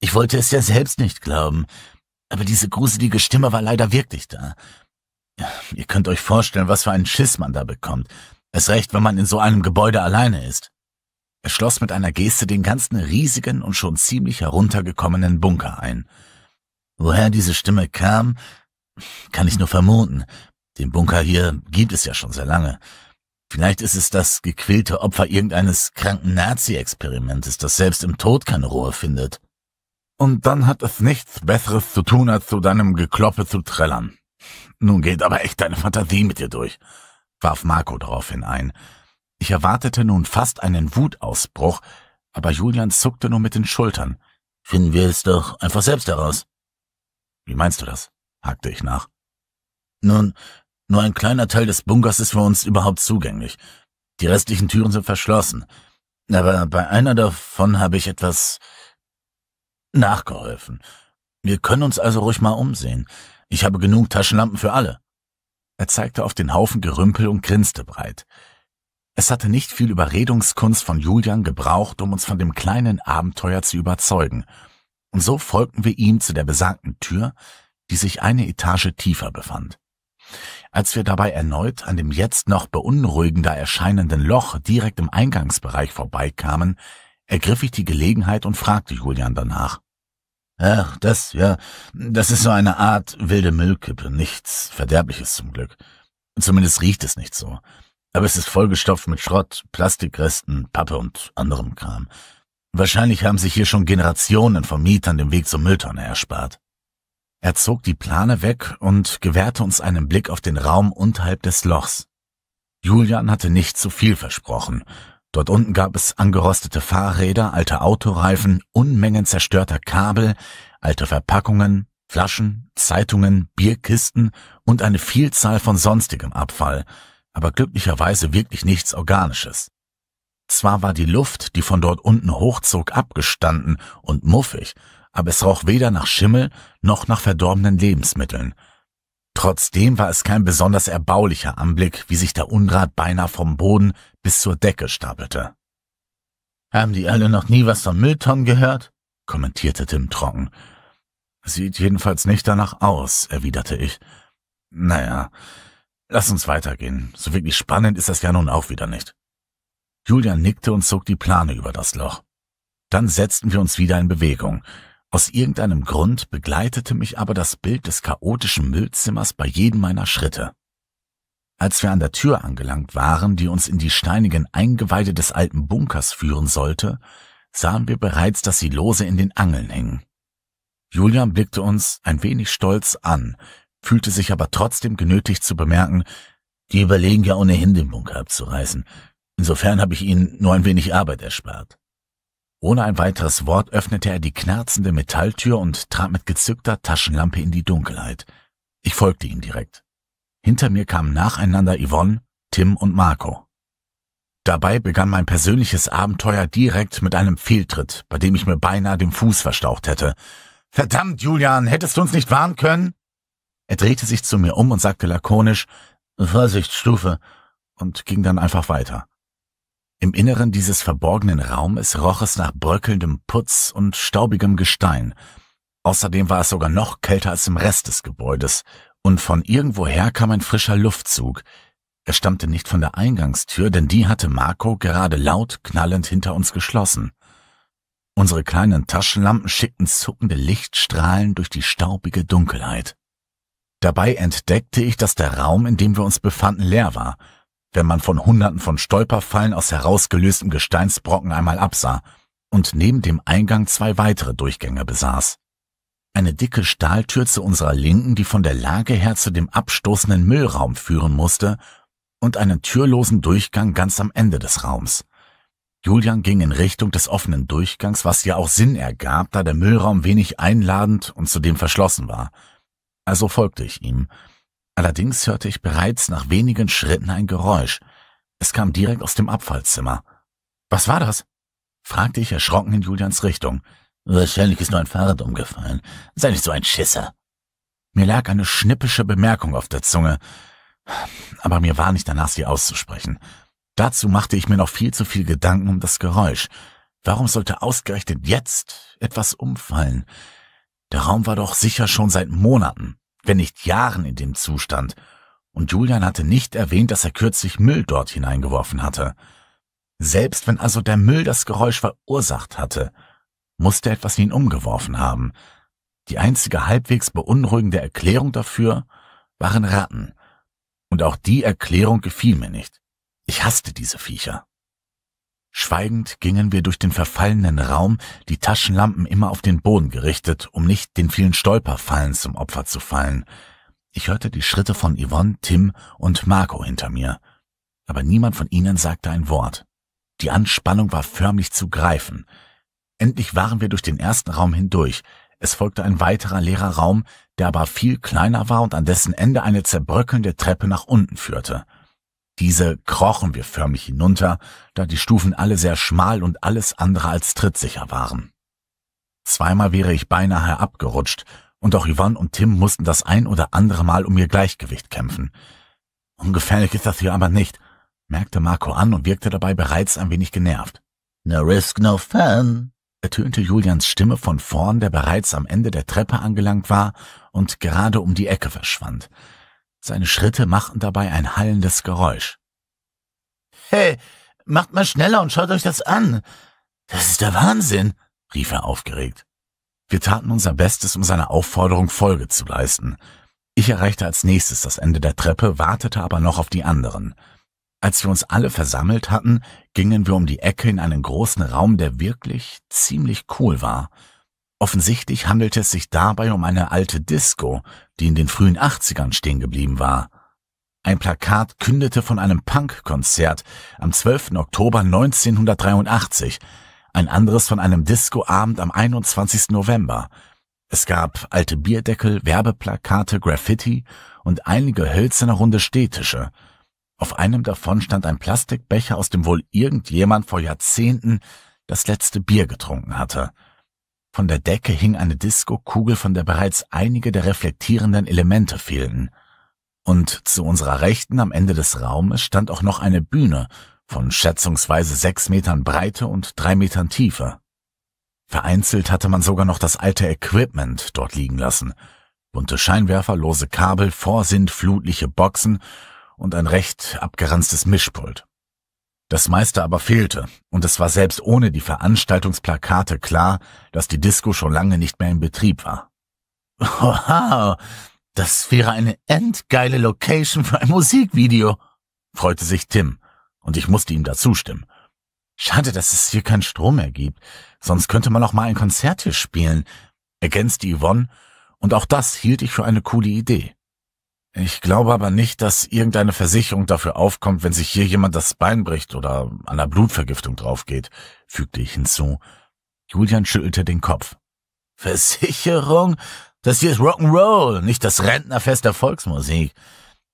ich wollte es ja selbst nicht glauben, aber diese gruselige Stimme war leider wirklich da. Ihr könnt euch vorstellen, was für einen Schiss man da bekommt. Es reicht, wenn man in so einem Gebäude alleine ist. Er schloss mit einer Geste den ganzen riesigen und schon ziemlich heruntergekommenen Bunker ein. Woher diese Stimme kam, kann ich nur vermuten. Den Bunker hier gibt es ja schon sehr lange. Vielleicht ist es das gequälte Opfer irgendeines kranken Nazi-Experimentes, das selbst im Tod keine Ruhe findet. Und dann hat es nichts Besseres zu tun, als zu deinem Gekloppe zu trällern. Nun geht aber echt deine Fantasie mit dir durch, warf Marco daraufhin ein. Ich erwartete nun fast einen Wutausbruch, aber Julian zuckte nur mit den Schultern. Finden wir es doch einfach selbst heraus. Wie meinst du das? hakte ich nach. Nun, nur ein kleiner Teil des Bunkers ist für uns überhaupt zugänglich. Die restlichen Türen sind verschlossen. Aber bei einer davon habe ich etwas nachgeholfen. Wir können uns also ruhig mal umsehen. Ich habe genug Taschenlampen für alle. Er zeigte auf den Haufen Gerümpel und grinste breit. Es hatte nicht viel Überredungskunst von Julian gebraucht, um uns von dem kleinen Abenteuer zu überzeugen, und so folgten wir ihm zu der besagten Tür, die sich eine Etage tiefer befand. Als wir dabei erneut an dem jetzt noch beunruhigender erscheinenden Loch direkt im Eingangsbereich vorbeikamen, ergriff ich die Gelegenheit und fragte Julian danach. Ach, das, ja, das ist so eine Art wilde Müllkippe, nichts Verderbliches zum Glück. Zumindest riecht es nicht so. Aber es ist vollgestopft mit Schrott, Plastikresten, Pappe und anderem Kram. Wahrscheinlich haben sich hier schon Generationen von Mietern den Weg zur Mülltonne erspart. Er zog die Plane weg und gewährte uns einen Blick auf den Raum unterhalb des Lochs. Julian hatte nicht zu viel versprochen. Dort unten gab es angerostete Fahrräder, alte Autoreifen, Unmengen zerstörter Kabel, alte Verpackungen, Flaschen, Zeitungen, Bierkisten und eine Vielzahl von sonstigem Abfall – aber glücklicherweise wirklich nichts Organisches. Zwar war die Luft, die von dort unten hochzog, abgestanden und muffig, aber es roch weder nach Schimmel noch nach verdorbenen Lebensmitteln. Trotzdem war es kein besonders erbaulicher Anblick, wie sich der Unrat beinahe vom Boden bis zur Decke stapelte. Haben die alle noch nie was von Mülltonnen gehört? kommentierte Tim trocken. Sieht jedenfalls nicht danach aus, erwiderte ich. Naja, Lass uns weitergehen. So wirklich spannend ist das ja nun auch wieder nicht. Julian nickte und zog die Plane über das Loch. Dann setzten wir uns wieder in Bewegung. Aus irgendeinem Grund begleitete mich aber das Bild des chaotischen Müllzimmers bei jedem meiner Schritte. Als wir an der Tür angelangt waren, die uns in die steinigen Eingeweide des alten Bunkers führen sollte, sahen wir bereits, dass sie lose in den Angeln hingen. Julian blickte uns ein wenig stolz an, fühlte sich aber trotzdem genötigt zu bemerken, die überlegen ja ohnehin den Bunker abzureißen. Insofern habe ich ihnen nur ein wenig Arbeit erspart. Ohne ein weiteres Wort öffnete er die knarzende Metalltür und trat mit gezückter Taschenlampe in die Dunkelheit. Ich folgte ihm direkt. Hinter mir kamen nacheinander Yvonne, Tim und Marco. Dabei begann mein persönliches Abenteuer direkt mit einem Fehltritt, bei dem ich mir beinahe den Fuß verstaucht hätte. Verdammt, Julian, hättest du uns nicht warnen können? Er drehte sich zu mir um und sagte lakonisch Vorsichtsstufe und ging dann einfach weiter. Im Inneren dieses verborgenen Raumes roch es nach bröckelndem Putz und staubigem Gestein. Außerdem war es sogar noch kälter als im Rest des Gebäudes, und von irgendwoher kam ein frischer Luftzug. Er stammte nicht von der Eingangstür, denn die hatte Marco gerade laut knallend hinter uns geschlossen. Unsere kleinen Taschenlampen schickten zuckende Lichtstrahlen durch die staubige Dunkelheit. Dabei entdeckte ich, dass der Raum, in dem wir uns befanden, leer war, wenn man von Hunderten von Stolperfallen aus herausgelöstem Gesteinsbrocken einmal absah und neben dem Eingang zwei weitere Durchgänge besaß. Eine dicke Stahltür zu unserer Linken, die von der Lage her zu dem abstoßenden Müllraum führen musste, und einen türlosen Durchgang ganz am Ende des Raums. Julian ging in Richtung des offenen Durchgangs, was ja auch Sinn ergab, da der Müllraum wenig einladend und zudem verschlossen war – also folgte ich ihm. Allerdings hörte ich bereits nach wenigen Schritten ein Geräusch. Es kam direkt aus dem Abfallzimmer. Was war das? fragte ich erschrocken in Julians Richtung. Wahrscheinlich ist nur ein Fahrrad umgefallen. Sei nicht so ein Schisser. Mir lag eine schnippische Bemerkung auf der Zunge, aber mir war nicht danach, sie auszusprechen. Dazu machte ich mir noch viel zu viel Gedanken um das Geräusch. Warum sollte ausgerechnet jetzt etwas umfallen? Der Raum war doch sicher schon seit Monaten, wenn nicht Jahren in dem Zustand, und Julian hatte nicht erwähnt, dass er kürzlich Müll dort hineingeworfen hatte. Selbst wenn also der Müll das Geräusch verursacht hatte, musste etwas ihn umgeworfen haben. Die einzige halbwegs beunruhigende Erklärung dafür waren Ratten. Und auch die Erklärung gefiel mir nicht. Ich hasste diese Viecher. Schweigend gingen wir durch den verfallenen Raum, die Taschenlampen immer auf den Boden gerichtet, um nicht den vielen Stolperfallen zum Opfer zu fallen. Ich hörte die Schritte von Yvonne, Tim und Marco hinter mir. Aber niemand von ihnen sagte ein Wort. Die Anspannung war förmlich zu greifen. Endlich waren wir durch den ersten Raum hindurch. Es folgte ein weiterer leerer Raum, der aber viel kleiner war und an dessen Ende eine zerbröckelnde Treppe nach unten führte. Diese krochen wir förmlich hinunter, da die Stufen alle sehr schmal und alles andere als trittsicher waren. Zweimal wäre ich beinahe abgerutscht, und auch Yvonne und Tim mussten das ein oder andere Mal um ihr Gleichgewicht kämpfen. Ungefährlich ist das hier aber nicht, merkte Marco an und wirkte dabei bereits ein wenig genervt. No risk, no fun, ertönte Julians Stimme von vorn, der bereits am Ende der Treppe angelangt war und gerade um die Ecke verschwand. Seine Schritte machten dabei ein hallendes Geräusch. Hey, macht mal schneller und schaut euch das an. Das ist der Wahnsinn, rief er aufgeregt. Wir taten unser Bestes, um seiner Aufforderung Folge zu leisten. Ich erreichte als nächstes das Ende der Treppe, wartete aber noch auf die anderen. Als wir uns alle versammelt hatten, gingen wir um die Ecke in einen großen Raum, der wirklich ziemlich cool war. Offensichtlich handelte es sich dabei um eine alte Disco, die in den frühen 80ern stehen geblieben war. Ein Plakat kündete von einem Punk-Konzert am 12. Oktober 1983, ein anderes von einem Discoabend am 21. November. Es gab alte Bierdeckel, Werbeplakate, Graffiti und einige hölzerne runde Städtische. Auf einem davon stand ein Plastikbecher, aus dem wohl irgendjemand vor Jahrzehnten das letzte Bier getrunken hatte. Von der Decke hing eine Diskokugel, von der bereits einige der reflektierenden Elemente fehlten. Und zu unserer Rechten am Ende des Raumes stand auch noch eine Bühne von schätzungsweise sechs Metern Breite und drei Metern Tiefe. Vereinzelt hatte man sogar noch das alte Equipment dort liegen lassen. Bunte Scheinwerfer, lose Kabel, Vorsintflutliche Boxen und ein recht abgeranztes Mischpult. Das meiste aber fehlte, und es war selbst ohne die Veranstaltungsplakate klar, dass die Disco schon lange nicht mehr in Betrieb war. Wow, das wäre eine endgeile Location für ein Musikvideo, freute sich Tim, und ich musste ihm dazu stimmen. Schade, dass es hier keinen Strom mehr gibt, sonst könnte man auch mal ein Konzert hier spielen, ergänzte Yvonne, und auch das hielt ich für eine coole Idee. Ich glaube aber nicht, dass irgendeine Versicherung dafür aufkommt, wenn sich hier jemand das Bein bricht oder an der Blutvergiftung draufgeht, fügte ich hinzu. Julian schüttelte den Kopf. Versicherung? Das hier ist Rock'n'Roll, nicht das Rentnerfest der Volksmusik.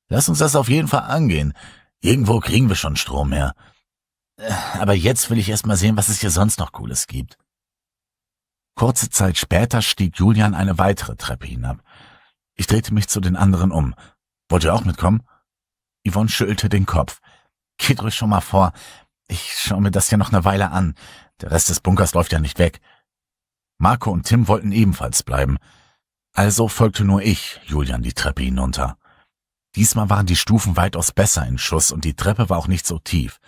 Lass uns das auf jeden Fall angehen. Irgendwo kriegen wir schon Strom her. Aber jetzt will ich erst mal sehen, was es hier sonst noch Cooles gibt. Kurze Zeit später stieg Julian eine weitere Treppe hinab. Ich drehte mich zu den anderen um. Wollt ihr auch mitkommen? Yvonne schüttelte den Kopf. Geht ruhig schon mal vor. Ich schaue mir das ja noch eine Weile an. Der Rest des Bunkers läuft ja nicht weg. Marco und Tim wollten ebenfalls bleiben. Also folgte nur ich Julian die Treppe hinunter. Diesmal waren die Stufen weitaus besser in Schuss und die Treppe war auch nicht so tief.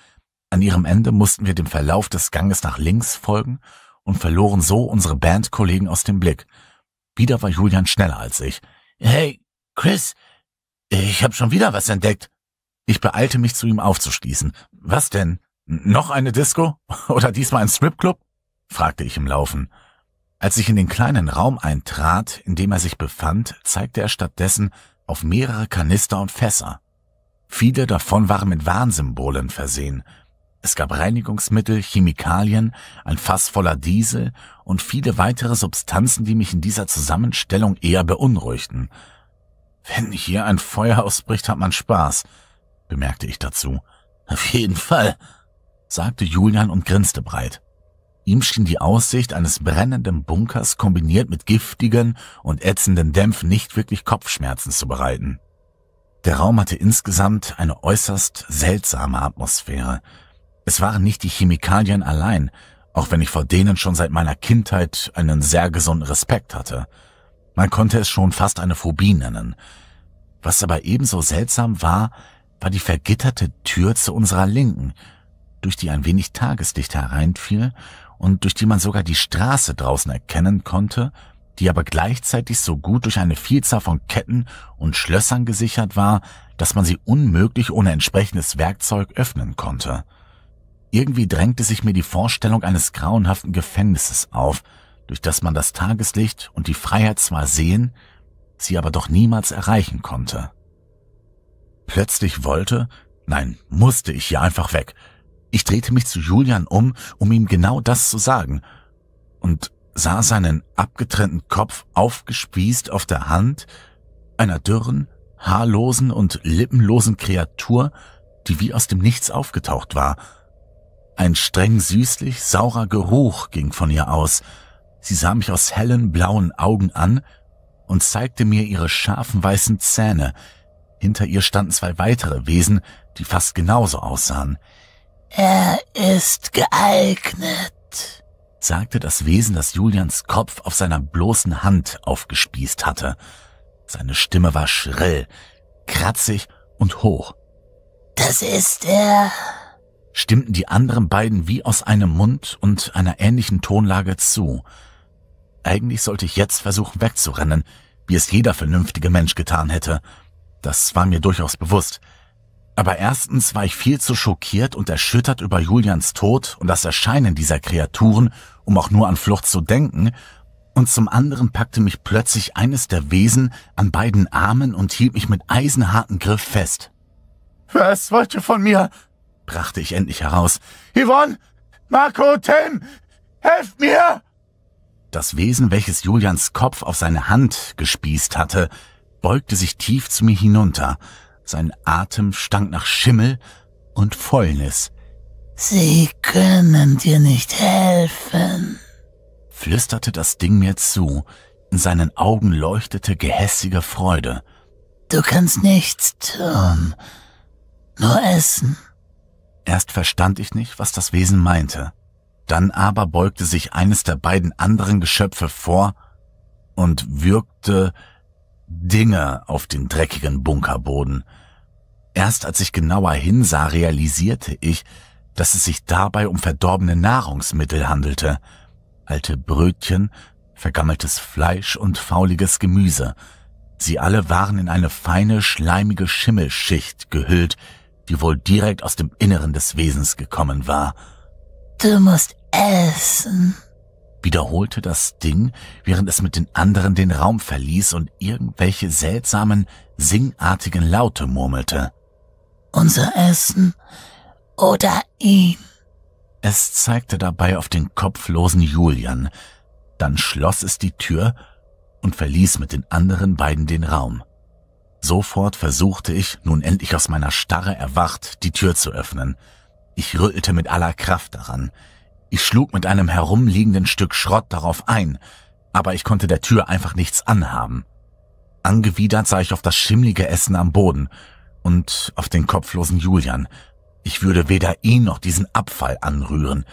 An ihrem Ende mussten wir dem Verlauf des Ganges nach links folgen und verloren so unsere Bandkollegen aus dem Blick. Wieder war Julian schneller als ich. Hey, Chris, ich hab schon wieder was entdeckt. Ich beeilte mich zu ihm aufzuschließen. Was denn? Noch eine Disco? Oder diesmal ein Stripclub? fragte ich im Laufen. Als ich in den kleinen Raum eintrat, in dem er sich befand, zeigte er stattdessen auf mehrere Kanister und Fässer. Viele davon waren mit Warnsymbolen versehen – es gab Reinigungsmittel, Chemikalien, ein Fass voller Diesel und viele weitere Substanzen, die mich in dieser Zusammenstellung eher beunruhigten. Wenn hier ein Feuer ausbricht, hat man Spaß, bemerkte ich dazu. Auf jeden Fall, sagte Julian und grinste breit. Ihm schien die Aussicht eines brennenden Bunkers kombiniert mit giftigen und ätzenden Dämpfen nicht wirklich Kopfschmerzen zu bereiten. Der Raum hatte insgesamt eine äußerst seltsame Atmosphäre, es waren nicht die Chemikalien allein, auch wenn ich vor denen schon seit meiner Kindheit einen sehr gesunden Respekt hatte. Man konnte es schon fast eine Phobie nennen. Was aber ebenso seltsam war, war die vergitterte Tür zu unserer Linken, durch die ein wenig Tageslicht hereinfiel und durch die man sogar die Straße draußen erkennen konnte, die aber gleichzeitig so gut durch eine Vielzahl von Ketten und Schlössern gesichert war, dass man sie unmöglich ohne entsprechendes Werkzeug öffnen konnte. Irgendwie drängte sich mir die Vorstellung eines grauenhaften Gefängnisses auf, durch das man das Tageslicht und die Freiheit zwar sehen, sie aber doch niemals erreichen konnte. Plötzlich wollte, nein, musste ich hier einfach weg. Ich drehte mich zu Julian um, um ihm genau das zu sagen, und sah seinen abgetrennten Kopf aufgespießt auf der Hand einer dürren, haarlosen und lippenlosen Kreatur, die wie aus dem Nichts aufgetaucht war – ein streng süßlich saurer Geruch ging von ihr aus. Sie sah mich aus hellen blauen Augen an und zeigte mir ihre scharfen weißen Zähne. Hinter ihr standen zwei weitere Wesen, die fast genauso aussahen. Er ist geeignet, sagte das Wesen, das Julians Kopf auf seiner bloßen Hand aufgespießt hatte. Seine Stimme war schrill, kratzig und hoch. Das ist er, stimmten die anderen beiden wie aus einem Mund und einer ähnlichen Tonlage zu. Eigentlich sollte ich jetzt versuchen wegzurennen, wie es jeder vernünftige Mensch getan hätte. Das war mir durchaus bewusst. Aber erstens war ich viel zu schockiert und erschüttert über Julians Tod und das Erscheinen dieser Kreaturen, um auch nur an Flucht zu denken, und zum anderen packte mich plötzlich eines der Wesen an beiden Armen und hielt mich mit eisenharten Griff fest. Was wollt ihr von mir? brachte ich endlich heraus. Yvonne! Marco, Tim! Helft mir! Das Wesen, welches Julians Kopf auf seine Hand gespießt hatte, beugte sich tief zu mir hinunter. Sein Atem stank nach Schimmel und Fäulnis. Sie können dir nicht helfen, flüsterte das Ding mir zu. In seinen Augen leuchtete gehässige Freude. Du kannst nichts tun, nur essen Erst verstand ich nicht, was das Wesen meinte. Dann aber beugte sich eines der beiden anderen Geschöpfe vor und würgte Dinge auf den dreckigen Bunkerboden. Erst als ich genauer hinsah, realisierte ich, dass es sich dabei um verdorbene Nahrungsmittel handelte. Alte Brötchen, vergammeltes Fleisch und fauliges Gemüse. Sie alle waren in eine feine, schleimige Schimmelschicht gehüllt, die wohl direkt aus dem Inneren des Wesens gekommen war. Du musst essen, wiederholte das Ding, während es mit den anderen den Raum verließ und irgendwelche seltsamen, singartigen Laute murmelte. Unser Essen oder ihn. Es zeigte dabei auf den kopflosen Julian, dann schloss es die Tür und verließ mit den anderen beiden den Raum. Sofort versuchte ich, nun endlich aus meiner Starre erwacht, die Tür zu öffnen. Ich rüttelte mit aller Kraft daran. Ich schlug mit einem herumliegenden Stück Schrott darauf ein, aber ich konnte der Tür einfach nichts anhaben. Angewidert sah ich auf das schimmlige Essen am Boden und auf den kopflosen Julian. Ich würde weder ihn noch diesen Abfall anrühren.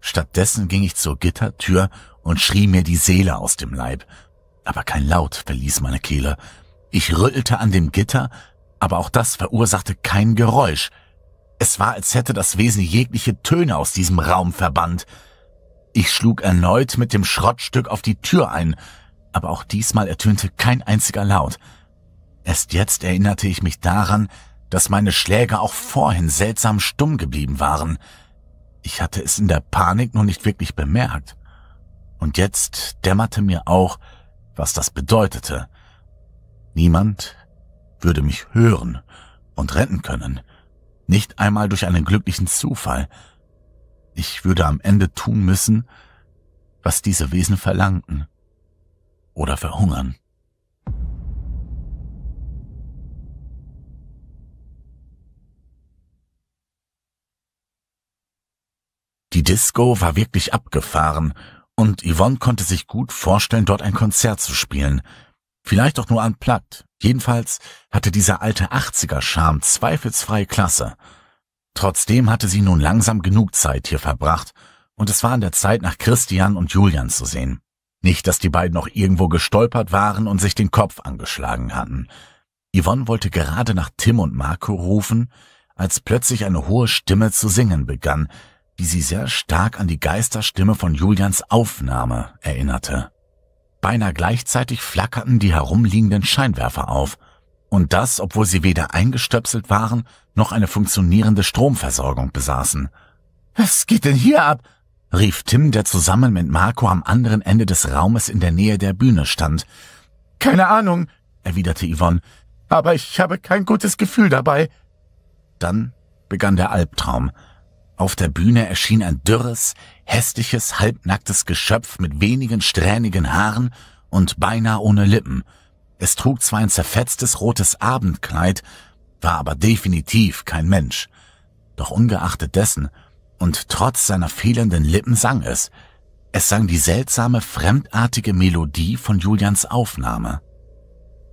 Stattdessen ging ich zur Gittertür und schrie mir die Seele aus dem Leib. Aber kein Laut verließ meine Kehle. Ich rüttelte an dem Gitter, aber auch das verursachte kein Geräusch. Es war, als hätte das Wesen jegliche Töne aus diesem Raum verbannt. Ich schlug erneut mit dem Schrottstück auf die Tür ein, aber auch diesmal ertönte kein einziger Laut. Erst jetzt erinnerte ich mich daran, dass meine Schläge auch vorhin seltsam stumm geblieben waren. Ich hatte es in der Panik noch nicht wirklich bemerkt. Und jetzt dämmerte mir auch, was das bedeutete. Niemand würde mich hören und retten können, nicht einmal durch einen glücklichen Zufall. Ich würde am Ende tun müssen, was diese Wesen verlangten oder verhungern. Die Disco war wirklich abgefahren und Yvonne konnte sich gut vorstellen, dort ein Konzert zu spielen – Vielleicht auch nur an Platt. Jedenfalls hatte dieser alte 80er-Charme zweifelsfrei klasse. Trotzdem hatte sie nun langsam genug Zeit hier verbracht und es war an der Zeit, nach Christian und Julian zu sehen. Nicht, dass die beiden noch irgendwo gestolpert waren und sich den Kopf angeschlagen hatten. Yvonne wollte gerade nach Tim und Marco rufen, als plötzlich eine hohe Stimme zu singen begann, die sie sehr stark an die Geisterstimme von Julians Aufnahme erinnerte. Beinahe gleichzeitig flackerten die herumliegenden Scheinwerfer auf. Und das, obwohl sie weder eingestöpselt waren, noch eine funktionierende Stromversorgung besaßen. Was geht denn hier ab? rief Tim, der zusammen mit Marco am anderen Ende des Raumes in der Nähe der Bühne stand. Keine Ahnung, erwiderte Yvonne, aber ich habe kein gutes Gefühl dabei. Dann begann der Albtraum. Auf der Bühne erschien ein dürres, hässliches, halbnacktes Geschöpf mit wenigen strähnigen Haaren und beinahe ohne Lippen. Es trug zwar ein zerfetztes rotes Abendkleid, war aber definitiv kein Mensch. Doch ungeachtet dessen und trotz seiner fehlenden Lippen sang es. Es sang die seltsame, fremdartige Melodie von Julians Aufnahme.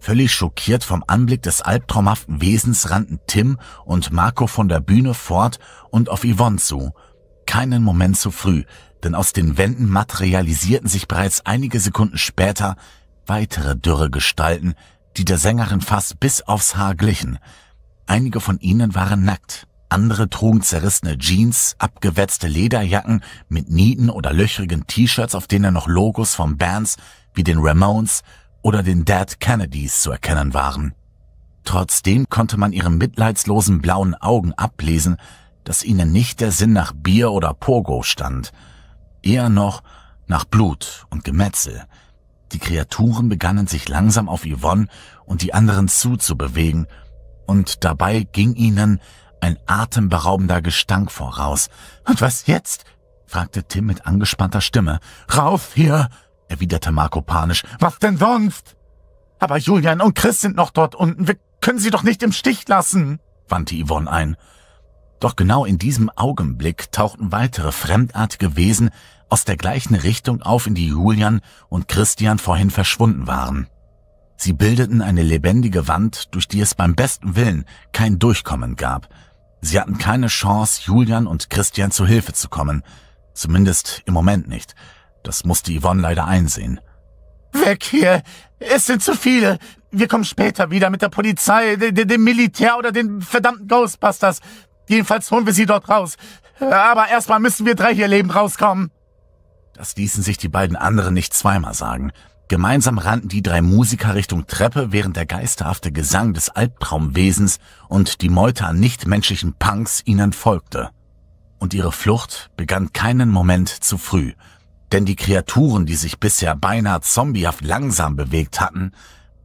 Völlig schockiert vom Anblick des albtraumhaften Wesens rannten Tim und Marco von der Bühne fort und auf Yvonne zu. Keinen Moment zu früh, denn aus den Wänden materialisierten sich bereits einige Sekunden später weitere dürre Gestalten, die der Sängerin fast bis aufs Haar glichen. Einige von ihnen waren nackt, andere trugen zerrissene Jeans, abgewetzte Lederjacken mit Nieten oder löchrigen T-Shirts, auf denen noch Logos von Bands wie den Ramones, oder den Dad Kennedys zu erkennen waren. Trotzdem konnte man ihren mitleidslosen blauen Augen ablesen, dass ihnen nicht der Sinn nach Bier oder Pogo stand, eher noch nach Blut und Gemetzel. Die Kreaturen begannen sich langsam auf Yvonne und die anderen zuzubewegen, und dabei ging ihnen ein atemberaubender Gestank voraus. Und was jetzt? fragte Tim mit angespannter Stimme. Rauf hier! erwiderte Marco panisch. Was denn sonst? Aber Julian und Chris sind noch dort unten. Wir können sie doch nicht im Stich lassen, wandte Yvonne ein. Doch genau in diesem Augenblick tauchten weitere fremdartige Wesen aus der gleichen Richtung auf, in die Julian und Christian vorhin verschwunden waren. Sie bildeten eine lebendige Wand, durch die es beim besten Willen kein Durchkommen gab. Sie hatten keine Chance, Julian und Christian zu Hilfe zu kommen. Zumindest im Moment nicht. Das musste Yvonne leider einsehen. Weg hier! Es sind zu viele! Wir kommen später wieder mit der Polizei, dem Militär oder den verdammten Ghostbusters. Jedenfalls holen wir sie dort raus. Aber erstmal müssen wir drei hier lebend rauskommen. Das ließen sich die beiden anderen nicht zweimal sagen. Gemeinsam rannten die drei Musiker Richtung Treppe, während der geisterhafte Gesang des Albtraumwesens und die Meute an nichtmenschlichen Punks ihnen folgte. Und ihre Flucht begann keinen Moment zu früh denn die Kreaturen, die sich bisher beinahe zombiehaft langsam bewegt hatten,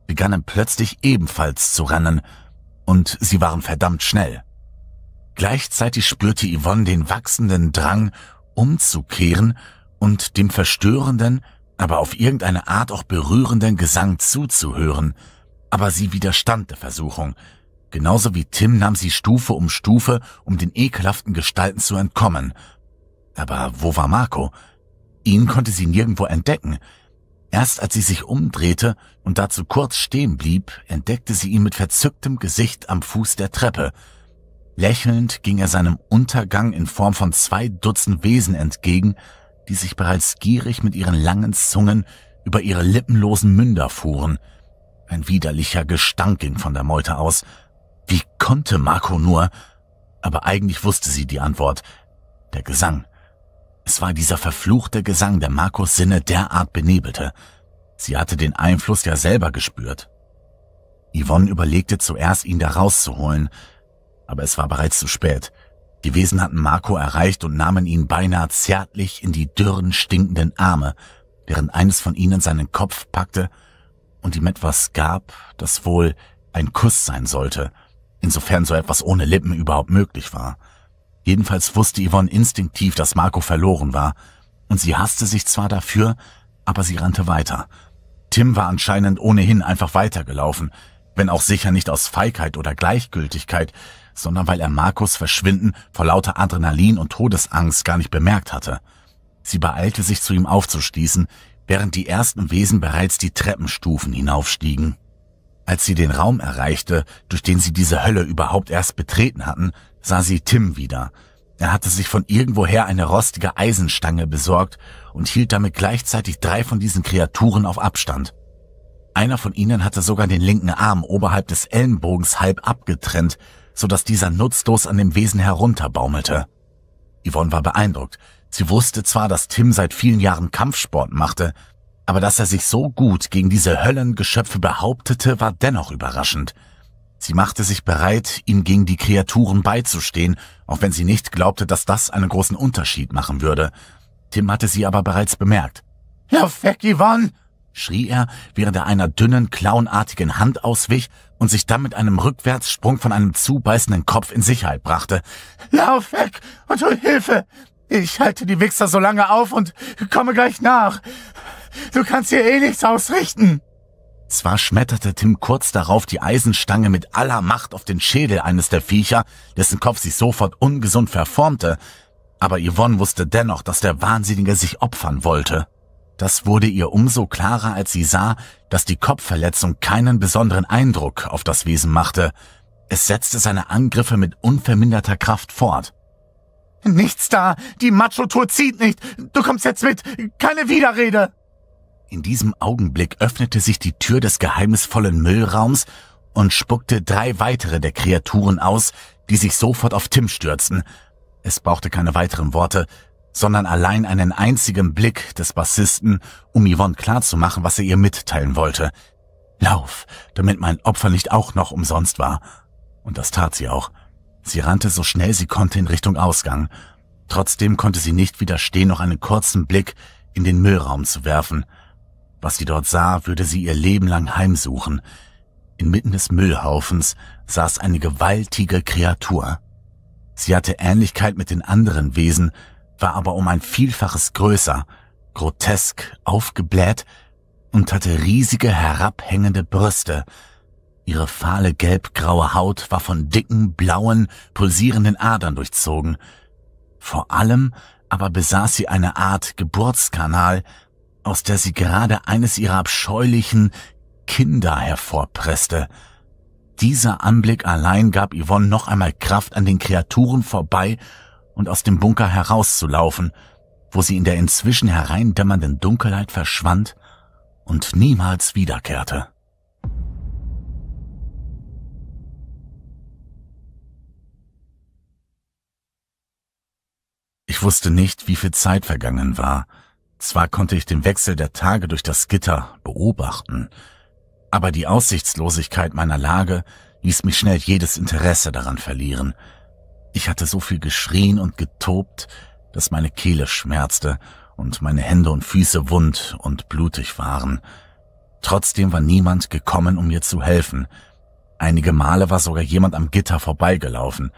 begannen plötzlich ebenfalls zu rennen, und sie waren verdammt schnell. Gleichzeitig spürte Yvonne den wachsenden Drang, umzukehren und dem verstörenden, aber auf irgendeine Art auch berührenden Gesang zuzuhören, aber sie widerstand der Versuchung. Genauso wie Tim nahm sie Stufe um Stufe, um den ekelhaften Gestalten zu entkommen. Aber wo war Marco? Ihn konnte sie nirgendwo entdecken. Erst als sie sich umdrehte und dazu kurz stehen blieb, entdeckte sie ihn mit verzücktem Gesicht am Fuß der Treppe. Lächelnd ging er seinem Untergang in Form von zwei Dutzend Wesen entgegen, die sich bereits gierig mit ihren langen Zungen über ihre lippenlosen Münder fuhren. Ein widerlicher Gestank ging von der Meute aus. Wie konnte Marco nur? Aber eigentlich wusste sie die Antwort. Der Gesang. Es war dieser verfluchte Gesang, der Markus Sinne derart benebelte. Sie hatte den Einfluss ja selber gespürt. Yvonne überlegte zuerst, ihn da rauszuholen, aber es war bereits zu spät. Die Wesen hatten Marco erreicht und nahmen ihn beinahe zärtlich in die dürren, stinkenden Arme, während eines von ihnen seinen Kopf packte und ihm etwas gab, das wohl ein Kuss sein sollte, insofern so etwas ohne Lippen überhaupt möglich war. Jedenfalls wusste Yvonne instinktiv, dass Marco verloren war. Und sie hasste sich zwar dafür, aber sie rannte weiter. Tim war anscheinend ohnehin einfach weitergelaufen, wenn auch sicher nicht aus Feigheit oder Gleichgültigkeit, sondern weil er Markus Verschwinden vor lauter Adrenalin und Todesangst gar nicht bemerkt hatte. Sie beeilte sich zu ihm aufzuschließen, während die ersten Wesen bereits die Treppenstufen hinaufstiegen. Als sie den Raum erreichte, durch den sie diese Hölle überhaupt erst betreten hatten, sah sie Tim wieder. Er hatte sich von irgendwoher eine rostige Eisenstange besorgt und hielt damit gleichzeitig drei von diesen Kreaturen auf Abstand. Einer von ihnen hatte sogar den linken Arm oberhalb des Ellenbogens halb abgetrennt, so dass dieser nutzlos an dem Wesen herunterbaumelte. Yvonne war beeindruckt. Sie wusste zwar, dass Tim seit vielen Jahren Kampfsport machte, aber dass er sich so gut gegen diese Höllengeschöpfe behauptete, war dennoch überraschend – Sie machte sich bereit, ihm gegen die Kreaturen beizustehen, auch wenn sie nicht glaubte, dass das einen großen Unterschied machen würde. Tim hatte sie aber bereits bemerkt. Perfekt, Yvonne! schrie er, während er einer dünnen, clownartigen Hand auswich und sich dann mit einem Rückwärtssprung von einem zubeißenden Kopf in Sicherheit brachte. Lauf weg und hol Hilfe! Ich halte die Wichser so lange auf und komme gleich nach. Du kannst hier eh nichts ausrichten. Zwar schmetterte Tim kurz darauf die Eisenstange mit aller Macht auf den Schädel eines der Viecher, dessen Kopf sich sofort ungesund verformte, aber Yvonne wusste dennoch, dass der Wahnsinnige sich opfern wollte. Das wurde ihr umso klarer, als sie sah, dass die Kopfverletzung keinen besonderen Eindruck auf das Wesen machte. Es setzte seine Angriffe mit unverminderter Kraft fort. Nichts da! Die Macho-Tour zieht nicht! Du kommst jetzt mit! Keine Widerrede! In diesem Augenblick öffnete sich die Tür des geheimnisvollen Müllraums und spuckte drei weitere der Kreaturen aus, die sich sofort auf Tim stürzten. Es brauchte keine weiteren Worte, sondern allein einen einzigen Blick des Bassisten, um Yvonne klarzumachen, was er ihr mitteilen wollte. Lauf, damit mein Opfer nicht auch noch umsonst war. Und das tat sie auch. Sie rannte so schnell sie konnte in Richtung Ausgang. Trotzdem konnte sie nicht widerstehen, noch einen kurzen Blick in den Müllraum zu werfen – was sie dort sah, würde sie ihr Leben lang heimsuchen. Inmitten des Müllhaufens saß eine gewaltige Kreatur. Sie hatte Ähnlichkeit mit den anderen Wesen, war aber um ein Vielfaches größer, grotesk, aufgebläht und hatte riesige herabhängende Brüste. Ihre fahle gelbgraue Haut war von dicken, blauen, pulsierenden Adern durchzogen. Vor allem aber besaß sie eine Art Geburtskanal, aus der sie gerade eines ihrer abscheulichen Kinder hervorpresste. Dieser Anblick allein gab Yvonne noch einmal Kraft, an den Kreaturen vorbei und aus dem Bunker herauszulaufen, wo sie in der inzwischen hereindämmernden Dunkelheit verschwand und niemals wiederkehrte. Ich wusste nicht, wie viel Zeit vergangen war, zwar konnte ich den Wechsel der Tage durch das Gitter beobachten, aber die Aussichtslosigkeit meiner Lage ließ mich schnell jedes Interesse daran verlieren. Ich hatte so viel geschrien und getobt, dass meine Kehle schmerzte und meine Hände und Füße wund und blutig waren. Trotzdem war niemand gekommen, um mir zu helfen. Einige Male war sogar jemand am Gitter vorbeigelaufen,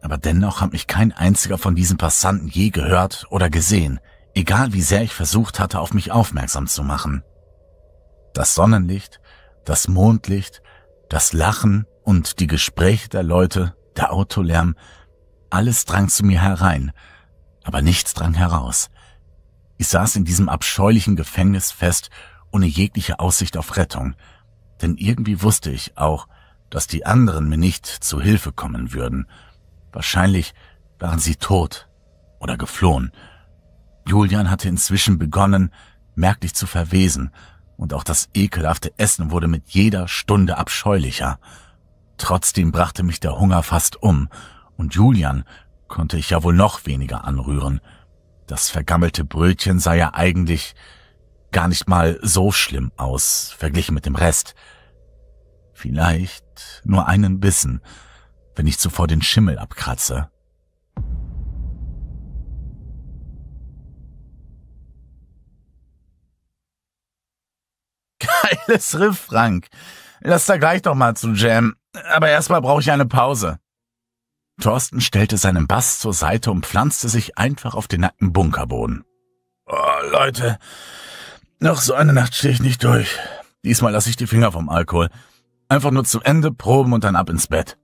aber dennoch hat mich kein einziger von diesen Passanten je gehört oder gesehen egal wie sehr ich versucht hatte, auf mich aufmerksam zu machen. Das Sonnenlicht, das Mondlicht, das Lachen und die Gespräche der Leute, der Autolärm, alles drang zu mir herein, aber nichts drang heraus. Ich saß in diesem abscheulichen Gefängnis fest, ohne jegliche Aussicht auf Rettung, denn irgendwie wusste ich auch, dass die anderen mir nicht zu Hilfe kommen würden. Wahrscheinlich waren sie tot oder geflohen, Julian hatte inzwischen begonnen, merklich zu verwesen, und auch das ekelhafte Essen wurde mit jeder Stunde abscheulicher. Trotzdem brachte mich der Hunger fast um, und Julian konnte ich ja wohl noch weniger anrühren. Das vergammelte Brötchen sah ja eigentlich gar nicht mal so schlimm aus, verglichen mit dem Rest. Vielleicht nur einen Bissen, wenn ich zuvor den Schimmel abkratze. geiles Riff, Frank. Lass da gleich doch mal zu Jam. Aber erstmal brauche ich eine Pause. Thorsten stellte seinen Bass zur Seite und pflanzte sich einfach auf den nackten Bunkerboden. Oh, Leute, noch so eine Nacht stehe ich nicht durch. Diesmal lasse ich die Finger vom Alkohol. Einfach nur zum Ende proben und dann ab ins Bett.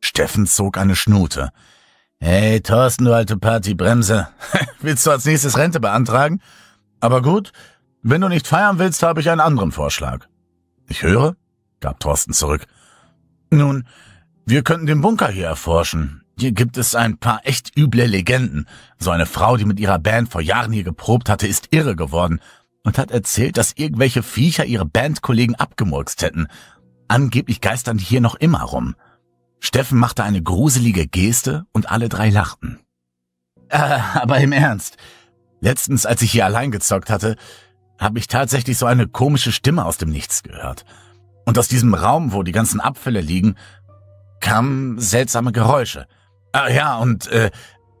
Steffen zog eine Schnute. Hey, Thorsten, du alte Partybremse. Willst du als nächstes Rente beantragen? Aber gut, wenn du nicht feiern willst, habe ich einen anderen Vorschlag. Ich höre, gab Thorsten zurück. Nun, wir könnten den Bunker hier erforschen. Hier gibt es ein paar echt üble Legenden. So eine Frau, die mit ihrer Band vor Jahren hier geprobt hatte, ist irre geworden und hat erzählt, dass irgendwelche Viecher ihre Bandkollegen abgemurkst hätten. Angeblich geistern die hier noch immer rum. Steffen machte eine gruselige Geste und alle drei lachten. Äh, aber im Ernst. Letztens, als ich hier allein gezockt hatte, habe ich tatsächlich so eine komische Stimme aus dem Nichts gehört. Und aus diesem Raum, wo die ganzen Abfälle liegen, kamen seltsame Geräusche. Ah ja, und äh,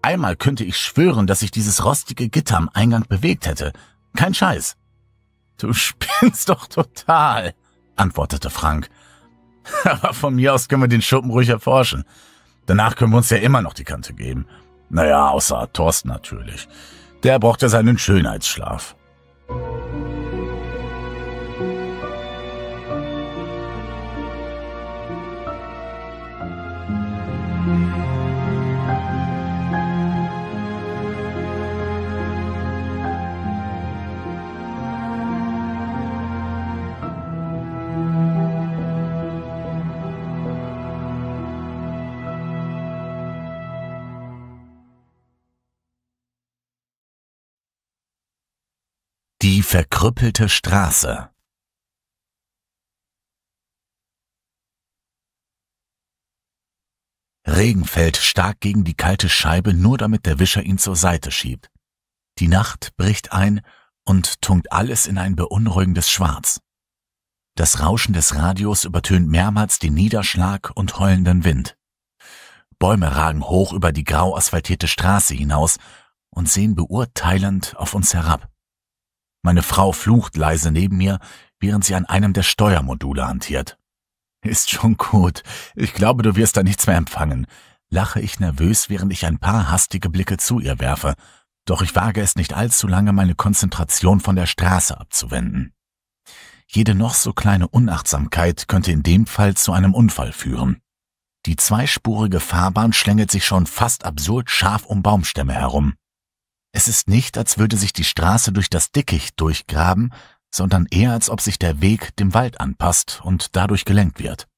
einmal könnte ich schwören, dass sich dieses rostige Gitter am Eingang bewegt hätte. Kein Scheiß. Du spinnst doch total, antwortete Frank. Aber von mir aus können wir den Schuppen ruhig erforschen. Danach können wir uns ja immer noch die Kante geben. Naja, außer Thorsten natürlich. Der braucht ja seinen Schönheitsschlaf. thank you Die verkrüppelte Straße Regen fällt stark gegen die kalte Scheibe, nur damit der Wischer ihn zur Seite schiebt. Die Nacht bricht ein und tunkt alles in ein beunruhigendes Schwarz. Das Rauschen des Radios übertönt mehrmals den Niederschlag und heulenden Wind. Bäume ragen hoch über die grau asphaltierte Straße hinaus und sehen beurteilend auf uns herab. Meine Frau flucht leise neben mir, während sie an einem der Steuermodule hantiert. Ist schon gut. Ich glaube, du wirst da nichts mehr empfangen. Lache ich nervös, während ich ein paar hastige Blicke zu ihr werfe. Doch ich wage es nicht allzu lange, meine Konzentration von der Straße abzuwenden. Jede noch so kleine Unachtsamkeit könnte in dem Fall zu einem Unfall führen. Die zweispurige Fahrbahn schlängelt sich schon fast absurd scharf um Baumstämme herum. Es ist nicht, als würde sich die Straße durch das Dickicht durchgraben, sondern eher, als ob sich der Weg dem Wald anpasst und dadurch gelenkt wird.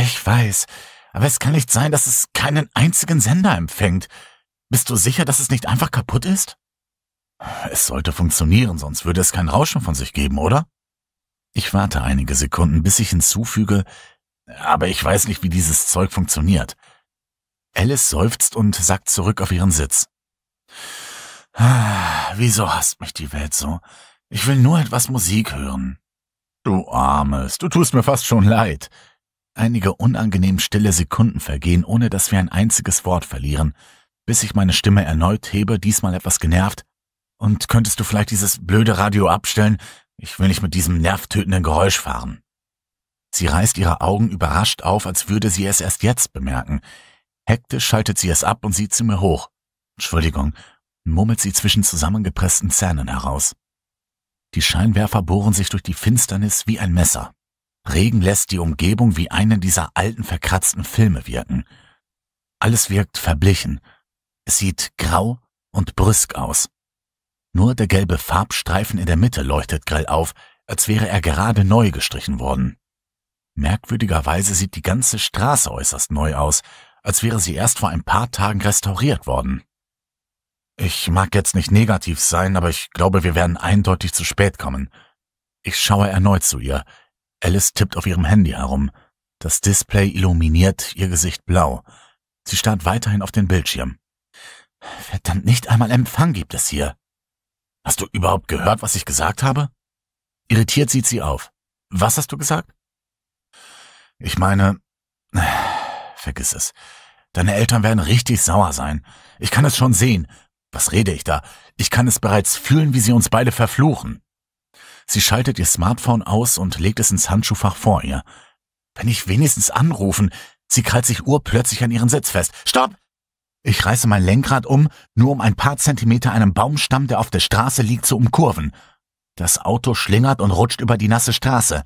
Ich weiß, aber es kann nicht sein, dass es keinen einzigen Sender empfängt. Bist du sicher, dass es nicht einfach kaputt ist? Es sollte funktionieren, sonst würde es kein Rauschen von sich geben, oder? Ich warte einige Sekunden, bis ich hinzufüge, aber ich weiß nicht, wie dieses Zeug funktioniert. Alice seufzt und sackt zurück auf ihren Sitz. Ah, wieso hasst mich die Welt so? Ich will nur etwas Musik hören. Du Armes, du tust mir fast schon leid. Einige unangenehm stille Sekunden vergehen, ohne dass wir ein einziges Wort verlieren, bis ich meine Stimme erneut hebe, diesmal etwas genervt. Und könntest du vielleicht dieses blöde Radio abstellen? Ich will nicht mit diesem nervtötenden Geräusch fahren. Sie reißt ihre Augen überrascht auf, als würde sie es erst jetzt bemerken. Hektisch schaltet sie es ab und sieht zu mir hoch. Entschuldigung, murmelt sie zwischen zusammengepressten Zähnen heraus. Die Scheinwerfer bohren sich durch die Finsternis wie ein Messer. Regen lässt die Umgebung wie einen dieser alten verkratzten Filme wirken. Alles wirkt verblichen. Es sieht grau und brüsk aus. Nur der gelbe Farbstreifen in der Mitte leuchtet grell auf, als wäre er gerade neu gestrichen worden. Merkwürdigerweise sieht die ganze Straße äußerst neu aus, als wäre sie erst vor ein paar Tagen restauriert worden. Ich mag jetzt nicht negativ sein, aber ich glaube, wir werden eindeutig zu spät kommen. Ich schaue erneut zu ihr. Alice tippt auf ihrem Handy herum. Das Display illuminiert ihr Gesicht blau. Sie starrt weiterhin auf den Bildschirm. Verdammt, nicht einmal Empfang gibt es hier. Hast du überhaupt gehört, was ich gesagt habe? Irritiert sieht sie auf. Was hast du gesagt? Ich meine, vergiss es. Deine Eltern werden richtig sauer sein. Ich kann es schon sehen. Was rede ich da? Ich kann es bereits fühlen, wie sie uns beide verfluchen. Sie schaltet ihr Smartphone aus und legt es ins Handschuhfach vor ihr. Wenn ich wenigstens anrufen. Sie krallt sich urplötzlich an ihren Sitz fest. Stopp! Ich reiße mein Lenkrad um, nur um ein paar Zentimeter einem Baumstamm, der auf der Straße liegt, zu umkurven. Das Auto schlingert und rutscht über die nasse Straße.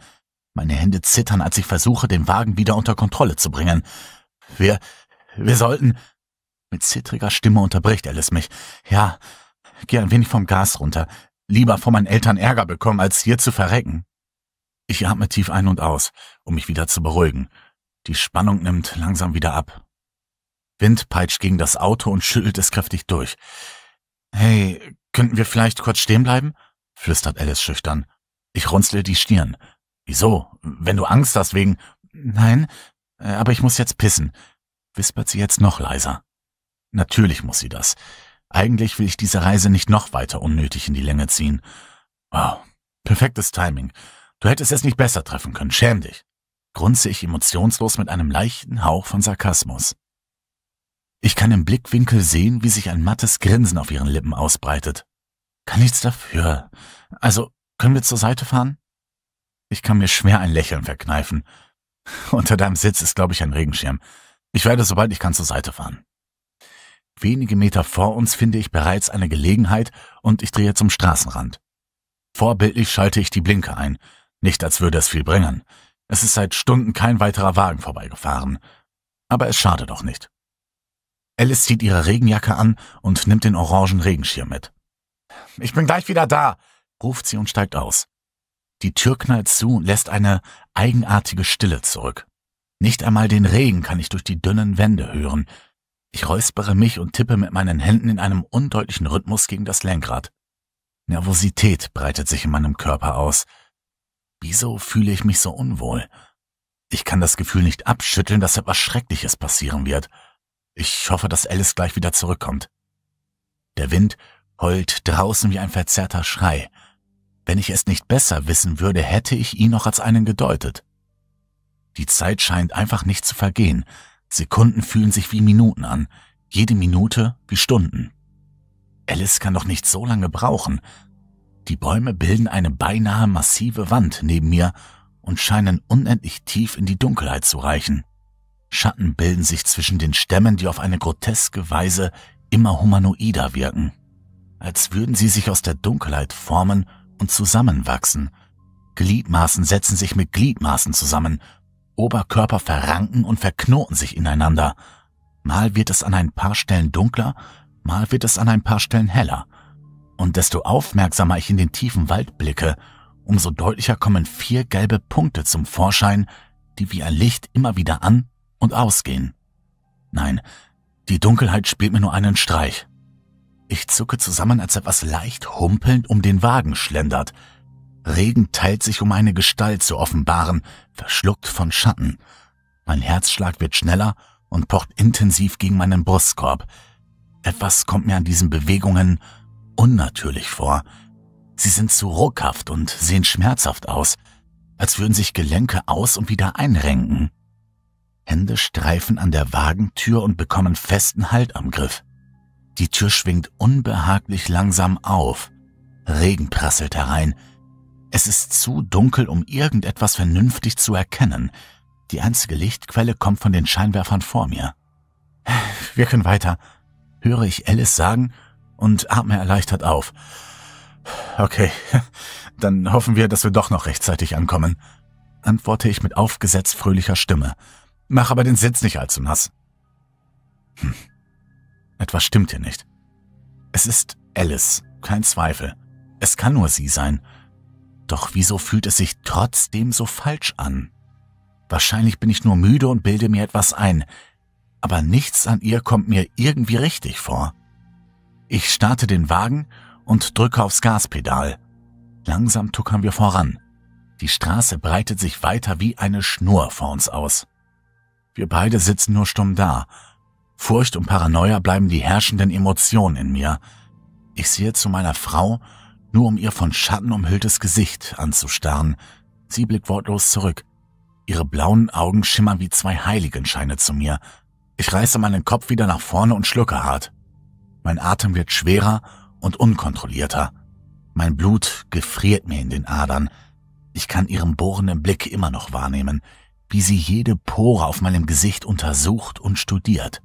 Meine Hände zittern, als ich versuche, den Wagen wieder unter Kontrolle zu bringen. Wir, wir sollten, mit zittriger Stimme unterbricht Alice mich. Ja, geh ein wenig vom Gas runter. Lieber vor meinen Eltern Ärger bekommen, als hier zu verrecken. Ich atme tief ein und aus, um mich wieder zu beruhigen. Die Spannung nimmt langsam wieder ab. Wind peitscht gegen das Auto und schüttelt es kräftig durch. Hey, könnten wir vielleicht kurz stehen bleiben? flüstert Alice schüchtern. Ich runzle die Stirn. Wieso? Wenn du Angst hast wegen... Nein, äh, aber ich muss jetzt pissen, wispert sie jetzt noch leiser. Natürlich muss sie das. Eigentlich will ich diese Reise nicht noch weiter unnötig in die Länge ziehen. Wow, perfektes Timing. Du hättest es nicht besser treffen können. Schäm dich. Grunze ich emotionslos mit einem leichten Hauch von Sarkasmus. Ich kann im Blickwinkel sehen, wie sich ein mattes Grinsen auf ihren Lippen ausbreitet. Kann nichts dafür. Also, können wir zur Seite fahren? Ich kann mir schwer ein Lächeln verkneifen. Unter deinem Sitz ist, glaube ich, ein Regenschirm. Ich werde, sobald ich kann, zur Seite fahren. Wenige Meter vor uns finde ich bereits eine Gelegenheit und ich drehe zum Straßenrand. Vorbildlich schalte ich die Blinker ein, nicht als würde es viel bringen. Es ist seit Stunden kein weiterer Wagen vorbeigefahren. Aber es schade doch nicht. Alice zieht ihre Regenjacke an und nimmt den orangen Regenschirm mit. Ich bin gleich wieder da, ruft sie und steigt aus. Die Tür knallt zu und lässt eine eigenartige Stille zurück. Nicht einmal den Regen kann ich durch die dünnen Wände hören. Ich räuspere mich und tippe mit meinen Händen in einem undeutlichen Rhythmus gegen das Lenkrad. Nervosität breitet sich in meinem Körper aus. Wieso fühle ich mich so unwohl? Ich kann das Gefühl nicht abschütteln, dass etwas Schreckliches passieren wird. Ich hoffe, dass Alice gleich wieder zurückkommt. Der Wind heult draußen wie ein verzerrter Schrei. Wenn ich es nicht besser wissen würde, hätte ich ihn noch als einen gedeutet. Die Zeit scheint einfach nicht zu vergehen. Sekunden fühlen sich wie Minuten an, jede Minute wie Stunden. Alice kann doch nicht so lange brauchen. Die Bäume bilden eine beinahe massive Wand neben mir und scheinen unendlich tief in die Dunkelheit zu reichen. Schatten bilden sich zwischen den Stämmen, die auf eine groteske Weise immer humanoider wirken, als würden sie sich aus der Dunkelheit formen und zusammenwachsen. Gliedmaßen setzen sich mit Gliedmaßen zusammen Oberkörper verranken und verknoten sich ineinander. Mal wird es an ein paar Stellen dunkler, mal wird es an ein paar Stellen heller. Und desto aufmerksamer ich in den tiefen Wald blicke, umso deutlicher kommen vier gelbe Punkte zum Vorschein, die wie ein Licht immer wieder an und ausgehen. Nein, die Dunkelheit spielt mir nur einen Streich. Ich zucke zusammen, als etwas leicht humpelnd um den Wagen schlendert – Regen teilt sich, um eine Gestalt zu offenbaren, verschluckt von Schatten. Mein Herzschlag wird schneller und pocht intensiv gegen meinen Brustkorb. Etwas kommt mir an diesen Bewegungen unnatürlich vor. Sie sind zu ruckhaft und sehen schmerzhaft aus, als würden sich Gelenke aus und wieder einrenken. Hände streifen an der Wagentür und bekommen festen Halt am Griff. Die Tür schwingt unbehaglich langsam auf. Regen prasselt herein, es ist zu dunkel, um irgendetwas vernünftig zu erkennen. Die einzige Lichtquelle kommt von den Scheinwerfern vor mir. Wir können weiter, höre ich Alice sagen und atme erleichtert auf. Okay, dann hoffen wir, dass wir doch noch rechtzeitig ankommen, antworte ich mit aufgesetzt fröhlicher Stimme. Mach aber den Sitz nicht allzu nass. Hm. Etwas stimmt hier nicht. Es ist Alice, kein Zweifel. Es kann nur sie sein. Doch wieso fühlt es sich trotzdem so falsch an? Wahrscheinlich bin ich nur müde und bilde mir etwas ein, aber nichts an ihr kommt mir irgendwie richtig vor. Ich starte den Wagen und drücke aufs Gaspedal. Langsam tuckern wir voran. Die Straße breitet sich weiter wie eine Schnur vor uns aus. Wir beide sitzen nur stumm da. Furcht und Paranoia bleiben die herrschenden Emotionen in mir. Ich sehe zu meiner Frau nur um ihr von Schatten umhülltes Gesicht anzustarren. Sie blickt wortlos zurück. Ihre blauen Augen schimmern wie zwei Heiligenscheine zu mir. Ich reiße meinen Kopf wieder nach vorne und schlucke hart. Mein Atem wird schwerer und unkontrollierter. Mein Blut gefriert mir in den Adern. Ich kann ihren bohrenden Blick immer noch wahrnehmen, wie sie jede Pore auf meinem Gesicht untersucht und studiert.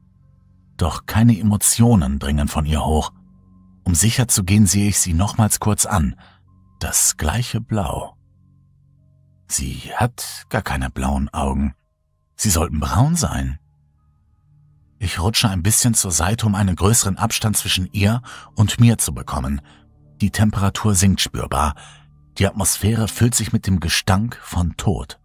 Doch keine Emotionen dringen von ihr hoch. Um sicher zu gehen, sehe ich sie nochmals kurz an. Das gleiche Blau. Sie hat gar keine blauen Augen. Sie sollten braun sein. Ich rutsche ein bisschen zur Seite, um einen größeren Abstand zwischen ihr und mir zu bekommen. Die Temperatur sinkt spürbar. Die Atmosphäre füllt sich mit dem Gestank von Tod.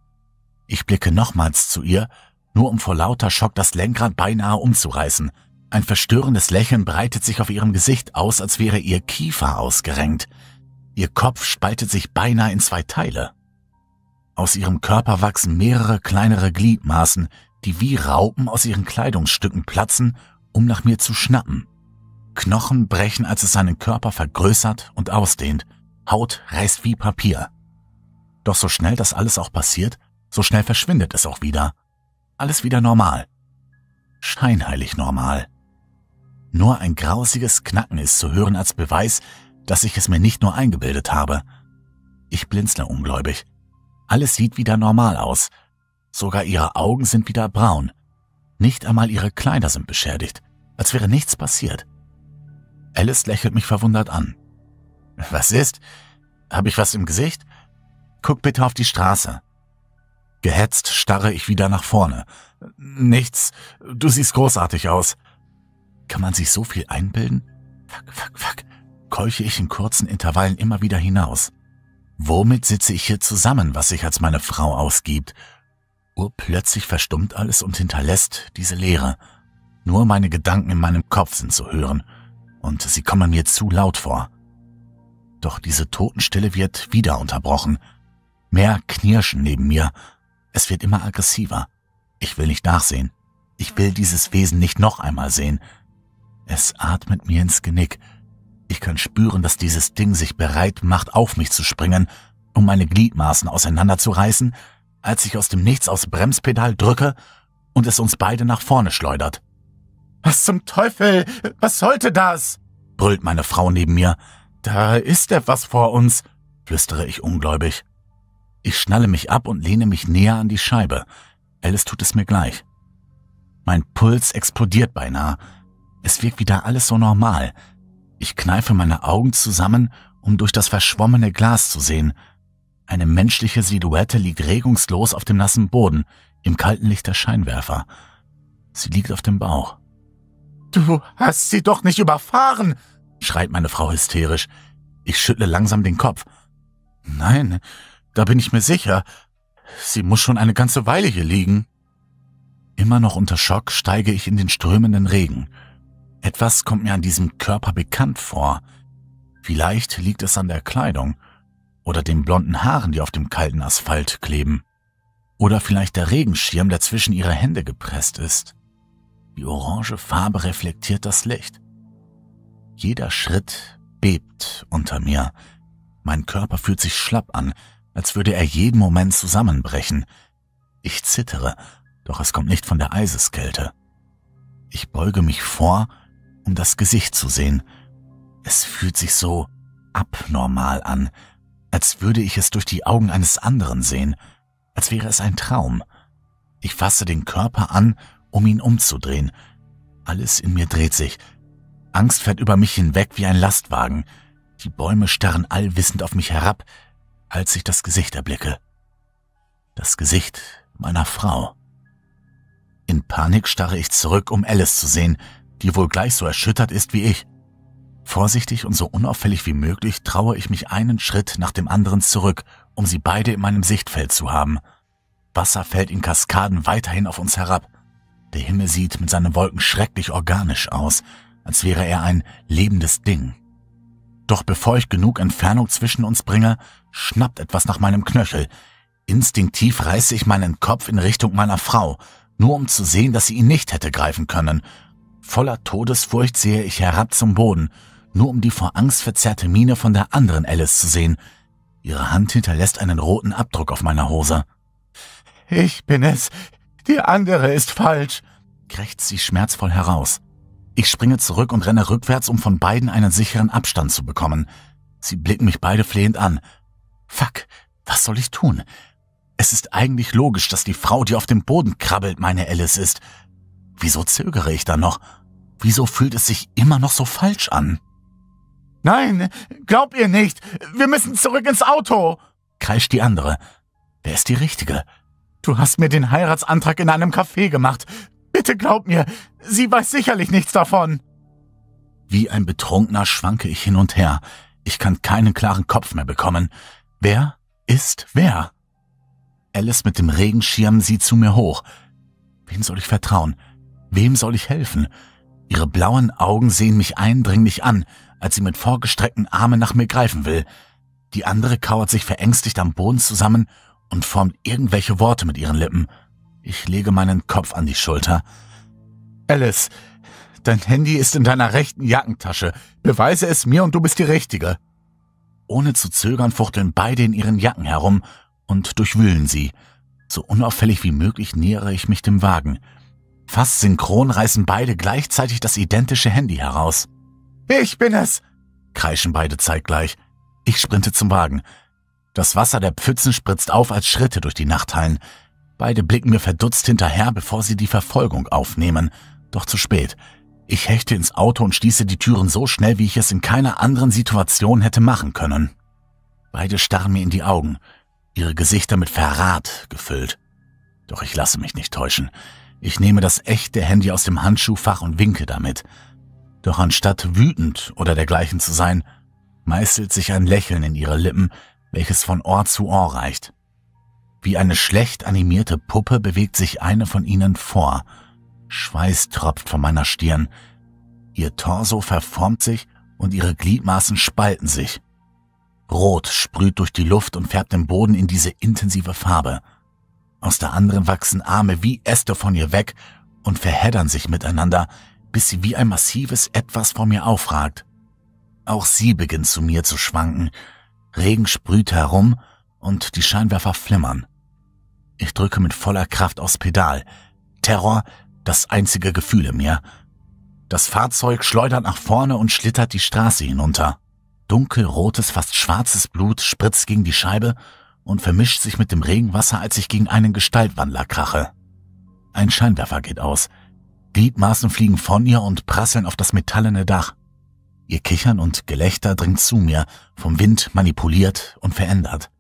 Ich blicke nochmals zu ihr, nur um vor lauter Schock das Lenkrad beinahe umzureißen. Ein verstörendes Lächeln breitet sich auf ihrem Gesicht aus, als wäre ihr Kiefer ausgerenkt. Ihr Kopf spaltet sich beinahe in zwei Teile. Aus ihrem Körper wachsen mehrere kleinere Gliedmaßen, die wie Raupen aus ihren Kleidungsstücken platzen, um nach mir zu schnappen. Knochen brechen, als es seinen Körper vergrößert und ausdehnt. Haut reißt wie Papier. Doch so schnell das alles auch passiert, so schnell verschwindet es auch wieder. Alles wieder normal. Scheinheilig normal. Nur ein grausiges Knacken ist zu hören als Beweis, dass ich es mir nicht nur eingebildet habe. Ich blinzle ungläubig. Alles sieht wieder normal aus. Sogar ihre Augen sind wieder braun. Nicht einmal ihre Kleider sind beschädigt, als wäre nichts passiert. Alice lächelt mich verwundert an. Was ist? Habe ich was im Gesicht? Guck bitte auf die Straße. Gehetzt starre ich wieder nach vorne. Nichts, du siehst großartig aus. Kann man sich so viel einbilden? Fuck, fuck, fuck, keuche ich in kurzen Intervallen immer wieder hinaus. Womit sitze ich hier zusammen, was sich als meine Frau ausgibt? Urplötzlich verstummt alles und hinterlässt diese Leere. Nur meine Gedanken in meinem Kopf sind zu hören, und sie kommen mir zu laut vor. Doch diese Totenstille wird wieder unterbrochen. Mehr Knirschen neben mir. Es wird immer aggressiver. Ich will nicht nachsehen. Ich will dieses Wesen nicht noch einmal sehen. Es atmet mir ins Genick. Ich kann spüren, dass dieses Ding sich bereit macht, auf mich zu springen, um meine Gliedmaßen auseinanderzureißen, als ich aus dem Nichts aus Bremspedal drücke und es uns beide nach vorne schleudert. Was zum Teufel? Was sollte das? brüllt meine Frau neben mir. Da ist etwas vor uns, flüstere ich ungläubig. Ich schnalle mich ab und lehne mich näher an die Scheibe. Alice tut es mir gleich. Mein Puls explodiert beinahe. Es wirkt wieder alles so normal. Ich kneife meine Augen zusammen, um durch das verschwommene Glas zu sehen. Eine menschliche Silhouette liegt regungslos auf dem nassen Boden, im kalten Licht der Scheinwerfer. Sie liegt auf dem Bauch. Du hast sie doch nicht überfahren, schreit meine Frau hysterisch. Ich schüttle langsam den Kopf. Nein, da bin ich mir sicher. Sie muss schon eine ganze Weile hier liegen. Immer noch unter Schock steige ich in den strömenden Regen. Etwas kommt mir an diesem Körper bekannt vor. Vielleicht liegt es an der Kleidung oder den blonden Haaren, die auf dem kalten Asphalt kleben. Oder vielleicht der Regenschirm, der zwischen ihre Hände gepresst ist. Die orange Farbe reflektiert das Licht. Jeder Schritt bebt unter mir. Mein Körper fühlt sich schlapp an, als würde er jeden Moment zusammenbrechen. Ich zittere, doch es kommt nicht von der Eiseskälte. Ich beuge mich vor um das Gesicht zu sehen. Es fühlt sich so abnormal an, als würde ich es durch die Augen eines anderen sehen, als wäre es ein Traum. Ich fasse den Körper an, um ihn umzudrehen. Alles in mir dreht sich. Angst fährt über mich hinweg wie ein Lastwagen. Die Bäume starren allwissend auf mich herab, als ich das Gesicht erblicke. Das Gesicht meiner Frau. In Panik starre ich zurück, um Alice zu sehen, die wohl gleich so erschüttert ist wie ich. Vorsichtig und so unauffällig wie möglich traue ich mich einen Schritt nach dem anderen zurück, um sie beide in meinem Sichtfeld zu haben. Wasser fällt in Kaskaden weiterhin auf uns herab. Der Himmel sieht mit seinen Wolken schrecklich organisch aus, als wäre er ein lebendes Ding. Doch bevor ich genug Entfernung zwischen uns bringe, schnappt etwas nach meinem Knöchel. Instinktiv reiße ich meinen Kopf in Richtung meiner Frau, nur um zu sehen, dass sie ihn nicht hätte greifen können – Voller Todesfurcht sehe ich herab zum Boden, nur um die vor Angst verzerrte Miene von der anderen Alice zu sehen. Ihre Hand hinterlässt einen roten Abdruck auf meiner Hose. Ich bin es. Die andere ist falsch, krächzt sie schmerzvoll heraus. Ich springe zurück und renne rückwärts, um von beiden einen sicheren Abstand zu bekommen. Sie blicken mich beide flehend an. Fuck, was soll ich tun? Es ist eigentlich logisch, dass die Frau, die auf dem Boden krabbelt, meine Alice ist. Wieso zögere ich dann noch? Wieso fühlt es sich immer noch so falsch an? Nein, glaub ihr nicht. Wir müssen zurück ins Auto, kreischt die andere. Wer ist die Richtige? Du hast mir den Heiratsantrag in einem Café gemacht. Bitte glaub mir, sie weiß sicherlich nichts davon. Wie ein Betrunkener schwanke ich hin und her. Ich kann keinen klaren Kopf mehr bekommen. Wer ist wer? Alice mit dem Regenschirm sieht zu mir hoch. Wen soll ich vertrauen? Wem soll ich helfen? Ihre blauen Augen sehen mich eindringlich an, als sie mit vorgestreckten Armen nach mir greifen will. Die andere kauert sich verängstigt am Boden zusammen und formt irgendwelche Worte mit ihren Lippen. Ich lege meinen Kopf an die Schulter. Alice, dein Handy ist in deiner rechten Jackentasche. Beweise es mir und du bist die Richtige. Ohne zu zögern fuchteln beide in ihren Jacken herum und durchwühlen sie. So unauffällig wie möglich nähere ich mich dem Wagen. Fast synchron reißen beide gleichzeitig das identische Handy heraus. Ich bin es! kreischen beide zeitgleich. Ich sprinte zum Wagen. Das Wasser der Pfützen spritzt auf als Schritte durch die Nachthallen. Beide blicken mir verdutzt hinterher, bevor sie die Verfolgung aufnehmen. Doch zu spät. Ich hechte ins Auto und schließe die Türen so schnell, wie ich es in keiner anderen Situation hätte machen können. Beide starren mir in die Augen, ihre Gesichter mit Verrat gefüllt. Doch ich lasse mich nicht täuschen. Ich nehme das echte Handy aus dem Handschuhfach und winke damit. Doch anstatt wütend oder dergleichen zu sein, meißelt sich ein Lächeln in ihre Lippen, welches von Ohr zu Ohr reicht. Wie eine schlecht animierte Puppe bewegt sich eine von ihnen vor. Schweiß tropft von meiner Stirn. Ihr Torso verformt sich und ihre Gliedmaßen spalten sich. Rot sprüht durch die Luft und färbt den Boden in diese intensive Farbe. Aus der anderen wachsen Arme wie Äste von ihr weg und verheddern sich miteinander, bis sie wie ein massives Etwas vor mir aufragt. Auch sie beginnt zu mir zu schwanken. Regen sprüht herum und die Scheinwerfer flimmern. Ich drücke mit voller Kraft aufs Pedal. Terror, das einzige Gefühl in mir. Das Fahrzeug schleudert nach vorne und schlittert die Straße hinunter. Dunkelrotes, fast schwarzes Blut spritzt gegen die Scheibe und vermischt sich mit dem Regenwasser, als ich gegen einen Gestaltwandler krache. Ein Scheinwerfer geht aus. Gliedmaßen fliegen von ihr und prasseln auf das metallene Dach. Ihr Kichern und Gelächter dringt zu mir, vom Wind manipuliert und verändert.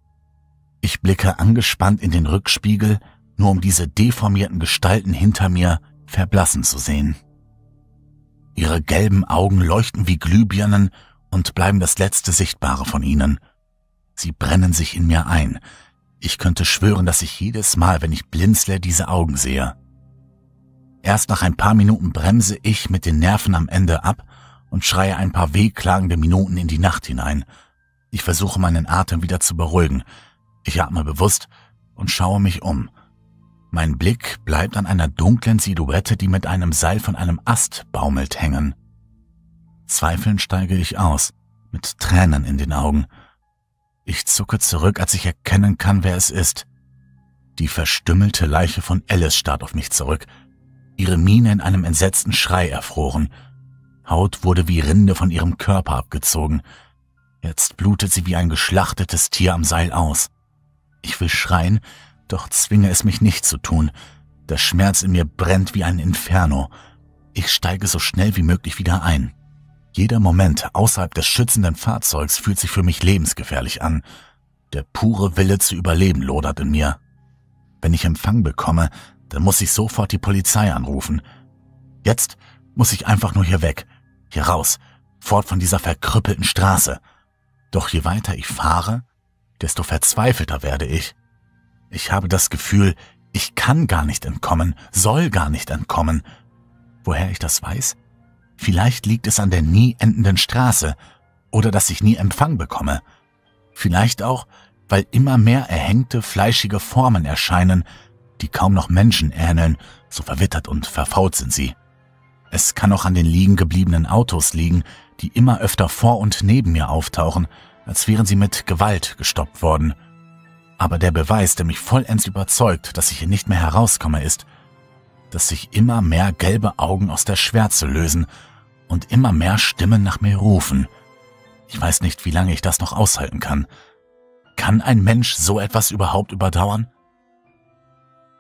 Ich blicke angespannt in den Rückspiegel, nur um diese deformierten Gestalten hinter mir verblassen zu sehen. Ihre gelben Augen leuchten wie Glühbirnen und bleiben das letzte Sichtbare von ihnen – Sie brennen sich in mir ein. Ich könnte schwören, dass ich jedes Mal, wenn ich blinzle, diese Augen sehe. Erst nach ein paar Minuten bremse ich mit den Nerven am Ende ab und schreie ein paar wehklagende Minuten in die Nacht hinein. Ich versuche meinen Atem wieder zu beruhigen. Ich atme bewusst und schaue mich um. Mein Blick bleibt an einer dunklen Silhouette, die mit einem Seil von einem Ast baumelt, hängen. Zweifelnd steige ich aus, mit Tränen in den Augen – ich zucke zurück, als ich erkennen kann, wer es ist. Die verstümmelte Leiche von Alice starrt auf mich zurück, ihre Miene in einem entsetzten Schrei erfroren. Haut wurde wie Rinde von ihrem Körper abgezogen. Jetzt blutet sie wie ein geschlachtetes Tier am Seil aus. Ich will schreien, doch zwinge es mich nicht zu tun. Der Schmerz in mir brennt wie ein Inferno. Ich steige so schnell wie möglich wieder ein. Jeder Moment außerhalb des schützenden Fahrzeugs fühlt sich für mich lebensgefährlich an. Der pure Wille zu überleben lodert in mir. Wenn ich Empfang bekomme, dann muss ich sofort die Polizei anrufen. Jetzt muss ich einfach nur hier weg, hier raus, fort von dieser verkrüppelten Straße. Doch je weiter ich fahre, desto verzweifelter werde ich. Ich habe das Gefühl, ich kann gar nicht entkommen, soll gar nicht entkommen. Woher ich das weiß? Vielleicht liegt es an der nie endenden Straße oder dass ich nie Empfang bekomme. Vielleicht auch, weil immer mehr erhängte, fleischige Formen erscheinen, die kaum noch Menschen ähneln, so verwittert und verfault sind sie. Es kann auch an den liegen gebliebenen Autos liegen, die immer öfter vor und neben mir auftauchen, als wären sie mit Gewalt gestoppt worden. Aber der Beweis, der mich vollends überzeugt, dass ich hier nicht mehr herauskomme, ist, dass sich immer mehr gelbe Augen aus der Schwärze lösen und immer mehr Stimmen nach mir rufen. Ich weiß nicht, wie lange ich das noch aushalten kann. Kann ein Mensch so etwas überhaupt überdauern?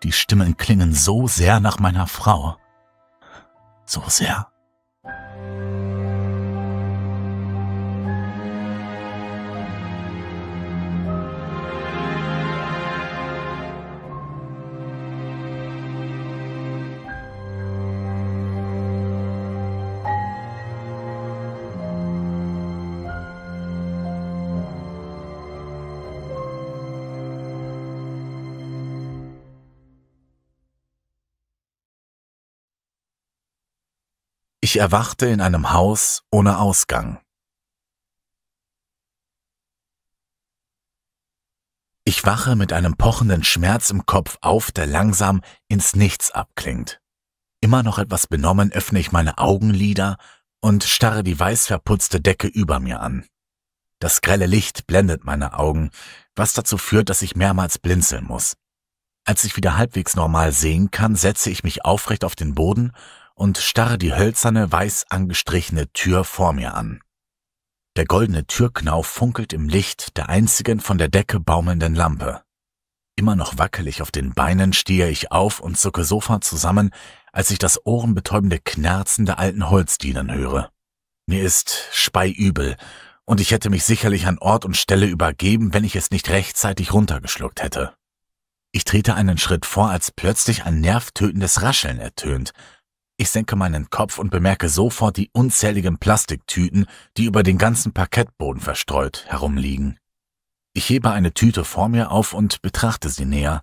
Die Stimmen klingen so sehr nach meiner Frau. So sehr. Ich erwachte in einem Haus ohne Ausgang. Ich wache mit einem pochenden Schmerz im Kopf auf, der langsam ins Nichts abklingt. Immer noch etwas benommen öffne ich meine Augenlider und starre die weiß verputzte Decke über mir an. Das grelle Licht blendet meine Augen, was dazu führt, dass ich mehrmals blinzeln muss. Als ich wieder halbwegs normal sehen kann, setze ich mich aufrecht auf den Boden und starre die hölzerne, weiß angestrichene Tür vor mir an. Der goldene Türknauf funkelt im Licht der einzigen von der Decke baumelnden Lampe. Immer noch wackelig auf den Beinen stehe ich auf und zucke sofort zusammen, als ich das ohrenbetäubende Knarzen der alten Holzdienern höre. Mir ist speiübel, und ich hätte mich sicherlich an Ort und Stelle übergeben, wenn ich es nicht rechtzeitig runtergeschluckt hätte. Ich trete einen Schritt vor, als plötzlich ein nervtötendes Rascheln ertönt, ich senke meinen Kopf und bemerke sofort die unzähligen Plastiktüten, die über den ganzen Parkettboden verstreut herumliegen. Ich hebe eine Tüte vor mir auf und betrachte sie näher.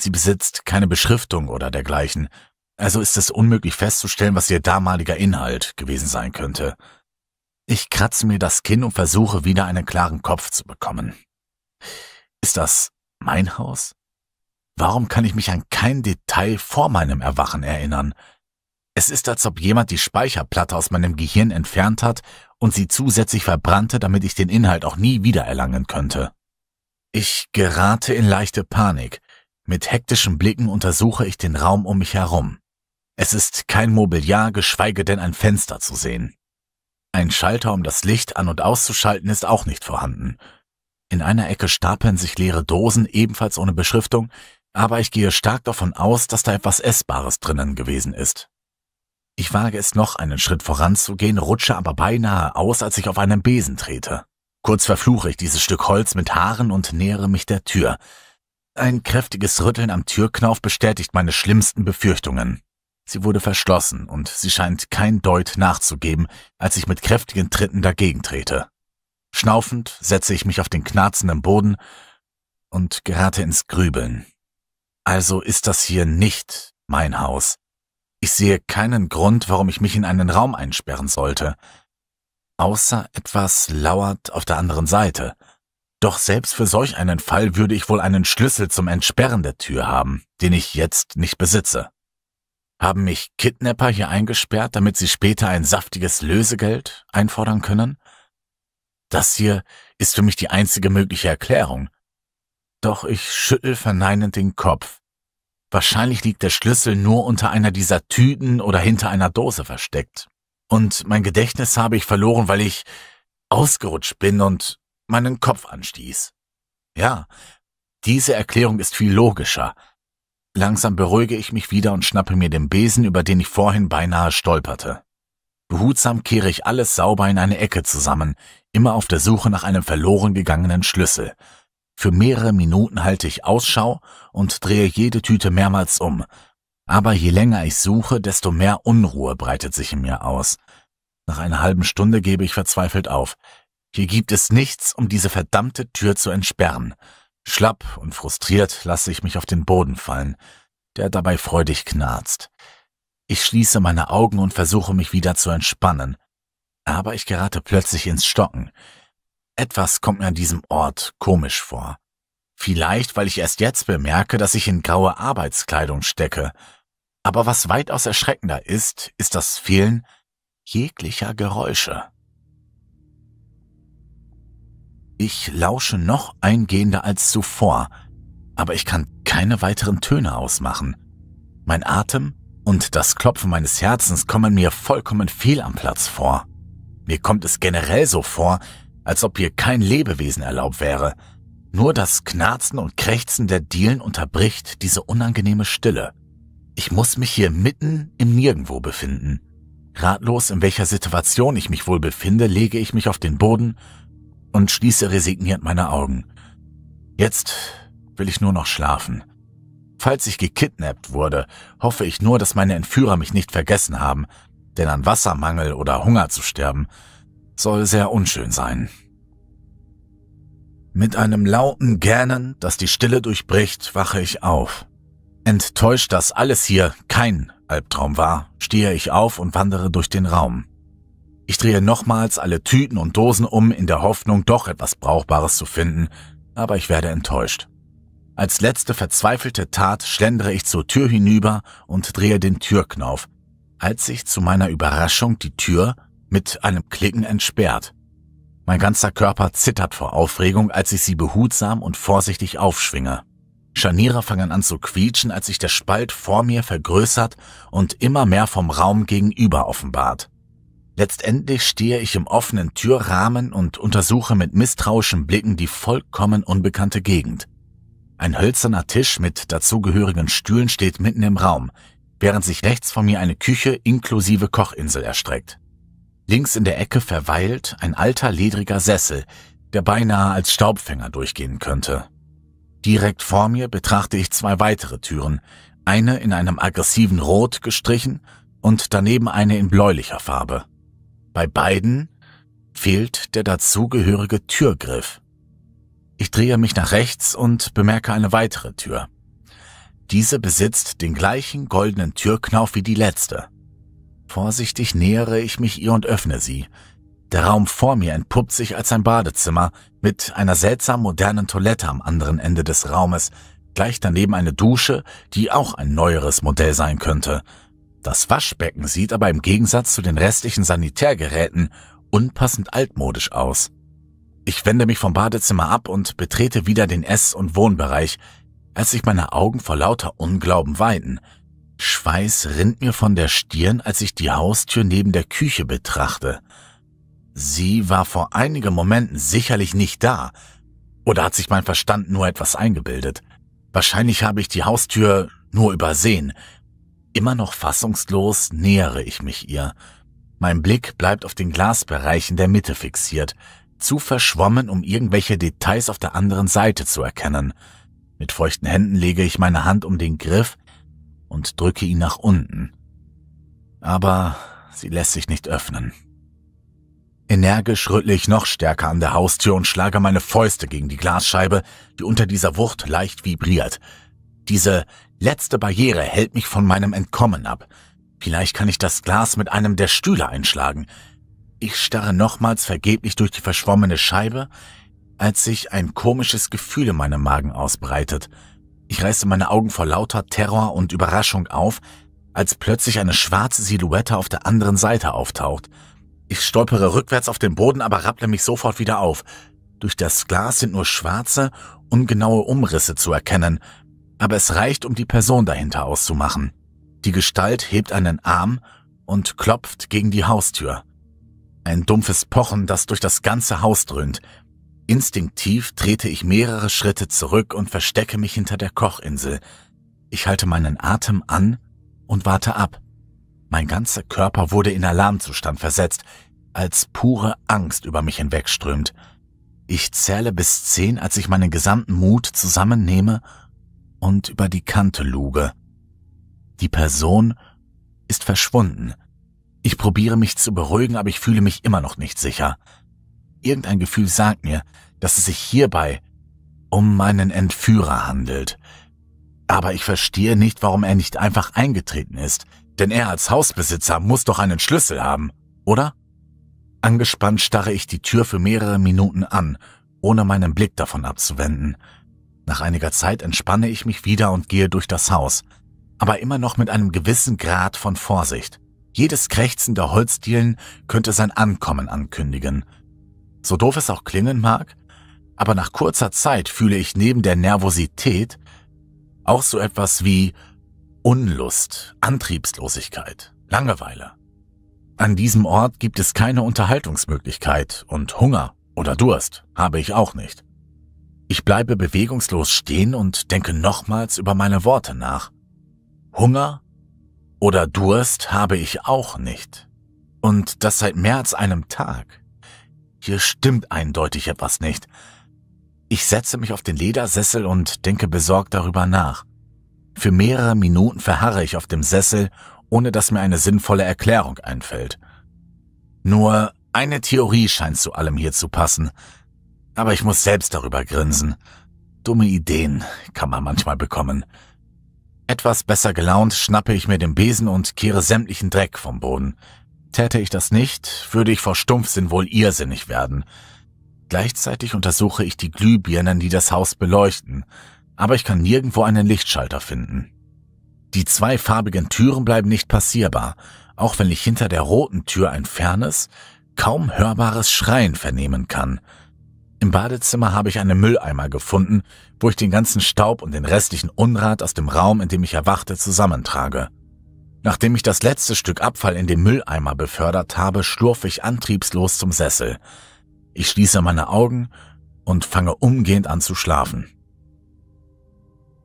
Sie besitzt keine Beschriftung oder dergleichen, also ist es unmöglich festzustellen, was ihr damaliger Inhalt gewesen sein könnte. Ich kratze mir das Kinn und versuche wieder einen klaren Kopf zu bekommen. Ist das mein Haus? Warum kann ich mich an kein Detail vor meinem Erwachen erinnern? Es ist, als ob jemand die Speicherplatte aus meinem Gehirn entfernt hat und sie zusätzlich verbrannte, damit ich den Inhalt auch nie wieder erlangen könnte. Ich gerate in leichte Panik. Mit hektischen Blicken untersuche ich den Raum um mich herum. Es ist kein Mobiliar, geschweige denn ein Fenster zu sehen. Ein Schalter, um das Licht an und auszuschalten, ist auch nicht vorhanden. In einer Ecke stapeln sich leere Dosen, ebenfalls ohne Beschriftung, aber ich gehe stark davon aus, dass da etwas Essbares drinnen gewesen ist. Ich wage es noch einen Schritt voranzugehen, rutsche aber beinahe aus, als ich auf einen Besen trete. Kurz verfluche ich dieses Stück Holz mit Haaren und nähere mich der Tür. Ein kräftiges Rütteln am Türknauf bestätigt meine schlimmsten Befürchtungen. Sie wurde verschlossen und sie scheint kein Deut nachzugeben, als ich mit kräftigen Tritten dagegen trete. Schnaufend setze ich mich auf den knarzenden Boden und gerate ins Grübeln. Also ist das hier nicht mein Haus. Ich sehe keinen Grund, warum ich mich in einen Raum einsperren sollte. Außer etwas lauert auf der anderen Seite. Doch selbst für solch einen Fall würde ich wohl einen Schlüssel zum Entsperren der Tür haben, den ich jetzt nicht besitze. Haben mich Kidnapper hier eingesperrt, damit sie später ein saftiges Lösegeld einfordern können? Das hier ist für mich die einzige mögliche Erklärung. Doch ich schüttel verneinend den Kopf. Wahrscheinlich liegt der Schlüssel nur unter einer dieser Tüten oder hinter einer Dose versteckt. Und mein Gedächtnis habe ich verloren, weil ich ausgerutscht bin und meinen Kopf anstieß. Ja, diese Erklärung ist viel logischer. Langsam beruhige ich mich wieder und schnappe mir den Besen, über den ich vorhin beinahe stolperte. Behutsam kehre ich alles sauber in eine Ecke zusammen, immer auf der Suche nach einem verloren gegangenen Schlüssel, für mehrere Minuten halte ich Ausschau und drehe jede Tüte mehrmals um. Aber je länger ich suche, desto mehr Unruhe breitet sich in mir aus. Nach einer halben Stunde gebe ich verzweifelt auf. Hier gibt es nichts, um diese verdammte Tür zu entsperren. Schlapp und frustriert lasse ich mich auf den Boden fallen, der dabei freudig knarzt. Ich schließe meine Augen und versuche mich wieder zu entspannen. Aber ich gerate plötzlich ins Stocken. Etwas kommt mir an diesem Ort komisch vor. Vielleicht, weil ich erst jetzt bemerke, dass ich in graue Arbeitskleidung stecke. Aber was weitaus erschreckender ist, ist das Fehlen jeglicher Geräusche. Ich lausche noch eingehender als zuvor, aber ich kann keine weiteren Töne ausmachen. Mein Atem und das Klopfen meines Herzens kommen mir vollkommen fehl am Platz vor. Mir kommt es generell so vor, als ob hier kein Lebewesen erlaubt wäre. Nur das Knarzen und Krächzen der Dielen unterbricht diese unangenehme Stille. Ich muss mich hier mitten im Nirgendwo befinden. Ratlos, in welcher Situation ich mich wohl befinde, lege ich mich auf den Boden und schließe resigniert meine Augen. Jetzt will ich nur noch schlafen. Falls ich gekidnappt wurde, hoffe ich nur, dass meine Entführer mich nicht vergessen haben, denn an Wassermangel oder Hunger zu sterben, soll sehr unschön sein. Mit einem lauten Gähnen, das die Stille durchbricht, wache ich auf. Enttäuscht, dass alles hier kein Albtraum war, stehe ich auf und wandere durch den Raum. Ich drehe nochmals alle Tüten und Dosen um, in der Hoffnung, doch etwas Brauchbares zu finden, aber ich werde enttäuscht. Als letzte verzweifelte Tat schlendere ich zur Tür hinüber und drehe den Türknauf, als ich zu meiner Überraschung die Tür mit einem Klicken entsperrt. Mein ganzer Körper zittert vor Aufregung, als ich sie behutsam und vorsichtig aufschwinge. Scharniere fangen an zu quietschen, als sich der Spalt vor mir vergrößert und immer mehr vom Raum gegenüber offenbart. Letztendlich stehe ich im offenen Türrahmen und untersuche mit misstrauischen Blicken die vollkommen unbekannte Gegend. Ein hölzerner Tisch mit dazugehörigen Stühlen steht mitten im Raum, während sich rechts von mir eine Küche inklusive Kochinsel erstreckt. Links in der Ecke verweilt ein alter ledriger Sessel, der beinahe als Staubfänger durchgehen könnte. Direkt vor mir betrachte ich zwei weitere Türen, eine in einem aggressiven Rot gestrichen und daneben eine in bläulicher Farbe. Bei beiden fehlt der dazugehörige Türgriff. Ich drehe mich nach rechts und bemerke eine weitere Tür. Diese besitzt den gleichen goldenen Türknauf wie die letzte. Vorsichtig nähere ich mich ihr und öffne sie. Der Raum vor mir entpuppt sich als ein Badezimmer mit einer seltsam modernen Toilette am anderen Ende des Raumes, gleich daneben eine Dusche, die auch ein neueres Modell sein könnte. Das Waschbecken sieht aber im Gegensatz zu den restlichen Sanitärgeräten unpassend altmodisch aus. Ich wende mich vom Badezimmer ab und betrete wieder den Ess- und Wohnbereich, als sich meine Augen vor lauter Unglauben weiten – Schweiß rinnt mir von der Stirn, als ich die Haustür neben der Küche betrachte. Sie war vor einigen Momenten sicherlich nicht da. Oder hat sich mein Verstand nur etwas eingebildet? Wahrscheinlich habe ich die Haustür nur übersehen. Immer noch fassungslos nähere ich mich ihr. Mein Blick bleibt auf den Glasbereich in der Mitte fixiert, zu verschwommen, um irgendwelche Details auf der anderen Seite zu erkennen. Mit feuchten Händen lege ich meine Hand um den Griff, und drücke ihn nach unten. Aber sie lässt sich nicht öffnen. Energisch rüttle ich noch stärker an der Haustür und schlage meine Fäuste gegen die Glasscheibe, die unter dieser Wucht leicht vibriert. Diese letzte Barriere hält mich von meinem Entkommen ab. Vielleicht kann ich das Glas mit einem der Stühle einschlagen. Ich starre nochmals vergeblich durch die verschwommene Scheibe, als sich ein komisches Gefühl in meinem Magen ausbreitet – ich reiße meine Augen vor lauter Terror und Überraschung auf, als plötzlich eine schwarze Silhouette auf der anderen Seite auftaucht. Ich stolpere rückwärts auf den Boden, aber rapple mich sofort wieder auf. Durch das Glas sind nur schwarze, ungenaue Umrisse zu erkennen, aber es reicht, um die Person dahinter auszumachen. Die Gestalt hebt einen Arm und klopft gegen die Haustür. Ein dumpfes Pochen, das durch das ganze Haus dröhnt. Instinktiv trete ich mehrere Schritte zurück und verstecke mich hinter der Kochinsel. Ich halte meinen Atem an und warte ab. Mein ganzer Körper wurde in Alarmzustand versetzt, als pure Angst über mich hinwegströmt. Ich zähle bis zehn, als ich meinen gesamten Mut zusammennehme und über die Kante luge. Die Person ist verschwunden. Ich probiere mich zu beruhigen, aber ich fühle mich immer noch nicht sicher. Irgendein Gefühl sagt mir, dass es sich hierbei um meinen Entführer handelt. Aber ich verstehe nicht, warum er nicht einfach eingetreten ist, denn er als Hausbesitzer muss doch einen Schlüssel haben, oder? Angespannt starre ich die Tür für mehrere Minuten an, ohne meinen Blick davon abzuwenden. Nach einiger Zeit entspanne ich mich wieder und gehe durch das Haus, aber immer noch mit einem gewissen Grad von Vorsicht. Jedes Krächzen der Holzdielen könnte sein Ankommen ankündigen. So doof es auch klingen mag, aber nach kurzer Zeit fühle ich neben der Nervosität auch so etwas wie Unlust, Antriebslosigkeit, Langeweile. An diesem Ort gibt es keine Unterhaltungsmöglichkeit und Hunger oder Durst habe ich auch nicht. Ich bleibe bewegungslos stehen und denke nochmals über meine Worte nach. Hunger oder Durst habe ich auch nicht. Und das seit mehr als einem Tag. Hier stimmt eindeutig etwas nicht. Ich setze mich auf den Ledersessel und denke besorgt darüber nach. Für mehrere Minuten verharre ich auf dem Sessel, ohne dass mir eine sinnvolle Erklärung einfällt. Nur eine Theorie scheint zu allem hier zu passen. Aber ich muss selbst darüber grinsen. Dumme Ideen kann man manchmal bekommen. Etwas besser gelaunt schnappe ich mir den Besen und kehre sämtlichen Dreck vom Boden. Täte ich das nicht, würde ich vor Stumpfsinn wohl irrsinnig werden. Gleichzeitig untersuche ich die Glühbirnen, die das Haus beleuchten, aber ich kann nirgendwo einen Lichtschalter finden. Die zweifarbigen Türen bleiben nicht passierbar, auch wenn ich hinter der roten Tür ein fernes, kaum hörbares Schreien vernehmen kann. Im Badezimmer habe ich einen Mülleimer gefunden, wo ich den ganzen Staub und den restlichen Unrat aus dem Raum, in dem ich erwachte, zusammentrage. Nachdem ich das letzte Stück Abfall in den Mülleimer befördert habe, schlurfe ich antriebslos zum Sessel. Ich schließe meine Augen und fange umgehend an zu schlafen.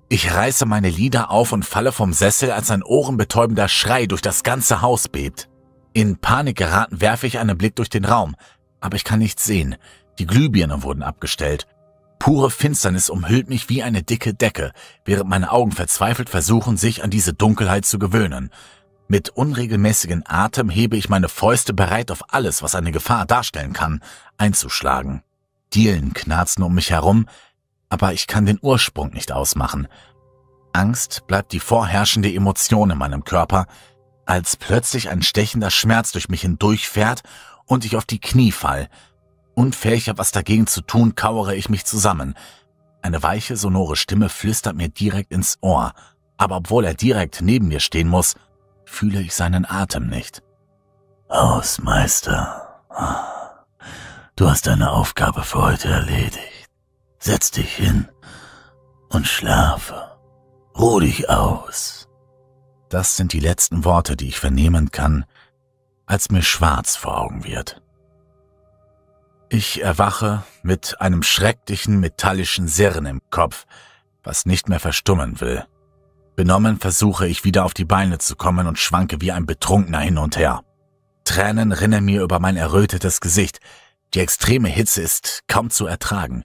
Ich reiße meine Lider auf und falle vom Sessel, als ein ohrenbetäubender Schrei durch das ganze Haus bebt. In Panik geraten werfe ich einen Blick durch den Raum, aber ich kann nichts sehen. Die Glühbirnen wurden abgestellt Pure Finsternis umhüllt mich wie eine dicke Decke, während meine Augen verzweifelt versuchen, sich an diese Dunkelheit zu gewöhnen. Mit unregelmäßigen Atem hebe ich meine Fäuste bereit auf alles, was eine Gefahr darstellen kann, einzuschlagen. Dielen knarzen um mich herum, aber ich kann den Ursprung nicht ausmachen. Angst bleibt die vorherrschende Emotion in meinem Körper, als plötzlich ein stechender Schmerz durch mich hindurchfährt und ich auf die Knie fall – Unfähig, was dagegen zu tun, kauere ich mich zusammen. Eine weiche, sonore Stimme flüstert mir direkt ins Ohr, aber obwohl er direkt neben mir stehen muss, fühle ich seinen Atem nicht. Aus, Meister. Du hast deine Aufgabe für heute erledigt. Setz dich hin und schlafe. Ruh dich aus. Das sind die letzten Worte, die ich vernehmen kann, als mir schwarz vor Augen wird. Ich erwache mit einem schrecklichen metallischen Sirren im Kopf, was nicht mehr verstummen will. Benommen versuche ich wieder auf die Beine zu kommen und schwanke wie ein Betrunkener hin und her. Tränen rinnen mir über mein errötetes Gesicht. Die extreme Hitze ist kaum zu ertragen.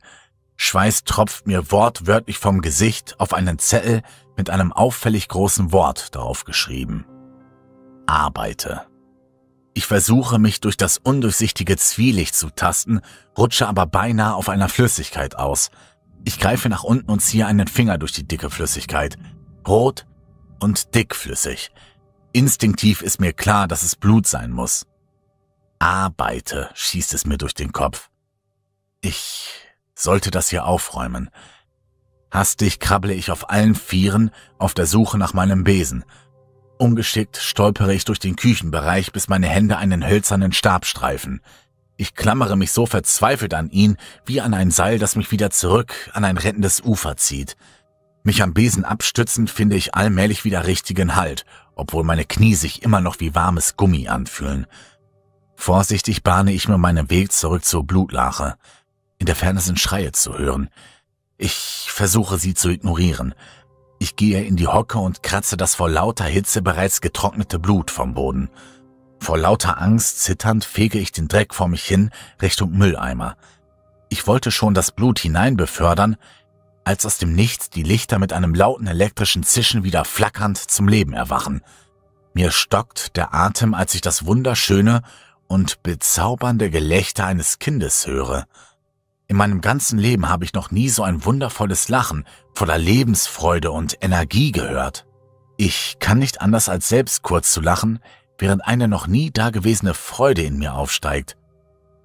Schweiß tropft mir wortwörtlich vom Gesicht auf einen Zettel mit einem auffällig großen Wort darauf geschrieben. Arbeite. Ich versuche mich durch das undurchsichtige Zwielicht zu tasten, rutsche aber beinahe auf einer Flüssigkeit aus. Ich greife nach unten und ziehe einen Finger durch die dicke Flüssigkeit. Rot und dickflüssig. Instinktiv ist mir klar, dass es Blut sein muss. Arbeite, schießt es mir durch den Kopf. Ich sollte das hier aufräumen. Hastig krabble ich auf allen Vieren auf der Suche nach meinem Besen – Ungeschickt stolpere ich durch den Küchenbereich, bis meine Hände einen hölzernen Stab streifen. Ich klammere mich so verzweifelt an ihn, wie an ein Seil, das mich wieder zurück an ein rettendes Ufer zieht. Mich am Besen abstützend finde ich allmählich wieder richtigen Halt, obwohl meine Knie sich immer noch wie warmes Gummi anfühlen. Vorsichtig bahne ich mir meinen Weg zurück zur Blutlache. In der Ferne sind Schreie zu hören. Ich versuche sie zu ignorieren, ich gehe in die Hocke und kratze das vor lauter Hitze bereits getrocknete Blut vom Boden. Vor lauter Angst zitternd fege ich den Dreck vor mich hin Richtung Mülleimer. Ich wollte schon das Blut hinein befördern, als aus dem Nichts die Lichter mit einem lauten elektrischen Zischen wieder flackernd zum Leben erwachen. Mir stockt der Atem, als ich das wunderschöne und bezaubernde Gelächter eines Kindes höre. In meinem ganzen Leben habe ich noch nie so ein wundervolles Lachen voller Lebensfreude und Energie gehört. Ich kann nicht anders als selbst kurz zu lachen, während eine noch nie dagewesene Freude in mir aufsteigt.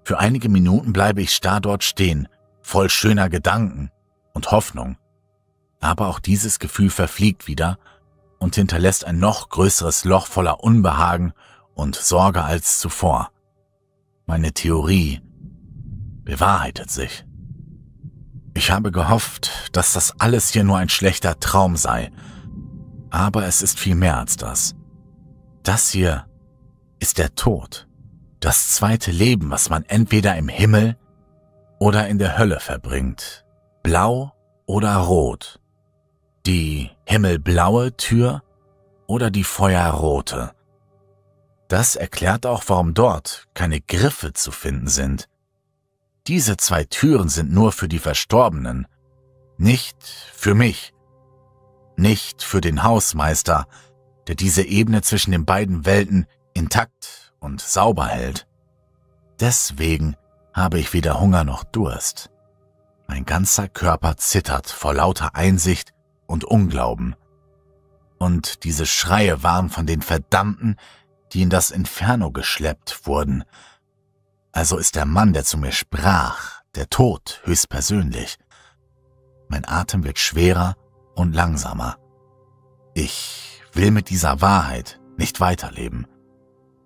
Für einige Minuten bleibe ich starr dort stehen, voll schöner Gedanken und Hoffnung. Aber auch dieses Gefühl verfliegt wieder und hinterlässt ein noch größeres Loch voller Unbehagen und Sorge als zuvor. Meine Theorie, bewahrheitet sich. Ich habe gehofft, dass das alles hier nur ein schlechter Traum sei, aber es ist viel mehr als das. Das hier ist der Tod, das zweite Leben, was man entweder im Himmel oder in der Hölle verbringt, blau oder rot, die himmelblaue Tür oder die feuerrote. Das erklärt auch, warum dort keine Griffe zu finden sind. Diese zwei Türen sind nur für die Verstorbenen, nicht für mich, nicht für den Hausmeister, der diese Ebene zwischen den beiden Welten intakt und sauber hält. Deswegen habe ich weder Hunger noch Durst. Mein ganzer Körper zittert vor lauter Einsicht und Unglauben. Und diese Schreie waren von den Verdammten, die in das Inferno geschleppt wurden, also ist der Mann, der zu mir sprach, der Tod höchstpersönlich. Mein Atem wird schwerer und langsamer. Ich will mit dieser Wahrheit nicht weiterleben.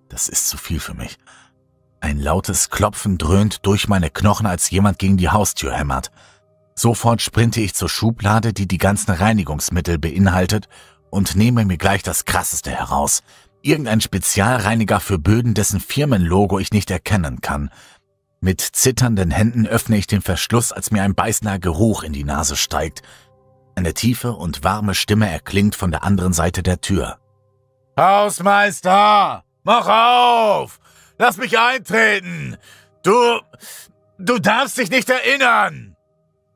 Das ist zu viel für mich. Ein lautes Klopfen dröhnt durch meine Knochen, als jemand gegen die Haustür hämmert. Sofort sprinte ich zur Schublade, die die ganzen Reinigungsmittel beinhaltet, und nehme mir gleich das Krasseste heraus – Irgendein Spezialreiniger für Böden, dessen Firmenlogo ich nicht erkennen kann. Mit zitternden Händen öffne ich den Verschluss, als mir ein beißender Geruch in die Nase steigt. Eine tiefe und warme Stimme erklingt von der anderen Seite der Tür. Hausmeister, mach auf! Lass mich eintreten! Du. Du darfst dich nicht erinnern!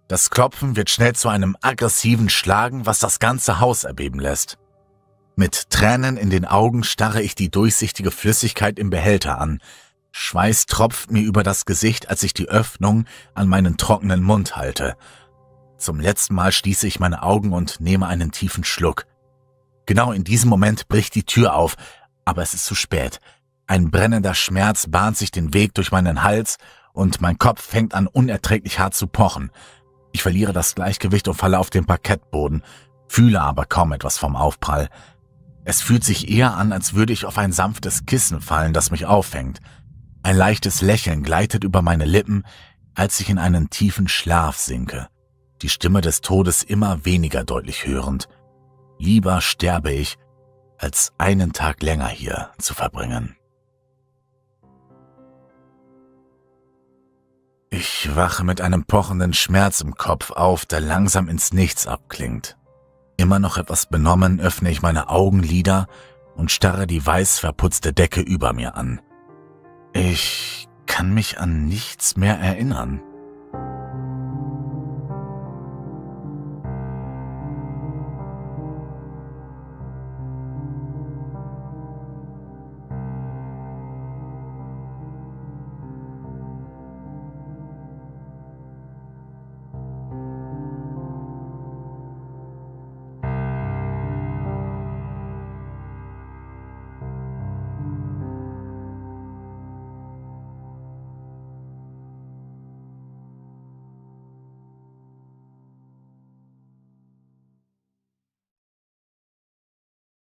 Das Klopfen wird schnell zu einem aggressiven Schlagen, was das ganze Haus erbeben lässt. Mit Tränen in den Augen starre ich die durchsichtige Flüssigkeit im Behälter an. Schweiß tropft mir über das Gesicht, als ich die Öffnung an meinen trockenen Mund halte. Zum letzten Mal schließe ich meine Augen und nehme einen tiefen Schluck. Genau in diesem Moment bricht die Tür auf, aber es ist zu spät. Ein brennender Schmerz bahnt sich den Weg durch meinen Hals und mein Kopf fängt an unerträglich hart zu pochen. Ich verliere das Gleichgewicht und falle auf den Parkettboden, fühle aber kaum etwas vom Aufprall. Es fühlt sich eher an, als würde ich auf ein sanftes Kissen fallen, das mich auffängt. Ein leichtes Lächeln gleitet über meine Lippen, als ich in einen tiefen Schlaf sinke, die Stimme des Todes immer weniger deutlich hörend. Lieber sterbe ich, als einen Tag länger hier zu verbringen. Ich wache mit einem pochenden Schmerz im Kopf auf, der langsam ins Nichts abklingt. Immer noch etwas benommen öffne ich meine Augenlider und starre die weiß verputzte Decke über mir an. Ich kann mich an nichts mehr erinnern.